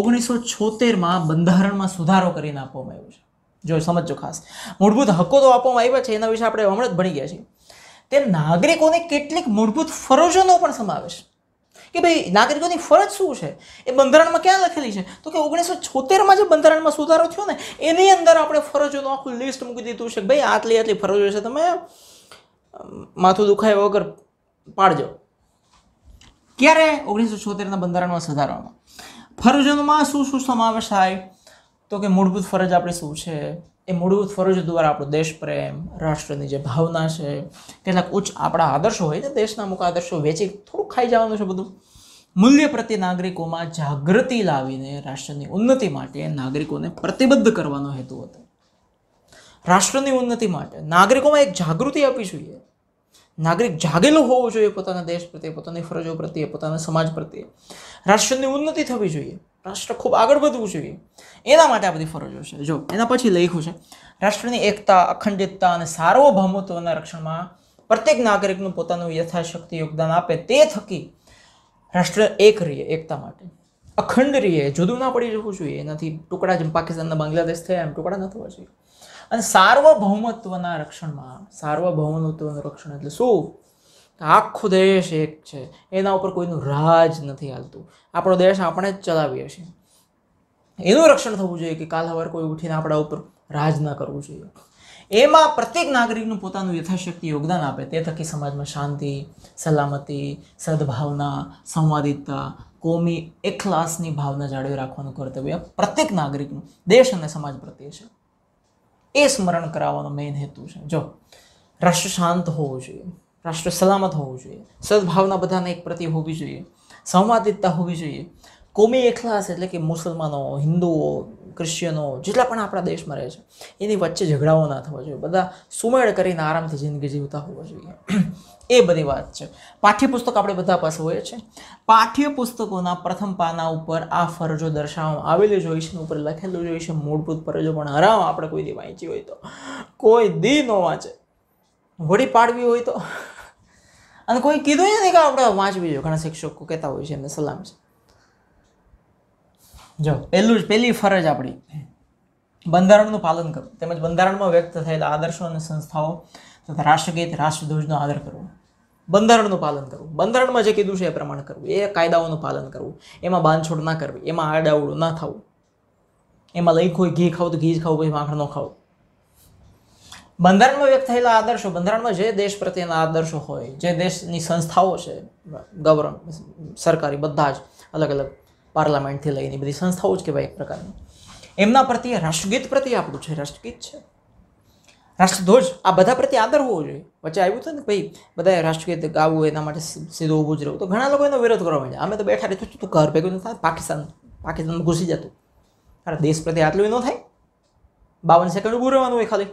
Speaker 1: ઓગણીસો છોતેરમાં બંધારણમાં સુધારો કરીને આપવામાં આવ્યો છે જો સમજો ખાસ મૂળભૂત હકો તો આપવામાં આવ્યા છે એના વિશે આપણે હમણાં જ ભણી ગયા છીએ તે નાગરિકોને કેટલીક મૂળભૂત ફરજોનો પણ સમાવેશ કે ભાઈ નાગરિકોની ફરજ શું છે એ બંધારણમાં ક્યાં લખેલી છે તો કે ઓગણીસો છોતેરમાં જે બંધારણમાં સુધારો થયો ને એની અંદર આપણે ફરજોનું આખું લિસ્ટ મૂકી દીધું છે ભાઈ આટલી આટલી ફરજો છે તમે માથું દુખાય વગર પાડજો ક્યારે ઓગણીસો છોતેરના બંધારણમાં સુધારવામાં ફરજોમાં શું શું સમાવેશ થાય તો કે મૂળભૂત ફરજ આપણે શું છે એ મૂળભૂત ફરજ દ્વારા આપણું દેશપ્રેમ રાષ્ટ્રની જે ભાવના છે કેટલાક ઉચ્ચ આપણા આદર્શો હોય ને દેશના અમુક આદર્શો વેચી થોડુંક ખાઈ જવાનું છે બધું મૂલ્ય પ્રત્યે નાગરિકોમાં જાગૃતિ લાવીને રાષ્ટ્રની ઉન્નતિ માટે નાગરિકોને પ્રતિબદ્ધ કરવાનો હેતુ હતો રાષ્ટ્રની ઉન્નતિ માટે નાગરિકોમાં એક જાગૃતિ આપવી જોઈએ નાગરિક જાગેલો હોવો જોઈએ પોતાના દેશ પ્રત્યે પોતાની ફરજો પ્રત્યે પોતાના સમાજ પ્રત્યે રાષ્ટ્રની ઉન્નતિ થવી જોઈએ રાષ્ટ્ર ખૂબ આગળ વધવું જોઈએ એના માટે આ બધી ફરજો છે જો એના પછી લખ્યું છે રાષ્ટ્રની એકતા અખંડિતતા અને સાર્વભૌમત્વના રક્ષણમાં પ્રત્યેક નાગરિકનું પોતાનું યથાશક્તિ યોગદાન આપે તે થકી રાષ્ટ્ર એક રહીએ એકતા માટે અખંડ રહીએ જુદું ના પડી જવું જોઈએ એનાથી ટુકડા જેમ પાકિસ્તાનના બાંગ્લાદેશ થયા એમ ટુકડા ન થવા જોઈએ અને સાર્વભૌમત્વના રક્ષણમાં સાર્વભૌમત્વનું રક્ષણ એટલે શું આખો દેશ એક છે એના ઉપર કોઈનું રાજ નથી હાલતું આપણો દેશ આપણે જ ચલાવીએ છીએ એનું રક્ષણ થવું જોઈએ કે કાલ હવાર કોઈ ઉઠીને આપણા ઉપર રાજ ન કરવું જોઈએ એમાં પ્રત્યેક નાગરિકનું પોતાનું યથાશક્તિ યોગદાન આપે તે થકી સમાજમાં શાંતિ સલામતી સદભાવના સંવાદિતતા કોમી એકલાસની ભાવના જાળવી રાખવાનું કર્તવ્ય પ્રત્યેક નાગરિકનું દેશ અને સમાજ પ્રત્યે છે એ સ્મરણ કરાવવાનો મેઇન હેતુ છે જો રાષ્ટ્ર શાંત હોવું જોઈએ રાષ્ટ્ર સલામત હોવું જોઈએ સદભાવના બધાને એક પ્રતિ હોવી જોઈએ સંવાદિતતા હોવી જોઈએ કોમી એખલાસ એટલે કે મુસલમાનો હિન્દુઓ ક્રિશ્ચિયનો જેટલા પણ આપણા દેશમાં રહે છે એની વચ્ચે ઝઘડાઓ ના થવા જોઈએ બધા સુમેળ કરીને આરામથી જિંદગી જીવતા હોવા જોઈએ એ બધી વાત છે પાઠ્યપુસ્તક આપણે બધા પાસે હોય છે પાઠ્યપુસ્તકોના પ્રથમ પાના ઉપર આ ફરજો દર્શાવવામાં આવેલી જોઈ છે ઉપર લખેલું જોઈ છે મૂળભૂત ફરજો પણ હરાવ આપણે કોઈ દી વાંચી હોય તો કોઈ દી ન વાંચે વળી પાડવી હોય તો અને કોઈ કીધું નથી કે આપણે વાંચવી જોઈએ ઘણા શિક્ષકો કહેતા હોય છે એમને સલામ છે જો પહેલું જ પહેલી ફરજ આપણી બંધારણનું પાલન કરવું તેમજ બંધારણમાં વ્યક્ત થયેલા આદર્શો અને સંસ્થાઓ તથા રાષ્ટ્રગીત રાષ્ટ્રધ્વજનો આદર કરવો બંધારણનું પાલન કરવું બંધારણમાં જે કીધું છે એ પ્રમાણે કરવું એ કાયદાઓનું પાલન કરવું એમાં બાંધછોડ ના કરવી એમાં આડાવડું ના થવું એમાં લઈ કોઈ ઘી ખાવું તો ઘી જ ખાવું પછી માખણ ન ખાવું બંધારણમાં વ્યક્ત થયેલા આદર્શો બંધારણમાં જે દેશ પ્રત્યેના આદર્શો હોય જે દેશની સંસ્થાઓ છે ગવર્ન સરકારી બધા જ અલગ અલગ પાર્લામેન્ટથી લઈને બધી સંસ્થાઓ જ કહેવાય એક પ્રકારની એમના પ્રત્યે રાષ્ટ્રગીત પ્રત્યે આપણું છે રાષ્ટ્રગીત છે રાષ્ટ્રધ્વજ આ બધા પ્રત્યે આદર હોવો જોઈએ વચ્ચે આવ્યું હતું ને ભાઈ બધાએ રાષ્ટ્રગીત ગાવું એના માટે સીધો ઊભું જ રહેવું તો ઘણા લોકો એનો વિરોધ કરવા માંડ્યા અમે તો બેઠા રહેતું તું ઘર ભેગું થાય પાકિસ્તાન પાકિસ્તાનમાં ઘૂસી જતું અરે દેશ પ્રત્યે આટલું ન થાય બાવન સેકન્ડ ઊભું રહેવાનું હોય ખાલી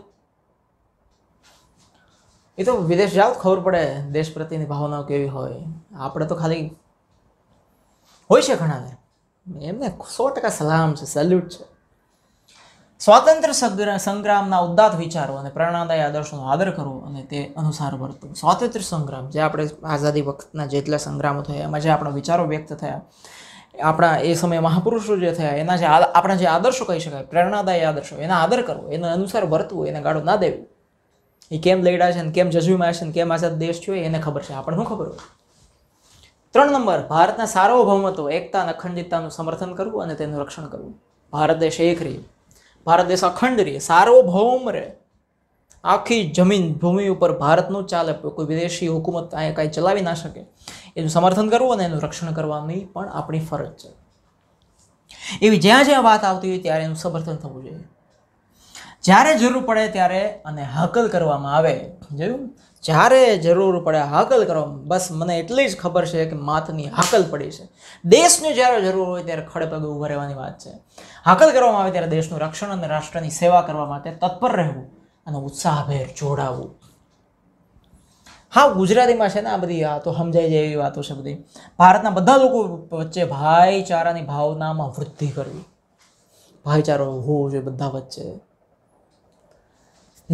Speaker 1: એ તો વિદેશ જાઓ ખબર પડે દેશ પ્રત્યેની ભાવનાઓ કેવી હોય આપણે તો ખાલી હોય છે ઘણાને એમને સો ટકા સલામ છે સેલ્યુટ છે સ્વાતંત્ર્ય સંગ્રામના ઉદ્દાત વિચારો અને પ્રેરણાદાય આદર્શોનો આદર કરવો અને તે અનુસાર વર્તવું સ્વાતંત્ર્ય સંગ્રામ જે આપણે આઝાદી વખતના જેટલા સંગ્રામો થયા એમાં જે આપણા વિચારો વ્યક્ત થયા આપણા એ સમયે મહાપુરુષો જે થયા એના જે આપણા જે આદર્શો કહી શકાય પ્રેરણાદાય આદર્શો એના આદર કરવો એના અનુસાર વર્તવું એને ગાળો ના દેવું એ કેમ લડ્યા છે ને કેમ જજુમાં છે ને કેમ આઝાદ દેશ થયો એને ખબર છે આપણને શું ખબર હોય ત્રણ નંબર ભારતના સાર્વભૌમત્વ એકતા અને અખંડિતતાનું સમર્થન કરવું અને તેનું રક્ષણ કરવું ભારત દેશ એક રહી ભારત દેશ અખંડ રહે સાર્વભૌમ રહે આખી જમીન ભૂમિ ઉપર ભારતનું ચાલે કોઈ વિદેશી હુકુમત અહીંયા કાંઈ ચલાવી ના શકે એનું સમર્થન કરવું અને એનું રક્ષણ કરવાની પણ આપણી ફરજ છે એવી જ્યાં જ્યાં વાત આવતી હોય ત્યારે એનું સમર્થન થવું જોઈએ જ્યારે જરૂર પડે ત્યારે અને હાકલ કરવામાં આવે જોયું જ્યારે જરૂર પડે હાકલ કરવામાં બસ મને એટલી જ ખબર છે કે માથની હાકલ પડી છે દેશને જ્યારે જરૂર હોય ત્યારે ખડપગ પગે રહેવાની વાત છે હાકલ કરવામાં આવે ત્યારે દેશનું રક્ષણ અને રાષ્ટ્રની સેવા કરવા માટે તત્પર રહેવું અને ઉત્સાહભેર જોડાવવું હા ગુજરાતીમાં છે ને આ બધી આ તો સમજાઈ જાય એવી વાતો છે બધી ભારતના બધા લોકો વચ્ચે ભાઈચારાની ભાવનામાં વૃદ્ધિ કરવી ભાઈચારો હોવો જોઈએ બધા વચ્ચે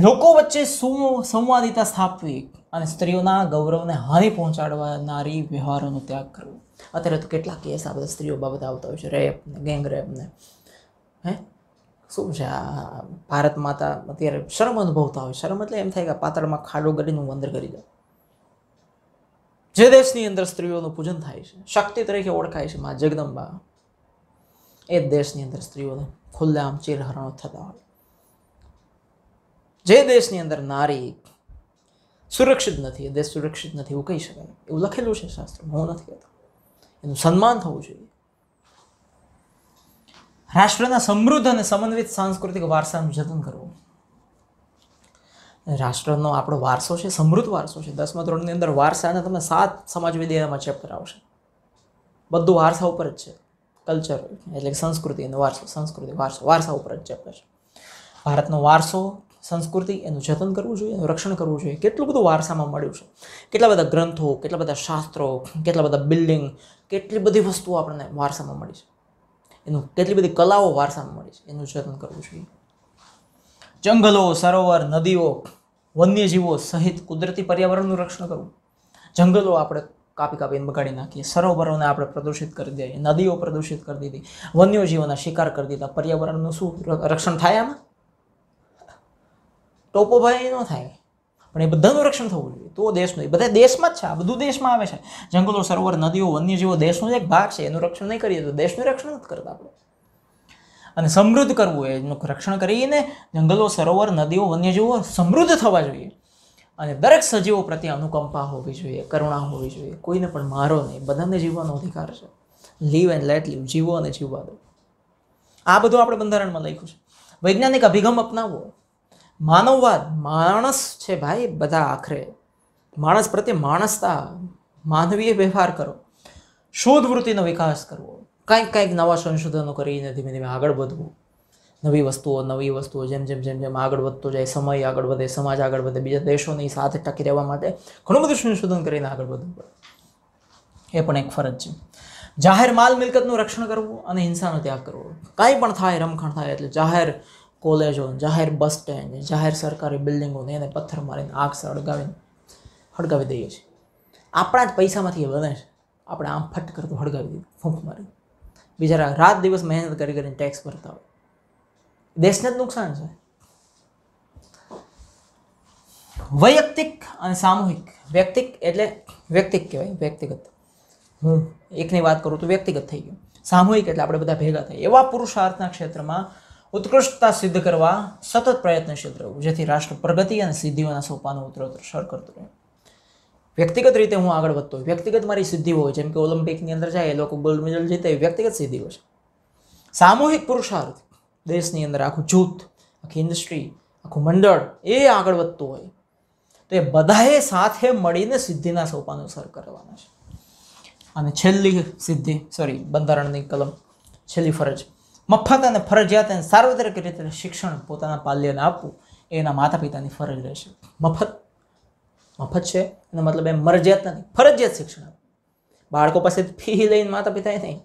Speaker 1: લોકો વચ્ચે શું સંવાદિતા સ્થાપવી અને સ્ત્રીઓના ગૌરવને હાનિ પહોંચાડવાનારી વ્યવહારોનો ત્યાગ કરવો અત્યારે તો કેટલા કેસ આ બધા સ્ત્રીઓ બાબત આવતા હોય છે રેપને ગેંગ રેપને હે શું છે આ ભારત માતા અત્યારે શરમ અનુભવતા હોય શરમ એટલે એમ થાય કે પાતળમાં ખાડો ગળીને હું અંદર કરી દઉં જે દેશની અંદર સ્ત્રીઓનું પૂજન થાય છે શક્તિ તરીકે ઓળખાય છે મા જગદંબા એ દેશની અંદર સ્ત્રીઓને ખુલ્લેઆમ ચીરહરણો થતા હોય જે દેશની અંદર નારી સુરક્ષિત નથી દેશ સુરક્ષિત નથી એવું કહી શકાય એવું લખેલું છે શાસ્ત્ર હું નથી કહેતો એનું સન્માન થવું જોઈએ રાષ્ટ્રના સમૃદ્ધ અને સમન્વિત સાંસ્કૃતિક વારસાનું જતન કરવું રાષ્ટ્રનો આપણો વારસો છે સમૃદ્ધ વારસો છે દસમા ધોરણની અંદર વારસાને તમે સાત સમાજ વિદ્યામાં ચેપ્ટર આવશે બધું વારસા ઉપર જ છે કલ્ચર એટલે સંસ્કૃતિ અને વારસો સંસ્કૃતિ વારસો વારસા ઉપર જ ચેપ્ટર છે ભારતનો વારસો સંસ્કૃતિ એનું જતન કરવું જોઈએ એનું રક્ષણ કરવું જોઈએ કેટલું બધું વારસામાં મળ્યું છે કેટલા બધા ગ્રંથો કેટલા બધા શાસ્ત્રો કેટલા બધા બિલ્ડિંગ કેટલી બધી વસ્તુઓ આપણને વારસામાં મળી છે એનું કેટલી બધી કલાઓ વારસામાં મળી છે એનું જતન કરવું જોઈએ જંગલો સરોવર નદીઓ વન્યજીવો સહિત કુદરતી પર્યાવરણનું રક્ષણ કરવું જંગલો આપણે કાપી કાપીને બગાડી નાખીએ સરોવરોને આપણે પ્રદૂષિત કરી દઈએ નદીઓ પ્રદૂષિત કરી દીધી વન્યજીવોના શિકાર કરી દીધા પર્યાવરણનું શું રક્ષણ થાય આમાં ટોપોભાઈ ન થાય પણ એ બધાનું રક્ષણ થવું જોઈએ તો દેશનું એ બધા દેશમાં જ છે આ બધું દેશમાં આવે છે જંગલો સરોવર નદીઓ વન્યજીવો દેશનો જ એક ભાગ છે એનું રક્ષણ નહીં કરીએ તો દેશનું રક્ષણ નથી કરતા આપણે અને સમૃદ્ધ કરવું એનું રક્ષણ કરીને જંગલો સરોવર નદીઓ વન્યજીવો સમૃદ્ધ થવા જોઈએ અને દરેક સજીવો પ્રત્યે અનુકંપા હોવી જોઈએ કરુણા હોવી જોઈએ કોઈને પણ મારો નહીં બધાને જીવવાનો અધિકાર છે લીવ એન્ડ લેટ લીવ જીવો અને જીવવા દો આ બધું આપણે બંધારણમાં લખ્યું છે વૈજ્ઞાનિક અભિગમ અપનાવવો માનવવાદ માણસ છે ભાઈ બધા આખરે માણસ પ્રત્યે માણસતા માનવીય વ્યવહાર કરો શોધ વૃત્તિનો વિકાસ કરવો કાંઈક કંઈક નવા સંશોધનો કરીને ધીમે ધીમે આગળ વધવું નવી વસ્તુઓ નવી વસ્તુઓ જેમ જેમ જેમ જેમ આગળ વધતો જાય સમય આગળ વધે સમાજ આગળ વધે બીજા દેશોની સાથે ટકી રહેવા માટે ઘણું બધું સંશોધન કરીને આગળ વધવું પડે એ પણ એક ફરજ છે જાહેર માલ મિલકતનું રક્ષણ કરવું અને હિંસાનો ત્યાગ કરવો કાંઈ પણ થાય રમખણ થાય એટલે જાહેર કોલેજો જાહેર બસ સ્ટેન્ડ જાહેર સરકારી બિલ્ડિંગોને એને પથ્થર મારીને આગ સળગાવીને હળગાવી દઈએ છીએ આપણા જ પૈસામાંથી એ બને છે આપણે આમ ફટ કરતું હળગાવી દીધું ફૂંક મારી બિચારા રાત દિવસ મહેનત કરી કરીને ટેક્સ ભરતા હોય દેશને જ નુકસાન છે વૈયક્તિક અને સામૂહિક વ્યક્તિક એટલે વ્યક્તિક કહેવાય વ્યક્તિગત હું એકની વાત કરું તો વ્યક્તિગત થઈ ગયું સામૂહિક એટલે આપણે બધા ભેગા થાય એવા પુરુષાર્થના ક્ષેત્રમાં ઉત્કૃષ્ટતા સિદ્ધ કરવા સતત પ્રયત્નશીલ રહેવું જેથી રાષ્ટ્ર પ્રગતિ અને સિદ્ધિઓના સોપાનું ઉત્તરોત્તર સર કરતું રહે વ્યક્તિગત રીતે હું આગળ વધતો વ્યક્તિગત મારી સિદ્ધિઓ હોય જેમ કે ઓલિમ્પિકની અંદર જાય એ લોકો ગોલ્ડ મેડલ જીતે એ વ્યક્તિગત સિદ્ધિઓ છે સામૂહિક પુરુષાર્થ દેશની અંદર આખું જૂથ આખી ઇન્ડસ્ટ્રી આખું મંડળ એ આગળ વધતું હોય તો એ બધાએ સાથે મળીને સિદ્ધિના સોપાનું સર કરવાના છે અને છેલ્લી સિદ્ધિ સોરી બંધારણની કલમ છેલ્લી ફરજ મફત અને ફરજિયાત અને સાર્વત્રિક રીતે શિક્ષણ પોતાના પાલ્યને આપવું એ એના માતા પિતાની ફરજ રહેશે મફત મફત છે એનો મતલબ એમ મરજિયાત નથી ફરજિયાત શિક્ષણ આપવું બાળકો પાસે ફી લઈને માતા પિતાએ નહીં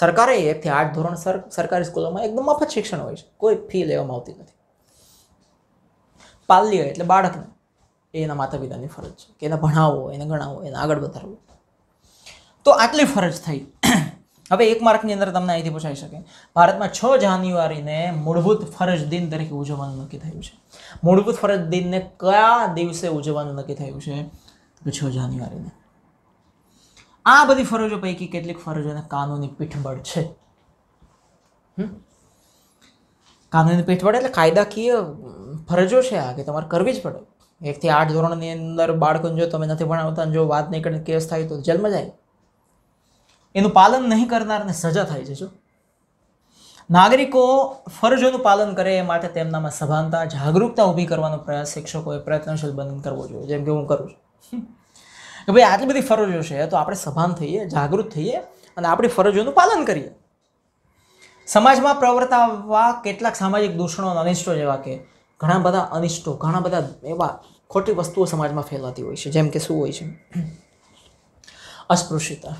Speaker 1: સરકારે એકથી આઠ ધોરણ સરકારી સ્કૂલોમાં એકદમ મફત શિક્ષણ હોય છે કોઈ ફી લેવામાં આવતી નથી પાલ્ય એટલે બાળકને એ એના માતા પિતાની ફરજ છે કે એને ભણાવવો એને ગણાવવો એને આગળ વધારવો તો આટલી ફરજ થઈ હવે એક માર્કની અંદર તમને અહીંથી પૂછાઈ શકે ભારતમાં છ જાન્યુઆરીને મૂળભૂત ફરજ દિન તરીકે ઉજવવાનું નક્કી થયું છે મૂળભૂત ફરજ દિનને કયા દિવસે ઉજવવાનું નક્કી થયું છે છ જાન્યુઆરીને આ બધી ફરજો પૈકી કેટલીક ફરજોને કાનૂની પીઠબળ છે કાનૂની પીઠબળ એટલે કાયદાકીય ફરજો છે આ કે તમારે કરવી જ પડે એકથી આઠ ધોરણની અંદર બાળકોને જો તમે નથી ભણાવતા જો વાત નહીં કરીને કેસ થાય તો જન્મ જાય એનું પાલન નહીં કરનારને સજા થાય છે જો નાગરિકો ફરજોનું પાલન કરે એ માટે તેમનામાં સભાનતા જાગૃતતા ઊભી કરવાનો પ્રયાસ શિક્ષકોએ પ્રયત્નશીલ બંધ કરવો જોઈએ જેમ કે હું કરું છું કે ભાઈ આટલી બધી ફરજો છે તો આપણે સભાન થઈએ જાગૃત થઈએ અને આપણી ફરજોનું પાલન કરીએ સમાજમાં પ્રવર્તાવા કેટલાક સામાજિક દૂષણો અનિષ્ટો જેવા કે ઘણા બધા અનિષ્ટો ઘણા બધા એવા ખોટી વસ્તુઓ સમાજમાં ફેલાતી હોય છે જેમ કે શું હોય છે અસ્પૃશ્યતા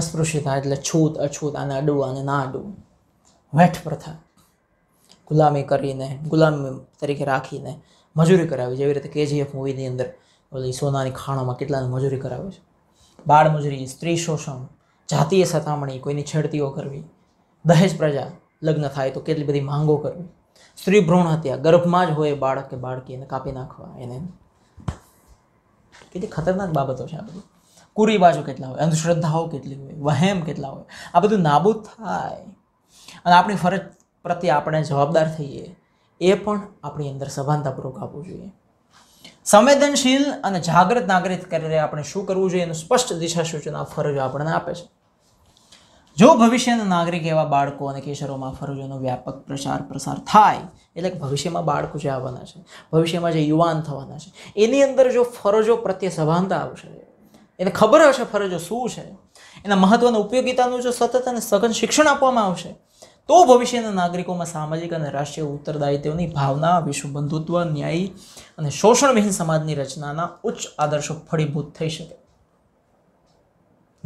Speaker 1: અસ્પૃશ્યતા એટલે છૂત અછૂત અને અડવું અને ના અડવું વેઠ પ્રથા ગુલામી કરીને ગુલામી તરીકે રાખીને મજૂરી કરાવી જેવી રીતે કેજીએફ મૂવીની અંદર ઓલી સોનાની ખાણોમાં કેટલાને મજૂરી કરાવે છે બાળ મજૂરી સ્ત્રી શોષણ જાતીય સતામણી કોઈની છેડતીઓ કરવી દહેજ પ્રજા લગ્ન થાય તો કેટલી બધી માંગો કરવી સ્ત્રી ભ્રૂણ હત્યા ગર્ભમાં જ હોય બાળક કે બાળકી એને કાપી નાખવા એને કેટલી ખતરનાક બાબતો છે આ બધી કુરી બાજુ કેટલા હોય અંધશ્રદ્ધાઓ કેટલી હોય વહેમ કેટલા હોય આ બધું નાબૂદ થાય અને આપણી ફરજ પ્રત્યે આપણે જવાબદાર થઈએ એ પણ આપણી અંદર સભાનતાપૂર્વક આપવું જોઈએ સંવેદનશીલ અને જાગૃત નાગરિક કરીને આપણે શું કરવું જોઈએ એનું સ્પષ્ટ દિશા સૂચના ફરજો આપણને આપે છે જો ભવિષ્યના નાગરિક એવા બાળકો અને કેશરોમાં ફરજોનો વ્યાપક પ્રચાર પ્રસાર થાય એટલે કે ભવિષ્યમાં બાળકો જે આવવાના છે ભવિષ્યમાં જે યુવાન થવાના છે એની અંદર જો ફરજો પ્રત્યે સભાનતા આવશે એને ખબર હશે ફરજો શું છે એના મહત્ત્વના ઉપયોગિતાનું જો સતત અને સઘન શિક્ષણ આપવામાં આવશે તો ભવિષ્યના નાગરિકોમાં સામાજિક અને રાષ્ટ્રીય ઉત્તરદાયિત્વની ભાવના વિશ્વ બંધુત્વ ન્યાય અને શોષણવિહીન સમાજની રચનાના ઉચ્ચ આદર્શો ફળીભૂત થઈ શકે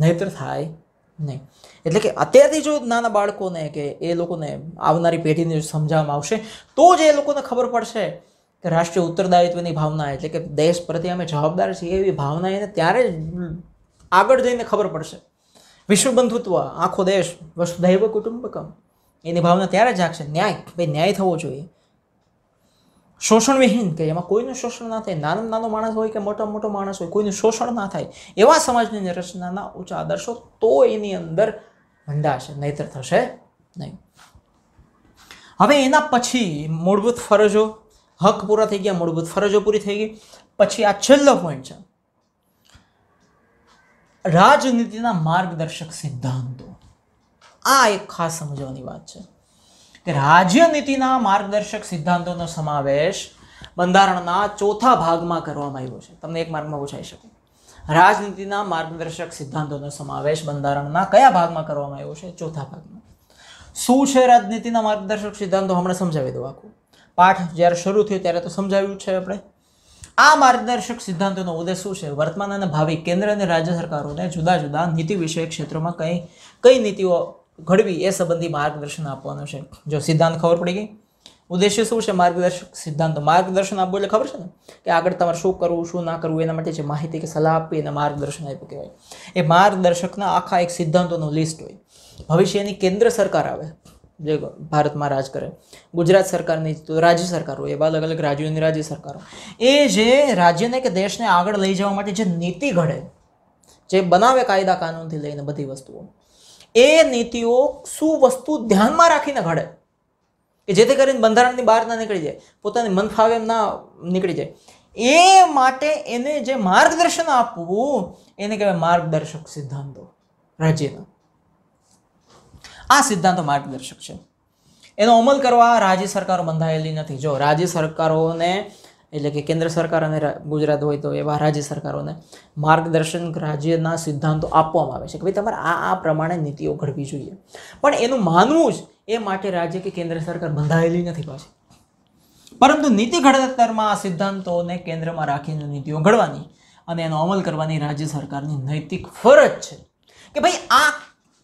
Speaker 1: નહીતર થાય નહીં એટલે કે અત્યારથી જો નાના બાળકોને કે એ લોકોને આવનારી પેઢીને સમજાવવામાં આવશે તો જ એ લોકોને ખબર પડશે કે રાષ્ટ્રીય ઉત્તરદાયિત્વની ભાવના એટલે કે દેશ પ્રત્યે અમે જવાબદાર છીએ એવી ભાવના એને ત્યારે જ આગળ જઈને ખબર પડશે વિશ્વબંધુત્વ આખો દેશ વસુધૈવ કુટુંબકમ એની ભાવના ત્યારે જાગશે ન્યાય ભાઈ ન્યાય થવો જોઈએ શોષણ વિહીન કે એમાં કોઈનું શોષણ ના થાય નાનો નાનો માણસ હોય કે મોટો મોટો માણસ હોય કોઈનું શોષણ ના થાય એવા સમાજની રચનાના ઊંચા આદર્શો તો એની અંદર ભંડાશે નહીતર થશે નહીં હવે એના પછી મૂળભૂત ફરજો હક પૂરા થઈ ગયા મૂળભૂત ફરજો પૂરી થઈ ગઈ પછી આ છેલ્લો પોઈન્ટ છે રાજનીતિના માર્ગદર્શક સિદ્ધાંતો આ એક ખાસ સમજવાની વાત છે કે રાજ્યનીતિના માર્ગદર્શક સિદ્ધાંતોનો સમાવેશ બંધારણના ચોથા ભાગમાં કરવામાં આવ્યો છે તમને એક માર્ગમાં પૂછાઈ શકે રાજનીતિના માર્ગદર્શક સિદ્ધાંતોનો સમાવેશ બંધારણના કયા ભાગમાં કરવામાં આવ્યો છે ચોથા ભાગમાં શું છે રાજનીતિના માર્ગદર્શક સિદ્ધાંતો હમણાં સમજાવી દઉં આખું પાઠ જ્યારે શરૂ થયો ત્યારે તો સમજાવ્યું છે આપણે આ માર્ગદર્શક સિદ્ધાંતોનો ઉદ્દેશ શું છે વર્તમાન અને ભાવિ કેન્દ્ર અને રાજ્ય સરકારોને જુદા જુદા નીતિ વિષયક ક્ષેત્રોમાં કઈ કઈ નીતિઓ ઘડવી એ સંબંધી માર્ગદર્શન આપવાનું છે જો સિદ્ધાંત ખબર પડી ગઈ ઉદ્દેશ્ય શું છે માર્ગદર્શક સિદ્ધાંતો માર્ગદર્શન આપવું એટલે ખબર છે ને કે આગળ તમારે શું કરવું શું ના કરવું એના માટે જે માહિતી કે સલાહ આપવી એને માર્ગદર્શન આપ્યું કહેવાય એ માર્ગદર્શકના આખા એક સિદ્ધાંતોનું લિસ્ટ હોય ભવિષ્યની કેન્દ્ર સરકાર આવે જે ભારતમાં રાજ કરે ગુજરાત સરકારની રાજ્ય સરકાર હોય એવા અલગ અલગ રાજ્યોની રાજ્ય સરકારો એ જે રાજ્યને કે દેશને આગળ લઈ જવા માટે જે નીતિ ઘડે જે બનાવે કાયદા કાનૂનથી લઈને બધી વસ્તુઓ એ નીતિઓ શું વસ્તુ ધ્યાનમાં રાખીને ઘડે કે જેથી કરીને બંધારણની બહાર ના નીકળી જાય પોતાની મન ના નીકળી જાય એ માટે એને જે માર્ગદર્શન આપવું એને કહેવાય માર્ગદર્શક સિદ્ધાંતો રાજ્યના આ સિદ્ધાંતો માર્ગદર્શક છે એનો અમલ કરવા રાજ્ય સરકારો બંધાયેલી નથી જો રાજ્ય સરકારોને એટલે કે કેન્દ્ર સરકાર અને ગુજરાત હોય તો એવા રાજ્ય સરકારોને માર્ગદર્શન રાજ્યના સિદ્ધાંતો આપવામાં આવે છે કે ભાઈ તમારે આ આ પ્રમાણે નીતિઓ ઘડવી જોઈએ પણ એનું માનવું જ એ માટે રાજ્ય કે કેન્દ્ર સરકાર બંધાયેલી નથી પાછી પરંતુ નીતિ ઘડતરમાં આ સિદ્ધાંતોને કેન્દ્રમાં રાખીને નીતિઓ ઘડવાની અને એનો અમલ કરવાની રાજ્ય સરકારની નૈતિક ફરજ છે કે ભાઈ આ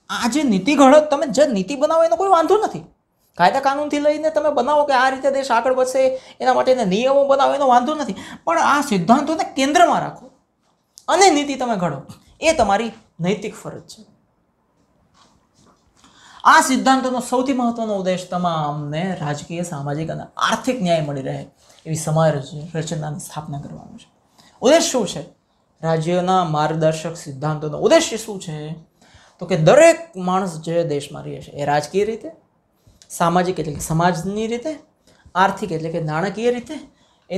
Speaker 1: આ જે નીતિ ઘડત તમે જે નીતિ બનાવો એનો કોઈ વાંધો નથી કાયદા કાનૂનથી લઈને તમે બનાવો કે આ રીતે દેશ આગળ વધશે એના માટે નિયમો બનાવો એનો વાંધો નથી પણ આ સિદ્ધાંતોને કેન્દ્રમાં રાખો અને નીતિ તમે ઘડો એ તમારી નૈતિક ફરજ છે આ સિદ્ધાંતોનો સૌથી મહત્વનો ઉદ્દેશ તમામને રાજકીય સામાજિક અને આર્થિક ન્યાય મળી રહે એવી સમાજ રચનાની સ્થાપના કરવાનો છે ઉદ્દેશ શું છે રાજ્યના માર્ગદર્શક સિદ્ધાંતોનો ઉદ્દેશ્ય શું છે તો કે દરેક માણસ જે દેશમાં રહે છે એ રાજકીય રીતે સામાજિક એટલે કે સમાજની રીતે આર્થિક એટલે કે નાણાકીય રીતે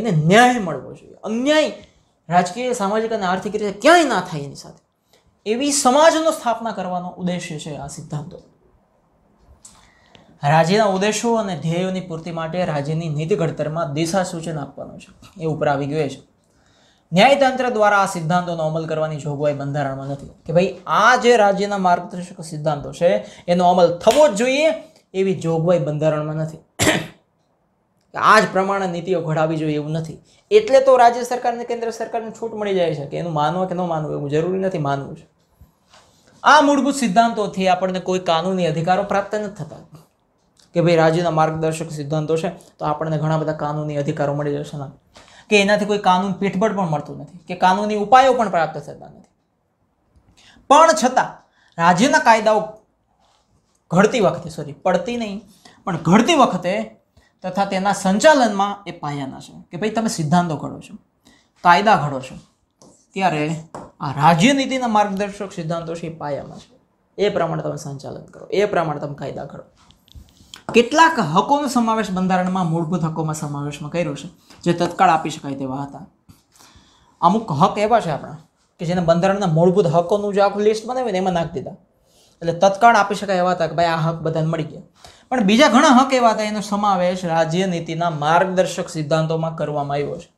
Speaker 1: એને ન્યાય મળવો જોઈએ અન્યાય રાજકીય સામાજિક અને આર્થિક રીતે ક્યાંય ના થાય એની સાથે એવી સમાજનો સ્થાપના કરવાનો ઉદ્દેશ્ય છે આ સિદ્ધાંતો રાજ્યના ઉદ્દેશો અને ધ્યેયોની પૂર્તિ માટે રાજ્યની નીતિ ઘડતરમાં દિશા સૂચન આપવાનું છે એ ઉપર આવી ગયું છે ન્યાયતંત્ર દ્વારા આ સિદ્ધાંતોનો અમલ કરવાની જોગવાઈ બંધારણમાં નથી કે ભાઈ આ જે રાજ્યના માર્ગદર્શક સિદ્ધાંતો છે એનો અમલ થવો જ જોઈએ એવી જોગવાઈ બંધારણમાં નથી આ જ પ્રમાણે નીતિઓ ઘડાવી જોઈએ એવું નથી એટલે તો રાજ્ય સરકારને કેન્દ્ર સરકારને છૂટ મળી જાય છે કે એનું માનવું કે ન માનવું એવું જરૂરી નથી માનવું છે આ મૂળભૂત સિદ્ધાંતોથી આપણને કોઈ કાનૂની અધિકારો પ્રાપ્ત નથી થતા કે ભાઈ રાજ્યના માર્ગદર્શક સિદ્ધાંતો છે તો આપણને ઘણા બધા કાનૂની અધિકારો મળી જશે ના કે એનાથી કોઈ કાનૂન પીઠબળ પણ મળતું નથી કે કાનૂની ઉપાયો પણ પ્રાપ્ત થતા નથી પણ છતાં રાજ્યના કાયદાઓ ઘડતી વખતે સોરી પડતી નહીં પણ ઘડતી વખતે તથા તેના સંચાલનમાં એ પાયાના છે કે ભાઈ તમે સિદ્ધાંતો ઘડો છો કાયદા ઘડો છો ત્યારે આ રાજ્યનીતિના માર્ગદર્શક સિદ્ધાંતો છે એ પાયામાં છે એ પ્રમાણે તમે સંચાલન કરો એ પ્રમાણે તમે કાયદા ઘડો કેટલાક હકોનો સમાવેશ બંધારણમાં મૂળભૂત હકોમાં સમાવેશમાં કર્યો છે જે તત્કાળ આપી શકાય તેવા હતા અમુક હક એવા છે આપણા કે જેને બંધારણના મૂળભૂત હકોનું જે આખું લિસ્ટ બનાવ્યું ને એમાં નાખી દીધા એટલે તત્કાળ આપી શકાય એવા હતા કે ભાઈ આ હક બધાને મળી ગયા પણ બીજા ઘણા હક એવા હતા એનો સમાવેશ રાજ્ય નીતિના માર્ગદર્શક સિદ્ધાંતોમાં કરવામાં આવ્યો છે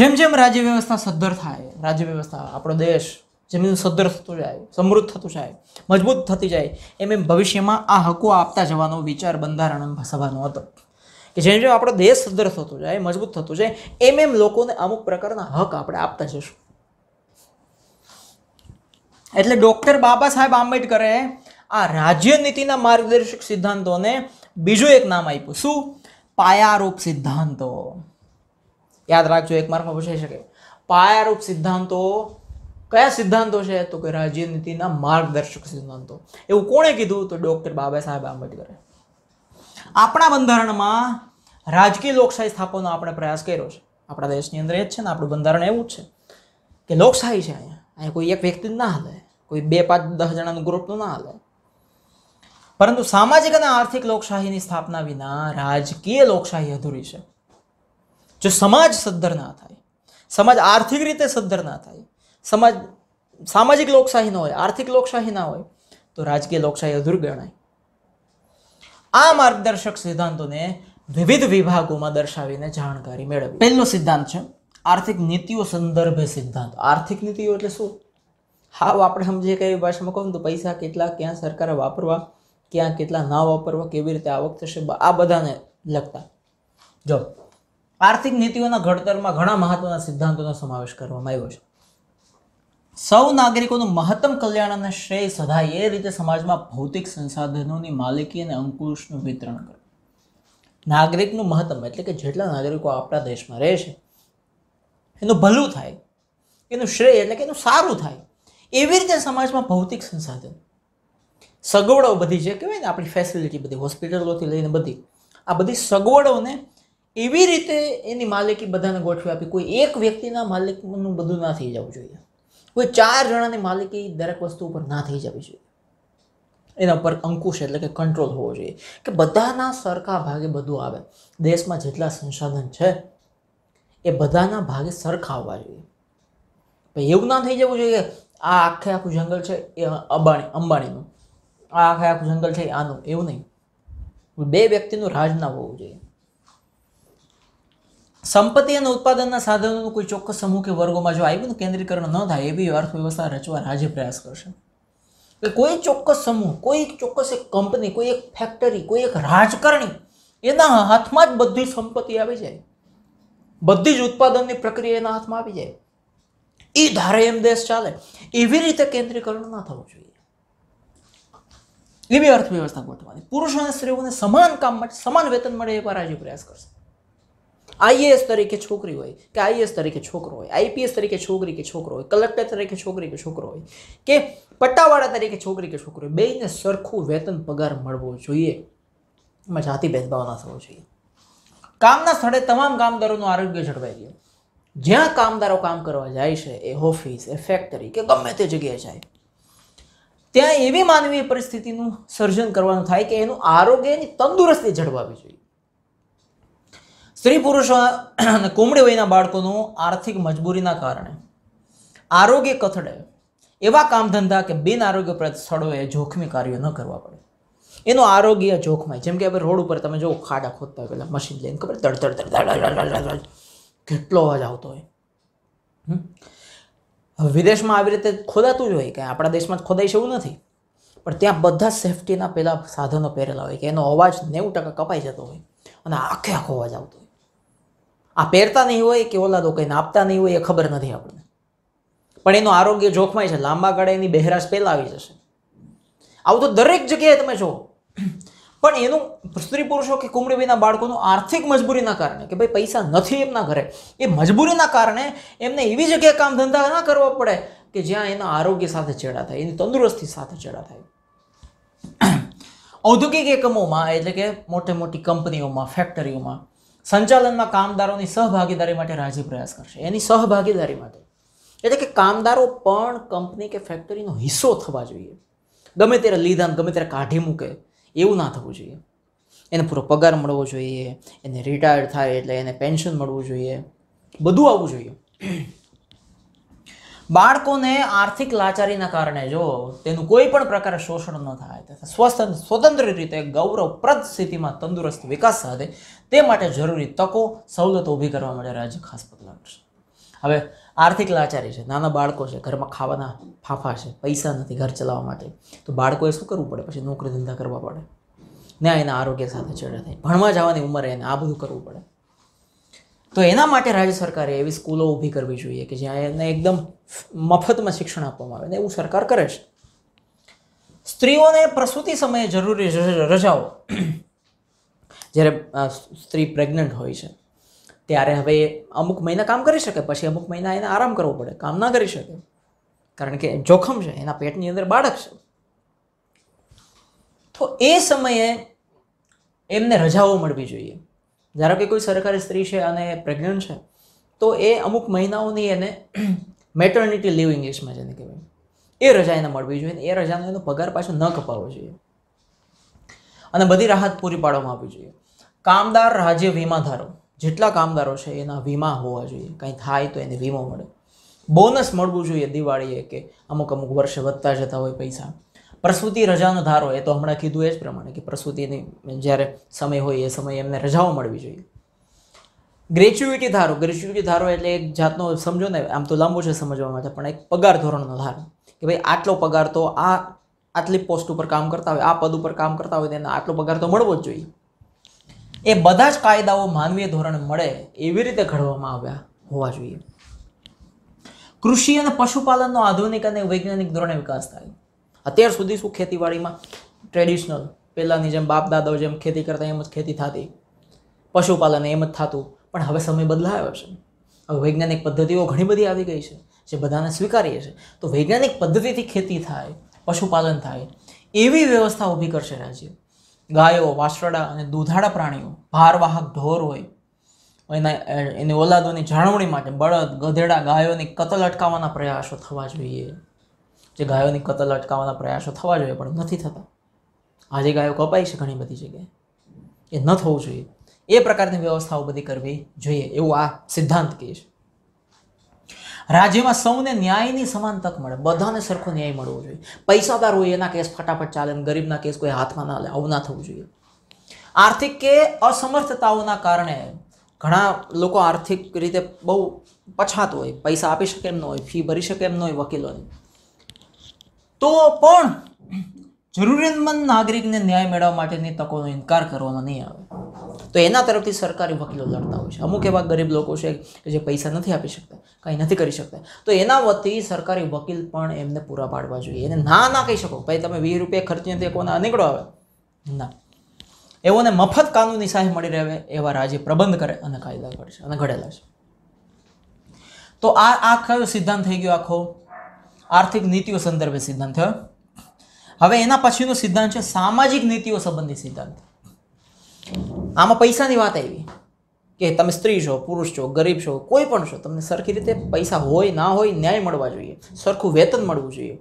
Speaker 1: જેમ જેમ રાજ્ય વ્યવસ્થા સદ્ધર થાય રાજ્ય વ્યવસ્થા આપણો દેશ જમીન સદ્ર થતું જાય સમૃદ્ધ થતું જાય મજબૂત થતી જાય એમ એમ ભવિષ્યમાં આ હકો આપતા જવાનો વિચાર બંધારણ સભાનો હતો કે જેમ જેમ આપણો દેશ સદ્ર થતો જાય મજબૂત થતું જાય એમ એમ લોકોને અમુક પ્રકારના હક આપણે આપતા જઈશું એટલે ડૉક્ટર બાબા સાહેબ આંબેડકરે આ રાજ્ય નીતિના માર્ગદર્શક સિદ્ધાંતોને બીજું એક નામ આપ્યું શું પાયારૂપ સિદ્ધાંતો યાદ રાખજો એક માર્કમાં પૂછાઈ શકે પાયારૂપ સિદ્ધાંતો કયા સિદ્ધાંતો છે તો કે રાજનીતિના માર્ગદર્શક સિદ્ધાંતો એવું કોણે કીધું તો ડૉક્ટર બાબા સાહેબ આંબેડકરે આપણા બંધારણમાં રાજકીય લોકશાહી સ્થાપવાનો આપણે પ્રયાસ કર્યો છે આપણા દેશની અંદર એ જ છે ને આપણું બંધારણ એવું જ છે કે લોકશાહી છે અહીંયા અહીંયા કોઈ એક વ્યક્તિ ના હાલે કોઈ બે પાંચ દસ જણાનું ગ્રુપનું ના હાલે પરંતુ સામાજિક અને આર્થિક લોકશાહીની સ્થાપના વિના રાજકીય લોકશાહી અધૂરી છે જો સમાજ સદ્ધર ના થાય સમાજ આર્થિક રીતે સદ્ધર ના થાય સમાજ સામાજિક લોકશાહી ન હોય આર્થિક લોકશાહી ના હોય તો રાજકીય લોકશાહી અધૂર ગણાય આ માર્ગદર્શક સિદ્ધાંતોને વિવિધ વિભાગોમાં દર્શાવીને જાણકારી મેળવી પહેલો સિદ્ધાંત છે આર્થિક નીતિઓ સંદર્ભે સિદ્ધાંત આર્થિક નીતિઓ એટલે શું હાવ આપણે સમજીએ કઈ ભાષામાં કહું તો પૈસા કેટલા ક્યાં સરકારે વાપરવા ક્યાં કેટલા ના વાપરવા કેવી રીતે આવક થશે આ બધાને લગતા જો આર્થિક નીતિઓના ઘડતરમાં ઘણા મહત્વના સિદ્ધાંતોનો સમાવેશ કરવામાં આવ્યો છે સૌ નાગરિકોનું મહત્તમ કલ્યાણ અને શ્રેય સધાય એ રીતે સમાજમાં ભૌતિક સંસાધનોની માલિકી અને અંકુશનું વિતરણ કરે નાગરિકનું મહત્તમ એટલે કે જેટલા નાગરિકો આપણા દેશમાં રહે છે એનું ભલું થાય એનું શ્રેય એટલે કે એનું સારું થાય એવી રીતે સમાજમાં ભૌતિક સંસાધન સગવડો બધી જે કહેવાય ને આપણી ફેસિલિટી બધી હોસ્પિટલોથી લઈને બધી આ બધી સગવડોને એવી રીતે એની માલિકી બધાને ગોઠવી આપી કોઈ એક વ્યક્તિના માલિકનું બધું ના થઈ જવું જોઈએ કોઈ ચાર જણાની માલિકી દરેક વસ્તુ ઉપર ના થઈ જવી જોઈએ એના ઉપર અંકુશ એટલે કે કંટ્રોલ હોવો જોઈએ કે બધાના સરખા ભાગે બધું આવે દેશમાં જેટલા સંસાધન છે એ બધાના ભાગે સરખા હોવા જોઈએ એવું ના થઈ જવું જોઈએ કે આ આખે આખું જંગલ છે એ અંબાણી અંબાણીનું આ આખે આખું જંગલ છે આનું એવું નહીં બે વ્યક્તિનું રાજ ના હોવું જોઈએ સંપત્તિ અને ઉત્પાદનના સાધનોનો કોઈ ચોક્કસ સમૂહ કે વર્ગોમાં જો આવ્યું કેન્દ્રીકરણ ન થાય એવી અર્થવ્યવસ્થા રચવા રાજ્ય પ્રયાસ કરશે કે કોઈ ચોક્કસ સમૂહ કોઈ એક ચોક્કસ એક કંપની કોઈ એક ફેક્ટરી કોઈ એક રાજકારણી એના હાથમાં જ બધી સંપત્તિ આવી જાય બધી જ ઉત્પાદનની પ્રક્રિયા એના હાથમાં આવી જાય એ ધારે એમ દેશ ચાલે એવી રીતે કેન્દ્રીકરણ ના થવું જોઈએ એવી અર્થવ્યવસ્થા ગોઠવાની પુરુષો અને સ્ત્રીઓને સમાન કામ માટે સમાન વેતન મળે એવા રાજ્ય પ્રયાસ કરશે આઈએએસ તરીકે છોકરી હોય કે આઈએસ તરીકે છોકરો હોય આઈપીએસ તરીકે છોકરી કે છોકરો હોય કલેક્ટર તરીકે છોકરી કે છોકરો હોય કે પટ્ટાવાળા તરીકે છોકરી કે છોકરો હોય બેને સરખું વેતન પગાર મળવો જોઈએ એમાં જાતિ ભેદભાવ ના થવો જોઈએ કામના સ્થળે તમામ કામદારોનું આરોગ્ય જળવાઈ રહ્યું જ્યાં કામદારો કામ કરવા જાય છે એ ઓફિસ એ ફેક્ટરી કે ગમે તે જગ્યાએ જાય ત્યાં એવી માનવીય પરિસ્થિતિનું સર્જન કરવાનું થાય કે એનું આરોગ્ય એની તંદુરસ્તી જળવાવી જોઈએ સ્ત્રી પુરુષો કુમળી વયના બાળકોનું આર્થિક મજબૂરીના કારણે આરોગ્ય કથડે એવા કામ ધંધા કે બિન આરોગ્યપ્રદ સ્થળોએ જોખમી કાર્યો ન કરવા પડે એનું આરોગ્ય જોખમાય જેમ કે હવે રોડ ઉપર તમે જો ખાડા ખોદતા હોય પહેલાં મશીન લઈને ખબર ધડધડ ધડધડ કેટલો અવાજ આવતો હોય વિદેશમાં આવી રીતે ખોદાતું જ હોય કે આપણા દેશમાં ખોદાઈ છે એવું નથી પણ ત્યાં બધા સેફ્ટીના પેલા સાધનો પહેરેલા હોય કે એનો અવાજ નેવું ટકા કપાઈ જતો હોય અને આખે આખો અવાજ આવતો હોય આ પહેરતા નહીં હોય કે ઓલા તો કંઈને આપતા નહીં હોય એ ખબર નથી આપણને પણ એનું આરોગ્ય જોખમાય છે લાંબા ગાળે એની બહેરાશ પહેલાં આવી જશે આવું તો દરેક જગ્યાએ તમે જુઓ પણ એનું સ્ત્રી પુરુષો કે કુમળી વિના બાળકોનું આર્થિક મજબૂરીના કારણે કે ભાઈ પૈસા નથી એમના ઘરે એ મજબૂરીના કારણે એમને એવી જગ્યાએ કામ ધંધા ના કરવા પડે કે જ્યાં એના આરોગ્ય સાથે ચેડા થાય એની તંદુરસ્તી સાથે ચેડા થાય ઔદ્યોગિક એકમોમાં એટલે કે મોટી મોટી કંપનીઓમાં ફેક્ટરીઓમાં સંચાલનમાં કામદારોની સહભાગીદારી માટે રાજી પ્રયાસ કરશે એની સહભાગીદારી માટે એટલે કે કામદારો પણ કંપની કે ફેક્ટરીનો હિસ્સો થવા જોઈએ ગમે ત્યારે લીધા ગમે ત્યારે કાઢી મૂકે એવું ના થવું જોઈએ એને પૂરો પગાર મળવો જોઈએ એને રિટાયર્ડ થાય એટલે એને પેન્શન મળવું જોઈએ બધું આવવું જોઈએ બાળકોને આર્થિક લાચારીના કારણે જો તેનું કોઈ પણ પ્રકારે શોષણ ન થાય તથા સ્વસ્થ સ્વતંત્ર રીતે ગૌરવપ્રદ સ્થિતિમાં તંદુરસ્ત વિકાસ સાથે તે માટે જરૂરી તકો સવલતો ઊભી કરવા માટે રાજ્ય ખાસ પગલાં લેશે હવે આર્થિક લાચારી છે નાના બાળકો છે ઘરમાં ખાવાના ફાંફા છે પૈસા નથી ઘર ચલાવવા માટે તો બાળકોએ શું કરવું પડે પછી નોકરી ધંધા કરવા પડે ને એના આરોગ્ય સાથે છેડા થાય ભણવા જવાની ઉંમરે એને આ બધું કરવું પડે તો એના માટે રાજ્ય સરકારે એવી સ્કૂલો ઊભી કરવી જોઈએ કે જ્યાં એને એકદમ મફતમાં શિક્ષણ આપવામાં આવે ને એવું સરકાર કરે છે સ્ત્રીઓને પ્રસૂતિ સમયે જરૂરી રજાઓ જ્યારે સ્ત્રી પ્રેગ્નન્ટ હોય છે ત્યારે હવે અમુક મહિના કામ કરી શકે પછી અમુક મહિના એને આરામ કરવો પડે કામ ના કરી શકે કારણ કે જોખમ છે એના પેટની અંદર બાળક છે તો એ સમયે એમને રજાઓ મળવી જોઈએ ધારો કે કોઈ સરકારી સ્ત્રી છે અને પ્રેગ્નન્ટ છે તો એ અમુક મહિનાઓની એને મેટર્નિટી લીવ ઇંગ્લિશમાં જેને કહેવાય એ રજા એને મળવી જોઈએ ને એ રજાનો એનો પગાર પાછો ન કપાવવો જોઈએ અને બધી રાહત પૂરી પાડવામાં આવવી જોઈએ કામદાર રાજ્ય વીમાધારો જેટલા કામદારો છે એના વીમા હોવા જોઈએ કંઈ થાય તો એને વીમો મળે બોનસ મળવું જોઈએ દિવાળીએ કે અમુક અમુક વર્ષે વધતા જતા હોય પૈસા પ્રસૂતિ રજાનો ધારો એ તો હમણાં કીધું એ જ પ્રમાણે કે પ્રસૂતિની જ્યારે સમય હોય એ સમયે એમને રજાઓ મળવી જોઈએ ગ્રેચ્યુઇટી ધારો ગ્રેચ્યુઇટી ધારો એટલે એક જાતનો સમજો ને આમ તો લાંબો છે સમજવા માટે પણ એક પગાર ધોરણનો ધારો કે ભાઈ આટલો પગાર તો આ આટલી પોસ્ટ ઉપર કામ કરતા હોય આ પદ ઉપર કામ કરતા હોય તેને આટલો પગાર તો મળવો જ જોઈએ એ બધા જ કાયદાઓ માનવીય ધોરણે મળે એવી રીતે ઘડવામાં આવ્યા હોવા જોઈએ કૃષિ અને પશુપાલનનો આધુનિક અને વૈજ્ઞાનિક ધોરણે વિકાસ થાય અત્યાર સુધી શું ખેતીવાડીમાં ટ્રેડિશનલ પહેલાંની જેમ બાપ દાદાઓ જેમ ખેતી કરતા એમ જ ખેતી થતી પશુપાલન એમ જ થતું પણ હવે સમય બદલાયો છે હવે વૈજ્ઞાનિક પદ્ધતિઓ ઘણી બધી આવી ગઈ છે જે બધાને સ્વીકારીએ છે તો વૈજ્ઞાનિક પદ્ધતિથી ખેતી થાય પશુપાલન થાય એવી વ્યવસ્થા ઊભી કરશે રાજ્ય ગાયો વાછરડા અને દૂધાળા પ્રાણીઓ ભારવાહક ઢોર હોય એના એની ઓલાદોની જાળવણી માટે બળદ ગધેડા ગાયોની કતલ અટકાવવાના પ્રયાસો થવા જોઈએ જે ગાયોની કતલ અટકાવવાના પ્રયાસો થવા જોઈએ પણ નથી થતા આજે ગાયો કપાય છે ઘણી બધી જગ્યાએ એ ન થવું જોઈએ એ પ્રકારની વ્યવસ્થાઓ બધી કરવી જોઈએ એવું આ સિદ્ધાંત કહે છે રાજ્યમાં સૌને ન્યાયની સમાન તક મળે બધાને સરખો ન્યાય મળવો જોઈએ પૈસાદાર હોય એના કેસ ફટાફટ ચાલે અને ગરીબના કેસ કોઈ હાથમાં ના લે આવું ના થવું જોઈએ આર્થિક કે અસમર્થતાઓના કારણે ઘણા લોકો આર્થિક રીતે બહુ પછાત હોય પૈસા આપી શકે એમ ન હોય ફી ભરી શકે એમ ન હોય વકીલોની તો પણ જરૂરિયાતમંદ નાગરિકને ન્યાય મેળવવા માટેની તકોનો ઇનકાર કરવાનો નહીં આવે તો એના તરફથી સરકારી વકીલો લડતા હોય છે અમુક એવા ગરીબ લોકો છે કે જે પૈસા નથી આપી શકતા કંઈ નથી કરી શકતા તો એના વતી સરકારી વકીલ પણ એમને પૂરા પાડવા જોઈએ એને ના ના કહી શકો ભાઈ તમે વીસ રૂપિયા ખર્ચીને તે કોને નીકળો આવે ના એઓને મફત કાનૂની સહાય મળી રહે એવા રાજ્ય પ્રબંધ કરે અને કાયદા ઘડશે અને ઘડેલા છે તો આ આ કયો સિદ્ધાંત થઈ ગયો આખો આર્થિક નીતિઓ સંદર્ભે સિદ્ધાંત થયો હવે એના પછીનો સિદ્ધાંત છે સામાજિક નીતિઓ સંબંધી સિદ્ધાંત આમાં પૈસાની વાત આવી કે તમે સ્ત્રી છો પુરુષ છો ગરીબ છો કોઈ પણ છો તમને સરખી રીતે પૈસા હોય ના હોય ન્યાય મળવા જોઈએ સરખું વેતન મળવું જોઈએ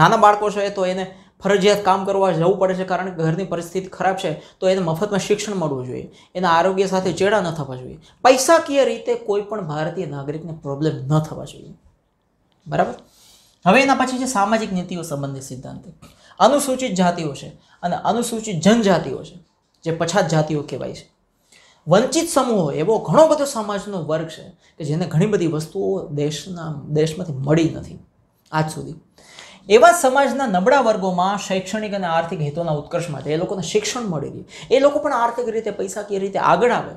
Speaker 1: નાના બાળકો છે તો એને ફરજિયાત કામ કરવા જવું પડે છે કારણ કે ઘરની પરિસ્થિતિ ખરાબ છે તો એને મફતમાં શિક્ષણ મળવું જોઈએ એના આરોગ્ય સાથે ચેડા ન થવા જોઈએ પૈસાકીય રીતે કોઈ પણ ભારતીય નાગરિકને પ્રોબ્લેમ ન થવા જોઈએ બરાબર હવે એના પછી છે સામાજિક નીતિઓ સંબંધિત સિદ્ધાંતો અનુસૂચિત જાતિઓ છે અને અનુસૂચિત જનજાતિઓ છે જે પછાત જાતિઓ કહેવાય છે વંચિત સમૂહો એવો ઘણો બધો સમાજનો વર્ગ છે કે જેને ઘણી બધી વસ્તુઓ દેશના દેશમાંથી મળી નથી આજ સુધી એવા સમાજના નબળા વર્ગોમાં શૈક્ષણિક અને આર્થિક હેતોના ઉત્કર્ષ માટે એ લોકોને શિક્ષણ મળી રહ્યું એ લોકો પણ આર્થિક રીતે પૈસાકીય રીતે આગળ આવે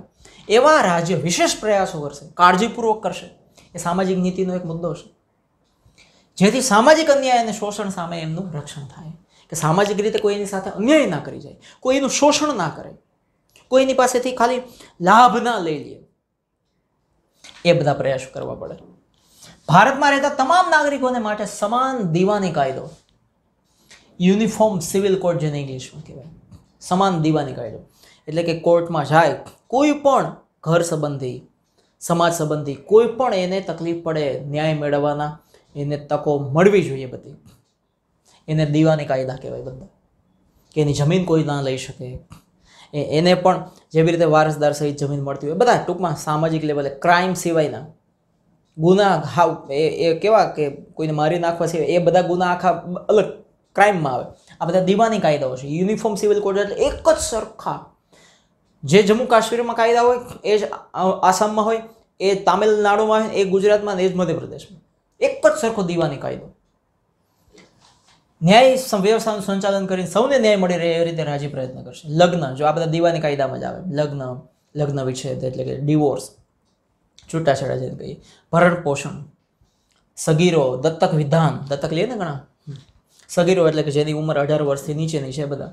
Speaker 1: એવા રાજ્ય વિશેષ પ્રયાસો કરશે કાળજીપૂર્વક કરશે એ સામાજિક નીતિનો એક મુદ્દો છે જેથી સામાજિક અન્યાય અને શોષણ સામે એમનું રક્ષણ થાય કે સામાજિક રીતે કોઈ એની સાથે અન્યાય ના કરી જાય કોઈનું શોષણ ના કરે કોઈની પાસેથી ખાલી લાભ ના લઈ લે એ બધા પ્રયાસો કરવા પડે ભારતમાં રહેતા તમામ નાગરિકોને માટે સમાન દીવાની કાયદો યુનિફોર્મ સિવિલ કોર્ટ જેને ઇંગ્લિશમાં કહેવાય સમાન દીવાની કાયદો એટલે કે કોર્ટમાં જાય કોઈ પણ ઘર સંબંધી સમાજ સંબંધી કોઈ પણ એને તકલીફ પડે ન્યાય મેળવવાના એને તકો મળવી જોઈએ બધી એને દીવાની કાયદા કહેવાય બધા કે એની જમીન કોઈ ના લઈ શકે એ એને પણ જેવી રીતે વારસદાર સહિત જમીન મળતી હોય બધા ટૂંકમાં સામાજિક લેવલે ક્રાઇમ સિવાયના ગુના હાવ એ એ કેવા કે કોઈને મારી નાખવા સિવાય એ બધા ગુના આખા અલગ ક્રાઇમમાં આવે આ બધા દીવાની કાયદાઓ છે યુનિફોર્મ સિવિલ કોડ એટલે એક જ સરખા જે જમ્મુ કાશ્મીરમાં કાયદા હોય એ જ આસામમાં હોય એ તામિલનાડુમાં હોય એ ગુજરાતમાં ને એ જ મધ્યપ્રદેશમાં એક જ સરખો દીવાની કાયદો ન્યાય વ્યવસ્થાનું સંચાલન કરીને સૌને ન્યાય મળી રહે એ રીતે રાજી પ્રયત્ન કરશે લગ્ન જો આ બધા દીવાની કાયદામાં જ આવે લગ્ન લગ્ન વિચ્છેદ એટલે કે ડિવોર્સ છૂટાછેડા જેને કહીએ ભરણ પોષણ સગીરો દત્તક વિધાન દત્તક લઈએ ને ઘણા સગીરો એટલે કે જેની ઉંમર અઢાર વર્ષથી નીચેની છે બધા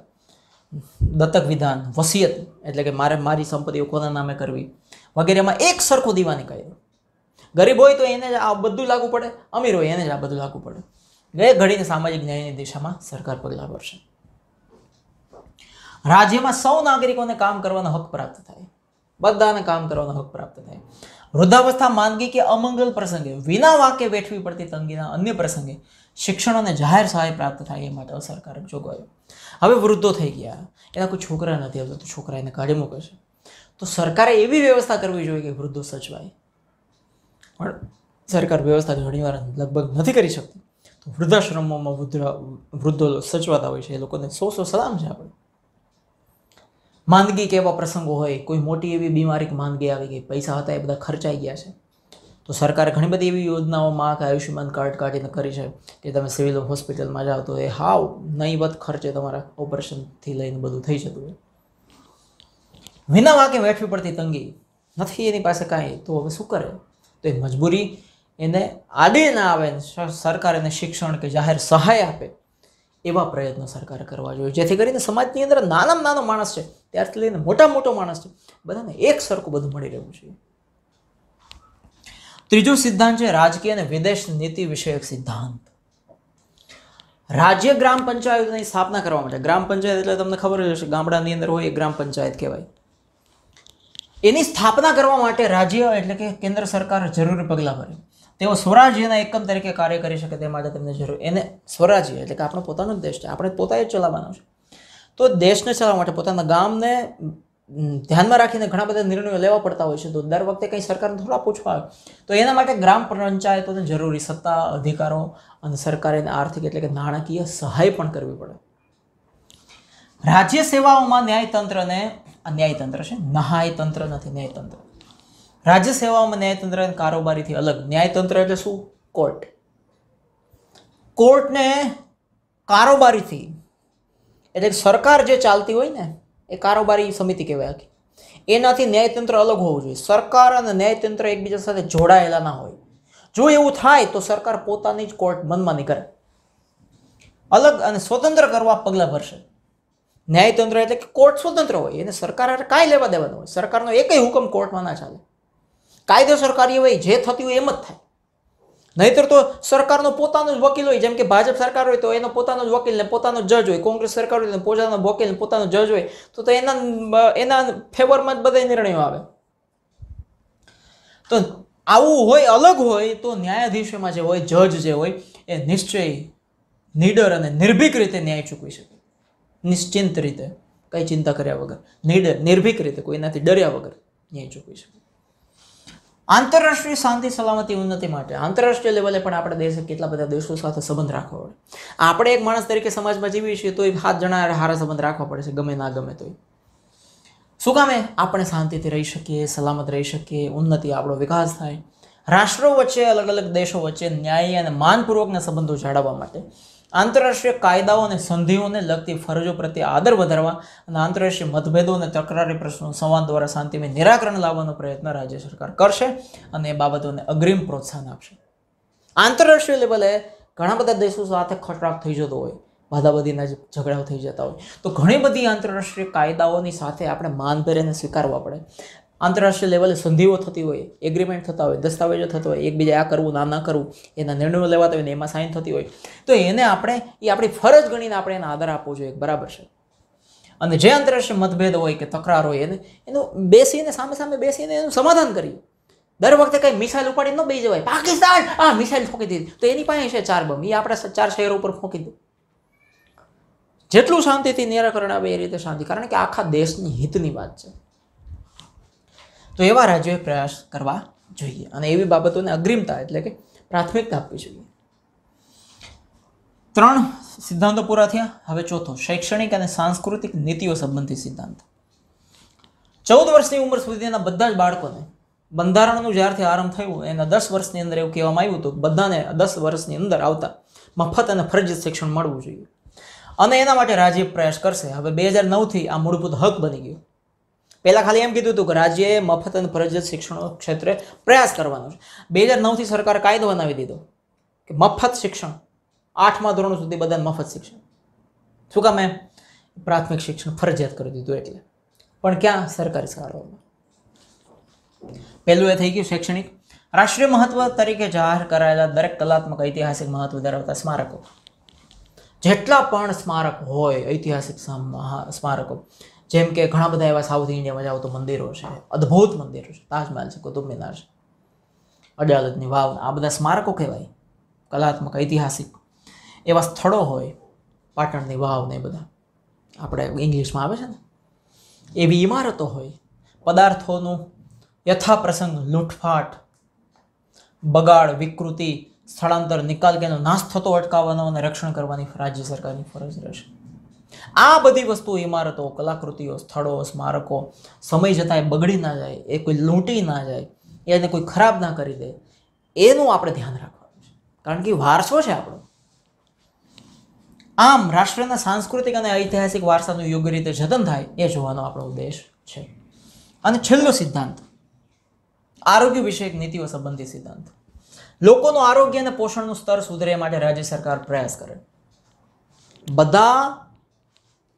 Speaker 1: દત્તક વિધાન વસિયત એટલે કે મારે મારી સંપત્તિઓ કોના નામે કરવી વગેરેમાં એક સરખો દીવાની કાયદો ગરીબ હોય તો એને જ આ બધું લાગુ પડે અમીર હોય એને જ આ બધું લાગુ પડે ગયે ઘડીને સામાજિક ન્યાયની દિશામાં સરકાર પગલાં ભરશે રાજ્યમાં સૌ નાગરિકોને કામ કરવાનો હક પ્રાપ્ત થાય બધાને કામ કરવાનો હક પ્રાપ્ત થાય વૃદ્ધાવસ્થા માંદગી કે અમંગલ પ્રસંગે વિના વાક્ય વેઠવી પડતી તંગીના અન્ય પ્રસંગે શિક્ષણ અને જાહેર સહાય પ્રાપ્ત થાય એ માટે સરકાર જોગવાઈઓ હવે વૃદ્ધો થઈ ગયા એના કોઈ છોકરા નથી આવતો તો છોકરા એને કાઢી મૂકે છે તો સરકારે એવી વ્યવસ્થા કરવી જોઈએ કે વૃદ્ધો સચવાય પણ સરકાર વ્યવસ્થા ઘણીવાર લગભગ નથી કરી શકતી તો વૃદ્ધાશ્રમોમાં વૃદ્ધ વૃદ્ધો સચવાતા હોય છે એ લોકોને સો સો સલામ છે આપણે માંદગી કેવા પ્રસંગો હોય કોઈ મોટી એવી બીમારી કે માંદગી આવી ગઈ પૈસા હતા એ બધા ખર્ચાઈ ગયા છે તો સરકારે ઘણી બધી એવી યોજનાઓમાં કે આયુષ્યમાન કાર્ડ કાઢીને કરી છે કે તમે સિવિલ હોસ્પિટલમાં જાઓ તો એ હાવ નહીવત ખર્ચે તમારા ઓપરેશનથી લઈને બધું થઈ જતું હોય વિના વાંકે વેઠવી પડતી તંગી નથી એની પાસે કાંઈ તો હવે શું કરે તો એ મજબૂરી એને આડે ના આવે સરકાર એને શિક્ષણ કે જાહેર સહાય આપે એવા પ્રયત્નો સરકારે કરવા જોઈએ જેથી કરીને સમાજની અંદર નાનામાં નાનો માણસ છે ત્યારથી લઈને મોટા મોટો માણસ છે બધાને એક સરખું બધું મળી રહેવું જોઈએ ત્રીજો સિદ્ધાંત છે રાજકીય અને વિદેશ નીતિ વિષયક સિદ્ધાંત રાજ્ય ગ્રામ પંચાયતની સ્થાપના કરવા માટે ગ્રામ પંચાયત એટલે તમને ખબર હશે ગામડાની અંદર હોય એ ગ્રામ પંચાયત કહેવાય એની સ્થાપના કરવા માટે રાજ્ય એટલે કે કેન્દ્ર સરકાર જરૂરી પગલાં ભરે તેઓ સ્વરાજ્યના એકમ તરીકે કાર્ય કરી શકે તે માટે તેમને જરૂર એને સ્વરાજ્ય એટલે કે આપણો પોતાનો જ દેશ છે આપણે પોતાએ જ ચલાવવાનો છે તો દેશને ચલાવવા માટે પોતાના ગામને ધ્યાનમાં રાખીને ઘણા બધા નિર્ણયો લેવા પડતા હોય છે તો દર વખતે કંઈ સરકારને થોડા પૂછવા આવે તો એના માટે ગ્રામ પંચાયતોને જરૂરી સત્તા અધિકારો અને સરકારે આર્થિક એટલે કે નાણાકીય સહાય પણ કરવી પડે રાજ્ય સેવાઓમાં ન્યાયતંત્રને ન્યાયતંત્ર છે નહાયતંત્ર નથી ન્યાયતંત્ર રાજ્ય સેવાઓમાં ન્યાયતંત્ર કારોબારીથી અલગ ન્યાયતંત્ર એટલે શું કોર્ટ કોર્ટને કારોબારીથી એટલે સરકાર જે ચાલતી હોય ને એ કારોબારી સમિતિ કહેવાય આખી એનાથી ન્યાયતંત્ર અલગ હોવું જોઈએ સરકાર અને ન્યાયતંત્ર એકબીજા સાથે જોડાયેલા ના હોય જો એવું થાય તો સરકાર પોતાની જ કોર્ટ મનમાની કરે અલગ અને સ્વતંત્ર કરવા પગલાં ભરશે ન્યાયતંત્ર એટલે કે કોર્ટ સ્વતંત્ર હોય એને સરકાર કાંઈ લેવા દેવાનો હોય સરકારનો એકય હુકમ કોર્ટમાં ના ચાલે સરકારી હોય જે થતી હોય એમ જ થાય નહીતર તો સરકારનો પોતાનો જ વકીલ હોય જેમ કે ભાજપ સરકાર હોય તો એનો પોતાનો જ વકીલ ને પોતાનો જજ હોય કોંગ્રેસ સરકાર હોય તો પોતાનો વકીલ પોતાનો જજ હોય તો તો એના એના ફેવરમાં જ બધા નિર્ણયો આવે તો આવું હોય અલગ હોય તો ન્યાયાધીશોમાં જે હોય જજ જે હોય એ નિશ્ચય નીડર અને નિર્ભીક રીતે ન્યાય ચૂકવી શકે નિશ્ચિંત રીતે કંઈ ચિંતા કર્યા વગર નિડર નિર્ભીક રીતે કોઈનાથી ડર્યા વગર ન્યાય ચૂકવી શકે આંતરરાષ્ટ્રીય શાંતિ સલામતી ઉન્નતિ માટે આંતરરાષ્ટ્રીય લેવલે પણ આપણે દેશ કેટલા બધા દેશો સાથે સંબંધ રાખવો પડે આપણે એક માણસ તરીકે સમાજમાં જીવીએ છીએ તો એ હાથ જણા હારા સંબંધ રાખવા પડે છે ગમે ના ગમે તોય શું કામે આપણે શાંતિથી રહી શકીએ સલામત રહી શકીએ ઉન્નતિ આપણો વિકાસ થાય રાષ્ટ્રો વચ્ચે અલગ અલગ દેશો વચ્ચે ન્યાય અને માનપૂર્વકના સંબંધો જાળવવા માટે આંતરરાષ્ટ્રીય કાયદાઓ અને સંધિઓને લગતી ફરજો પ્રત્યે આદર વધારવા અને આંતરરાષ્ટ્રીય મતભેદો અને તકરારી પ્રશ્નો સંવાદ દ્વારા શાંતિમય નિરાકરણ લાવવાનો પ્રયત્ન રાજ્ય સરકાર કરશે અને એ બાબતોને અગ્રિમ પ્રોત્સાહન આપશે આંતરરાષ્ટ્રીય લેવલે ઘણા બધા દેશો સાથે ખટરાક થઈ જતો હોય બાધાબધીના ઝઘડાઓ થઈ જતા હોય તો ઘણી બધી આંતરરાષ્ટ્રીય કાયદાઓની સાથે આપણે માન પહેરીને સ્વીકારવા પડે આંતરરાષ્ટ્રીય લેવલે સંધિઓ થતી હોય એગ્રીમેન્ટ થતા હોય દસ્તાવેજો થતા હોય એકબીજા આ કરવું ના ના કરવું એના નિર્ણયો લેવાતા હોય ને એમાં સાઇન થતી હોય તો એને આપણે એ આપણી ફરજ ગણીને આપણે એને આધાર આપવો જોઈએ બરાબર છે અને જે આંતરરાષ્ટ્રીય મતભેદ હોય કે તકરાર હોય એને એનું બેસીને સામે સામે બેસીને એનું સમાધાન કરીએ દર વખતે કંઈ મિસાઇલ ઉપાડી ન બેસી જવાય પાકિસ્તાન આ મિસાઇલ ફોંકી દીધી તો એની પાસે છે ચાર બમ એ આપણે ચાર શહેરો ઉપર ફોકી દો જેટલું શાંતિથી નિરાકરણ આવે એ રીતે શાંતિ કારણ કે આખા દેશની હિતની વાત છે તો એવા રાજ્યોએ પ્રયાસ કરવા જોઈએ અને એવી બાબતોને અગ્રિમતા એટલે કે પ્રાથમિકતા આપવી જોઈએ ત્રણ સિદ્ધાંતો પૂરા થયા હવે ચોથો શૈક્ષણિક અને સાંસ્કૃતિક નીતિઓ સંબંધી સિદ્ધાંત ચૌદ વર્ષની ઉંમર સુધીના બધા જ બાળકોને બંધારણનું જ્યારથી આરંભ થયું એના દસ વર્ષની અંદર એવું કહેવામાં આવ્યું હતું બધાને દસ વર્ષની અંદર આવતા મફત અને ફરજિયાત શિક્ષણ મળવું જોઈએ અને એના માટે રાજ્ય પ્રયાસ કરશે હવે બે હજાર નવથી આ મૂળભૂત હક બની ગયો પહેલાં ખાલી એમ કીધું હતું કે રાજ્યએ મફત અને ફરજિયાત શિક્ષણ ક્ષેત્રે પ્રયાસ કરવાનો છે બે હજાર નવથી સરકાર કાયદો બનાવી દીધો કે મફત શિક્ષણ આઠમા ધોરણ સુધી બધાને મફત શિક્ષણ શું કામ એમ પ્રાથમિક શિક્ષણ ફરજિયાત કરી દીધું એટલે પણ ક્યાં સરકારી શાળાઓમાં પહેલું એ થઈ ગયું શૈક્ષણિક રાષ્ટ્રીય મહત્વ તરીકે જાહેર કરાયેલા દરેક કલાત્મક ઐતિહાસિક મહત્વ ધરાવતા સ્મારકો જેટલા પણ સ્મારક હોય ઐતિહાસિક સ્મારકો જેમ કે ઘણા બધા એવા સાઉથ ઇન્ડિયામાં જાઓ તો મંદિરો છે અદ્ભુત મંદિરો છે તાજમહેલ છે કુતુબ મિનાર છે અડાલતની વાવ આ બધા સ્મારકો કહેવાય કલાત્મક ઐતિહાસિક એવા સ્થળો હોય પાટણની વાવ ને બધા આપણે ઇંગ્લિશમાં આવે છે ને એવી ઇમારતો હોય પદાર્થોનું યથાપ્રસંગ લૂંટફાટ બગાડ વિકૃતિ સ્થળાંતર નિકાલ કે એનો નાશ થતો અટકાવવાનો અને રક્ષણ કરવાની રાજ્ય સરકારની ફરજ રહેશે આ બધી વસ્તુ ઇમારતો કલાકૃતિઓ સ્થળો સ્મારકો સમય જતાં એ બગડી ના જાય એ કોઈ લૂંટી ના જાય એને કોઈ ખરાબ ના કરી દે એનું આપણે ધ્યાન રાખવાનું છે કારણ કે વારસો છે આપણો આમ રાષ્ટ્રના સાંસ્કૃતિક અને ઐતિહાસિક વારસાનું યોગ્ય રીતે જતન થાય એ જોવાનો આપણો ઉદ્દેશ છે અને છેલ્લો સિદ્ધાંત આરોગ્ય વિષયક નીતિઓ સંબંધી સિદ્ધાંત લોકોનું આરોગ્ય અને પોષણનું સ્તર સુધરે માટે રાજ્ય સરકાર પ્રયાસ કરે બધા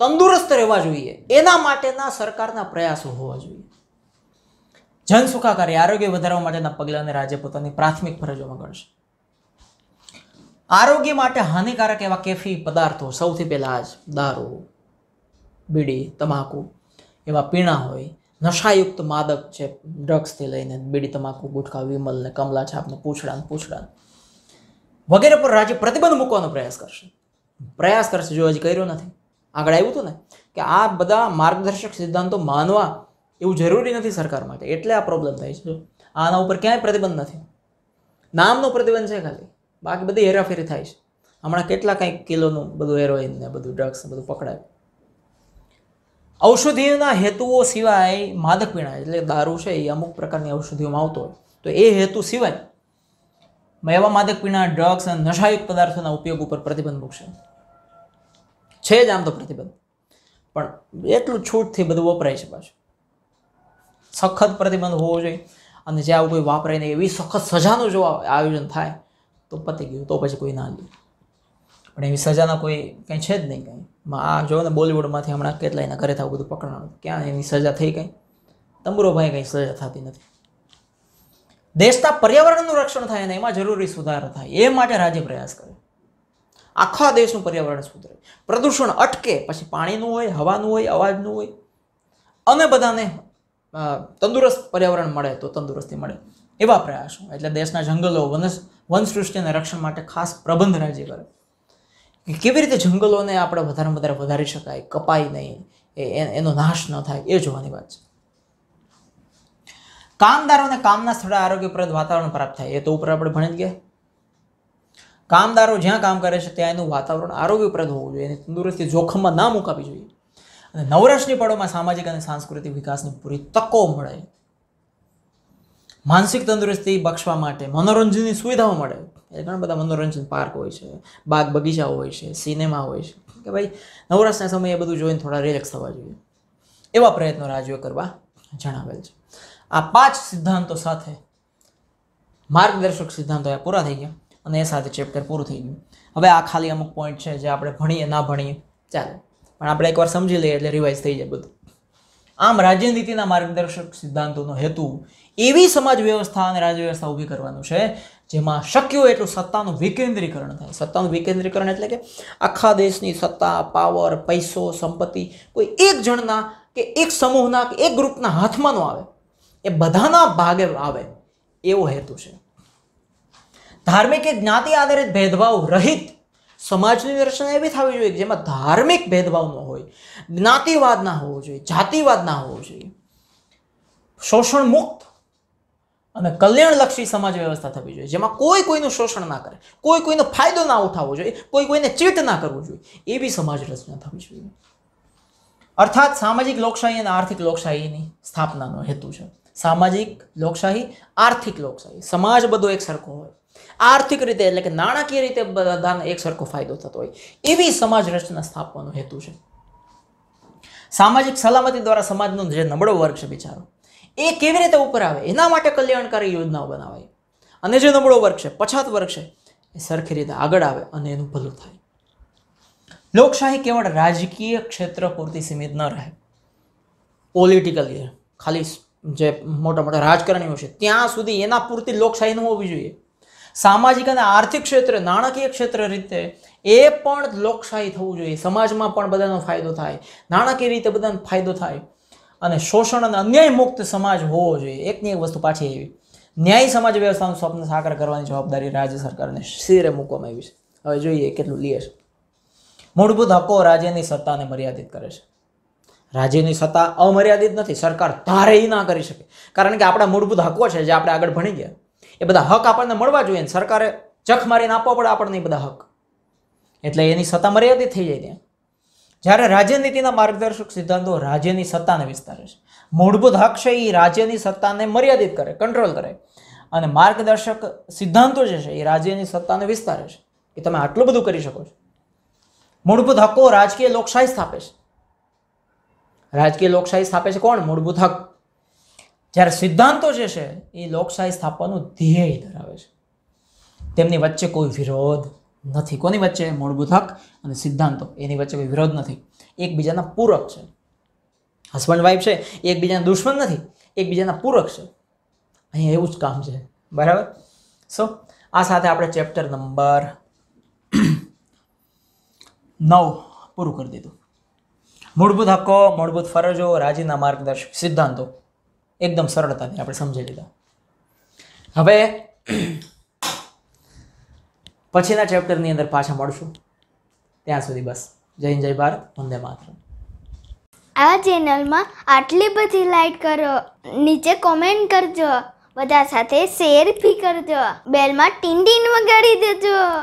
Speaker 1: તંદુરસ્ત રહેવા જોઈએ એના માટેના સરકારના પ્રયાસો હોવા જોઈએ જન સુખાકારી આરોગ્ય વધારવા માટેના પગલાંને રાજ્ય પોતાની પ્રાથમિક ફરજોમાં ગણશે આરોગ્ય માટે હાનિકારક એવા કેફી પદાર્થો સૌથી પહેલાં જ દારૂ બીડી તમાકુ એવા પીણા હોય નશાયુક્ત માદક છે ડ્રગ્સથી લઈને બીડી તમાકુ ગુટખા વિમલ ને કમલા છાપને પૂછડા ને પૂછડા વગેરે પર રાજ્ય પ્રતિબંધ મૂકવાનો પ્રયાસ કરશે પ્રયાસ કરશે જો હજી કર્યો નથી આગળ આવ્યું હતું ને કે આ બધા માર્ગદર્શક સિદ્ધાંતો માનવા એવું જરૂરી નથી સરકાર માટે એટલે આ પ્રોબ્લેમ થાય છે આના ઉપર ક્યાંય પ્રતિબંધ નથી નામનો પ્રતિબંધ છે ખાલી બાકી બધી હેરાફેરી થાય છે હમણાં કેટલા કંઈક કિલોનું બધું હેરોઇન ને બધું ડ્રગ્સ બધું પકડાયું ઔષધિના હેતુઓ સિવાય માદક પીણા એટલે દારૂ છે એ અમુક પ્રકારની ઔષધિઓમાં આવતો હોય તો એ હેતુ સિવાય એવા માદક પીણા ડ્રગ્સ અને નશાયુક્ત પદાર્થોના ઉપયોગ ઉપર પ્રતિબંધ મૂકશે છે જ આમ તો પ્રતિબંધ પણ એટલું છૂટથી બધું વપરાય છે પાછું સખત પ્રતિબંધ હોવો જોઈએ અને જે આવું કોઈ વાપરાય નહીં એવી સખત સજાનું જો આયોજન થાય તો પતી ગયું તો પછી કોઈ ના લે પણ એવી સજાના કોઈ કંઈ છે જ નહીં કંઈ આ જો ને બોલિવૂડમાંથી હમણાં એના ઘરે થવું બધું પકડાણું ક્યાં એની સજા થઈ કંઈ તંબુરોભાઈ કંઈ સજા થતી નથી દેશના પર્યાવરણનું રક્ષણ થાય અને એમાં જરૂરી સુધારો થાય એ માટે રાજ્ય પ્રયાસ કરે આખા દેશનું પર્યાવરણ સુધરે પ્રદૂષણ અટકે પછી પાણીનું હોય હવાનું હોય અવાજનું હોય અને બધાને તંદુરસ્ત પર્યાવરણ મળે તો તંદુરસ્તી મળે એવા પ્રયાસો એટલે દેશના જંગલો વનસ વનસૃષ્ટિને રક્ષણ માટે ખાસ પ્રબંધ રાજ્ય કરે કે કેવી રીતે જંગલોને આપણે વધારેમાં વધારે વધારી શકાય કપાય નહીં એ એનો નાશ ન થાય એ જોવાની વાત છે કામદારોને કામના સ્થળે આરોગ્યપ્રદ વાતાવરણ પ્રાપ્ત થાય એ તો ઉપર આપણે ભણી જ ગયા કામદારો જ્યાં કામ કરે છે ત્યાં એનું વાતાવરણ આરોગ્યપ્રદ હોવું જોઈએ અને તંદુરસ્તી જોખમમાં ના મુકાવી જોઈએ અને નવરાશની પળોમાં સામાજિક અને સાંસ્કૃતિક વિકાસની પૂરી તકો મળે માનસિક તંદુરસ્તી બક્ષવા માટે મનોરંજનની સુવિધાઓ મળે એ ઘણા બધા મનોરંજન પાર્ક હોય છે બાગ બગીચા હોય છે સિનેમા હોય છે કે ભાઈ નવરાશના સમયે બધું જોઈને થોડા રિલેક્સ થવા જોઈએ એવા પ્રયત્નો રાજ્યો કરવા જણાવેલ છે આ પાંચ સિદ્ધાંતો સાથે માર્ગદર્શક સિદ્ધાંતો પૂરા થઈ ગયા અને એ સાથે ચેપ્ટર પૂરું થઈ ગયું હવે આ ખાલી અમુક પોઈન્ટ છે જે આપણે ભણીએ ના ભણીએ ચાલો પણ આપણે એકવાર સમજી લઈએ એટલે રિવાઇઝ થઈ જાય બધું આમ રાજ્યનીતિના માર્ગદર્શક સિદ્ધાંતોનો હેતુ એવી સમાજ વ્યવસ્થા અને રાજ્ય વ્યવસ્થા ઊભી કરવાનું છે જેમાં શક્ય એટલું સત્તાનું વિકેન્દ્રીકરણ થાય સત્તાનું વિકેન્દ્રીકરણ એટલે કે આખા દેશની સત્તા પાવર પૈસો સંપત્તિ કોઈ એક જણના કે એક સમૂહના કે એક ગ્રુપના હાથમાં ન આવે એ બધાના ભાગે આવે એવો હેતુ છે ધાર્મિક કે જ્ઞાતિ આધારિત ભેદભાવ રહિત સમાજની રચના એવી થવી જોઈએ જેમાં ધાર્મિક ભેદભાવ ન હોય જ્ઞાતિવાદ ના હોવો જોઈએ જાતિવાદ ના હોવો જોઈએ શોષણ મુક્ત અને કલ્યાણલક્ષી સમાજ વ્યવસ્થા થવી જોઈએ જેમાં કોઈ કોઈનું શોષણ ના કરે કોઈ કોઈનો ફાયદો ના ઉઠાવવો જોઈએ કોઈ કોઈને ચીટ ના કરવું જોઈએ એવી સમાજ રચના થવી જોઈએ અર્થાત સામાજિક લોકશાહી અને આર્થિક લોકશાહીની સ્થાપનાનો હેતુ છે સામાજિક લોકશાહી આર્થિક લોકશાહી સમાજ બધો એક સરખો હોય આર્થિક રીતે એટલે કે નાણાકીય રીતે બધાને એક સરખો ફાયદો થતો હોય એવી સમાજ રચના સ્થાપવાનો હેતુ છે સામાજિક સલામતી દ્વારા સમાજનો જે નબળો વર્ગ છે બિચારો એ કેવી રીતે ઉપર આવે એના માટે કલ્યાણકારી યોજનાઓ બનાવાય અને જે નબળો વર્ગ છે પછાત વર્ગ છે એ સરખી રીતે આગળ આવે અને એનું ભલું થાય લોકશાહી કેવળ રાજકીય ક્ષેત્ર પૂરતી સીમિત ન રહે પોલિટિકલી ખાલી જે મોટા મોટા રાજકારણીઓ છે ત્યાં સુધી એના પૂરતી લોકશાહી ન હોવી જોઈએ સામાજિક અને આર્થિક ક્ષેત્રે નાણાકીય ક્ષેત્ર રીતે એ પણ લોકશાહી થવું જોઈએ સમાજમાં પણ બધાનો ફાયદો થાય નાણાકીય રીતે બધાનો ફાયદો થાય અને શોષણ અને અન્યાય મુક્ત સમાજ હોવો જોઈએ એકની એક વસ્તુ પાછી એવી ન્યાય સમાજ વ્યવસ્થાનું સ્વપ્ન સાકાર કરવાની જવાબદારી રાજ્ય સરકારને શિરે મૂકવામાં આવી છે હવે જોઈએ કેટલું લે છે મૂળભૂત હકો રાજ્યની સત્તાને મર્યાદિત કરે છે રાજ્યની સત્તા અમર્યાદિત નથી સરકાર ધારે ના કરી શકે કારણ કે આપણા મૂળભૂત હકો છે જે આપણે આગળ ભણી ગયા એ બધા હક આપણને મળવા જોઈએ ને સરકારે ચખ મારીને આપવા પડે આપણને એ બધા હક એટલે એની સત્તા મર્યાદિત થઈ જાય ત્યાં જ્યારે રાજ્યનીતિના માર્ગદર્શક સિદ્ધાંતો રાજ્યની સત્તાને વિસ્તારે છે મૂળભૂત હક છે એ રાજ્યની સત્તાને મર્યાદિત કરે કંટ્રોલ કરે અને માર્ગદર્શક સિદ્ધાંતો જે છે એ રાજ્યની સત્તાને વિસ્તારે છે એ તમે આટલું બધું કરી શકો છો મૂળભૂત હકો રાજકીય લોકશાહી સ્થાપે છે રાજકીય લોકશાહી સ્થાપે છે કોણ મૂળભૂત હક જ્યારે સિદ્ધાંતો જે છે એ લોકશાહી સ્થાપવાનું ધ્યેય ધરાવે છે તેમની વચ્ચે કોઈ વિરોધ નથી કોની વચ્ચે મૂળભૂત હક અને સિદ્ધાંતો એની વચ્ચે કોઈ વિરોધ નથી એકબીજાના પૂરક છે હસબન્ડ વાઈફ છે એકબીજાના દુશ્મન નથી એકબીજાના પૂરક છે અહીંયા એવું જ કામ છે બરાબર સો આ સાથે આપણે ચેપ્ટર નંબર નવ પૂરું કરી દીધું મૂળભૂત હકો મૂળભૂત ફરજો રાજીના માર્ગદર્શક સિદ્ધાંતો એકદમ સરળતાથી આપણે સમજી લીધા હવે પછીના ચેપ્ટરની અંદર પાછા મળશું ત્યાં સુધી બસ જય જય ભારત વંદે માતરમ આ ચેનલમાં આટલી બધી લાઈક કરો નીચે કોમેન્ટ કરજો બધા સાથે શેર બી કરજો બેલમાં ટીંડીન વગાડી દેજો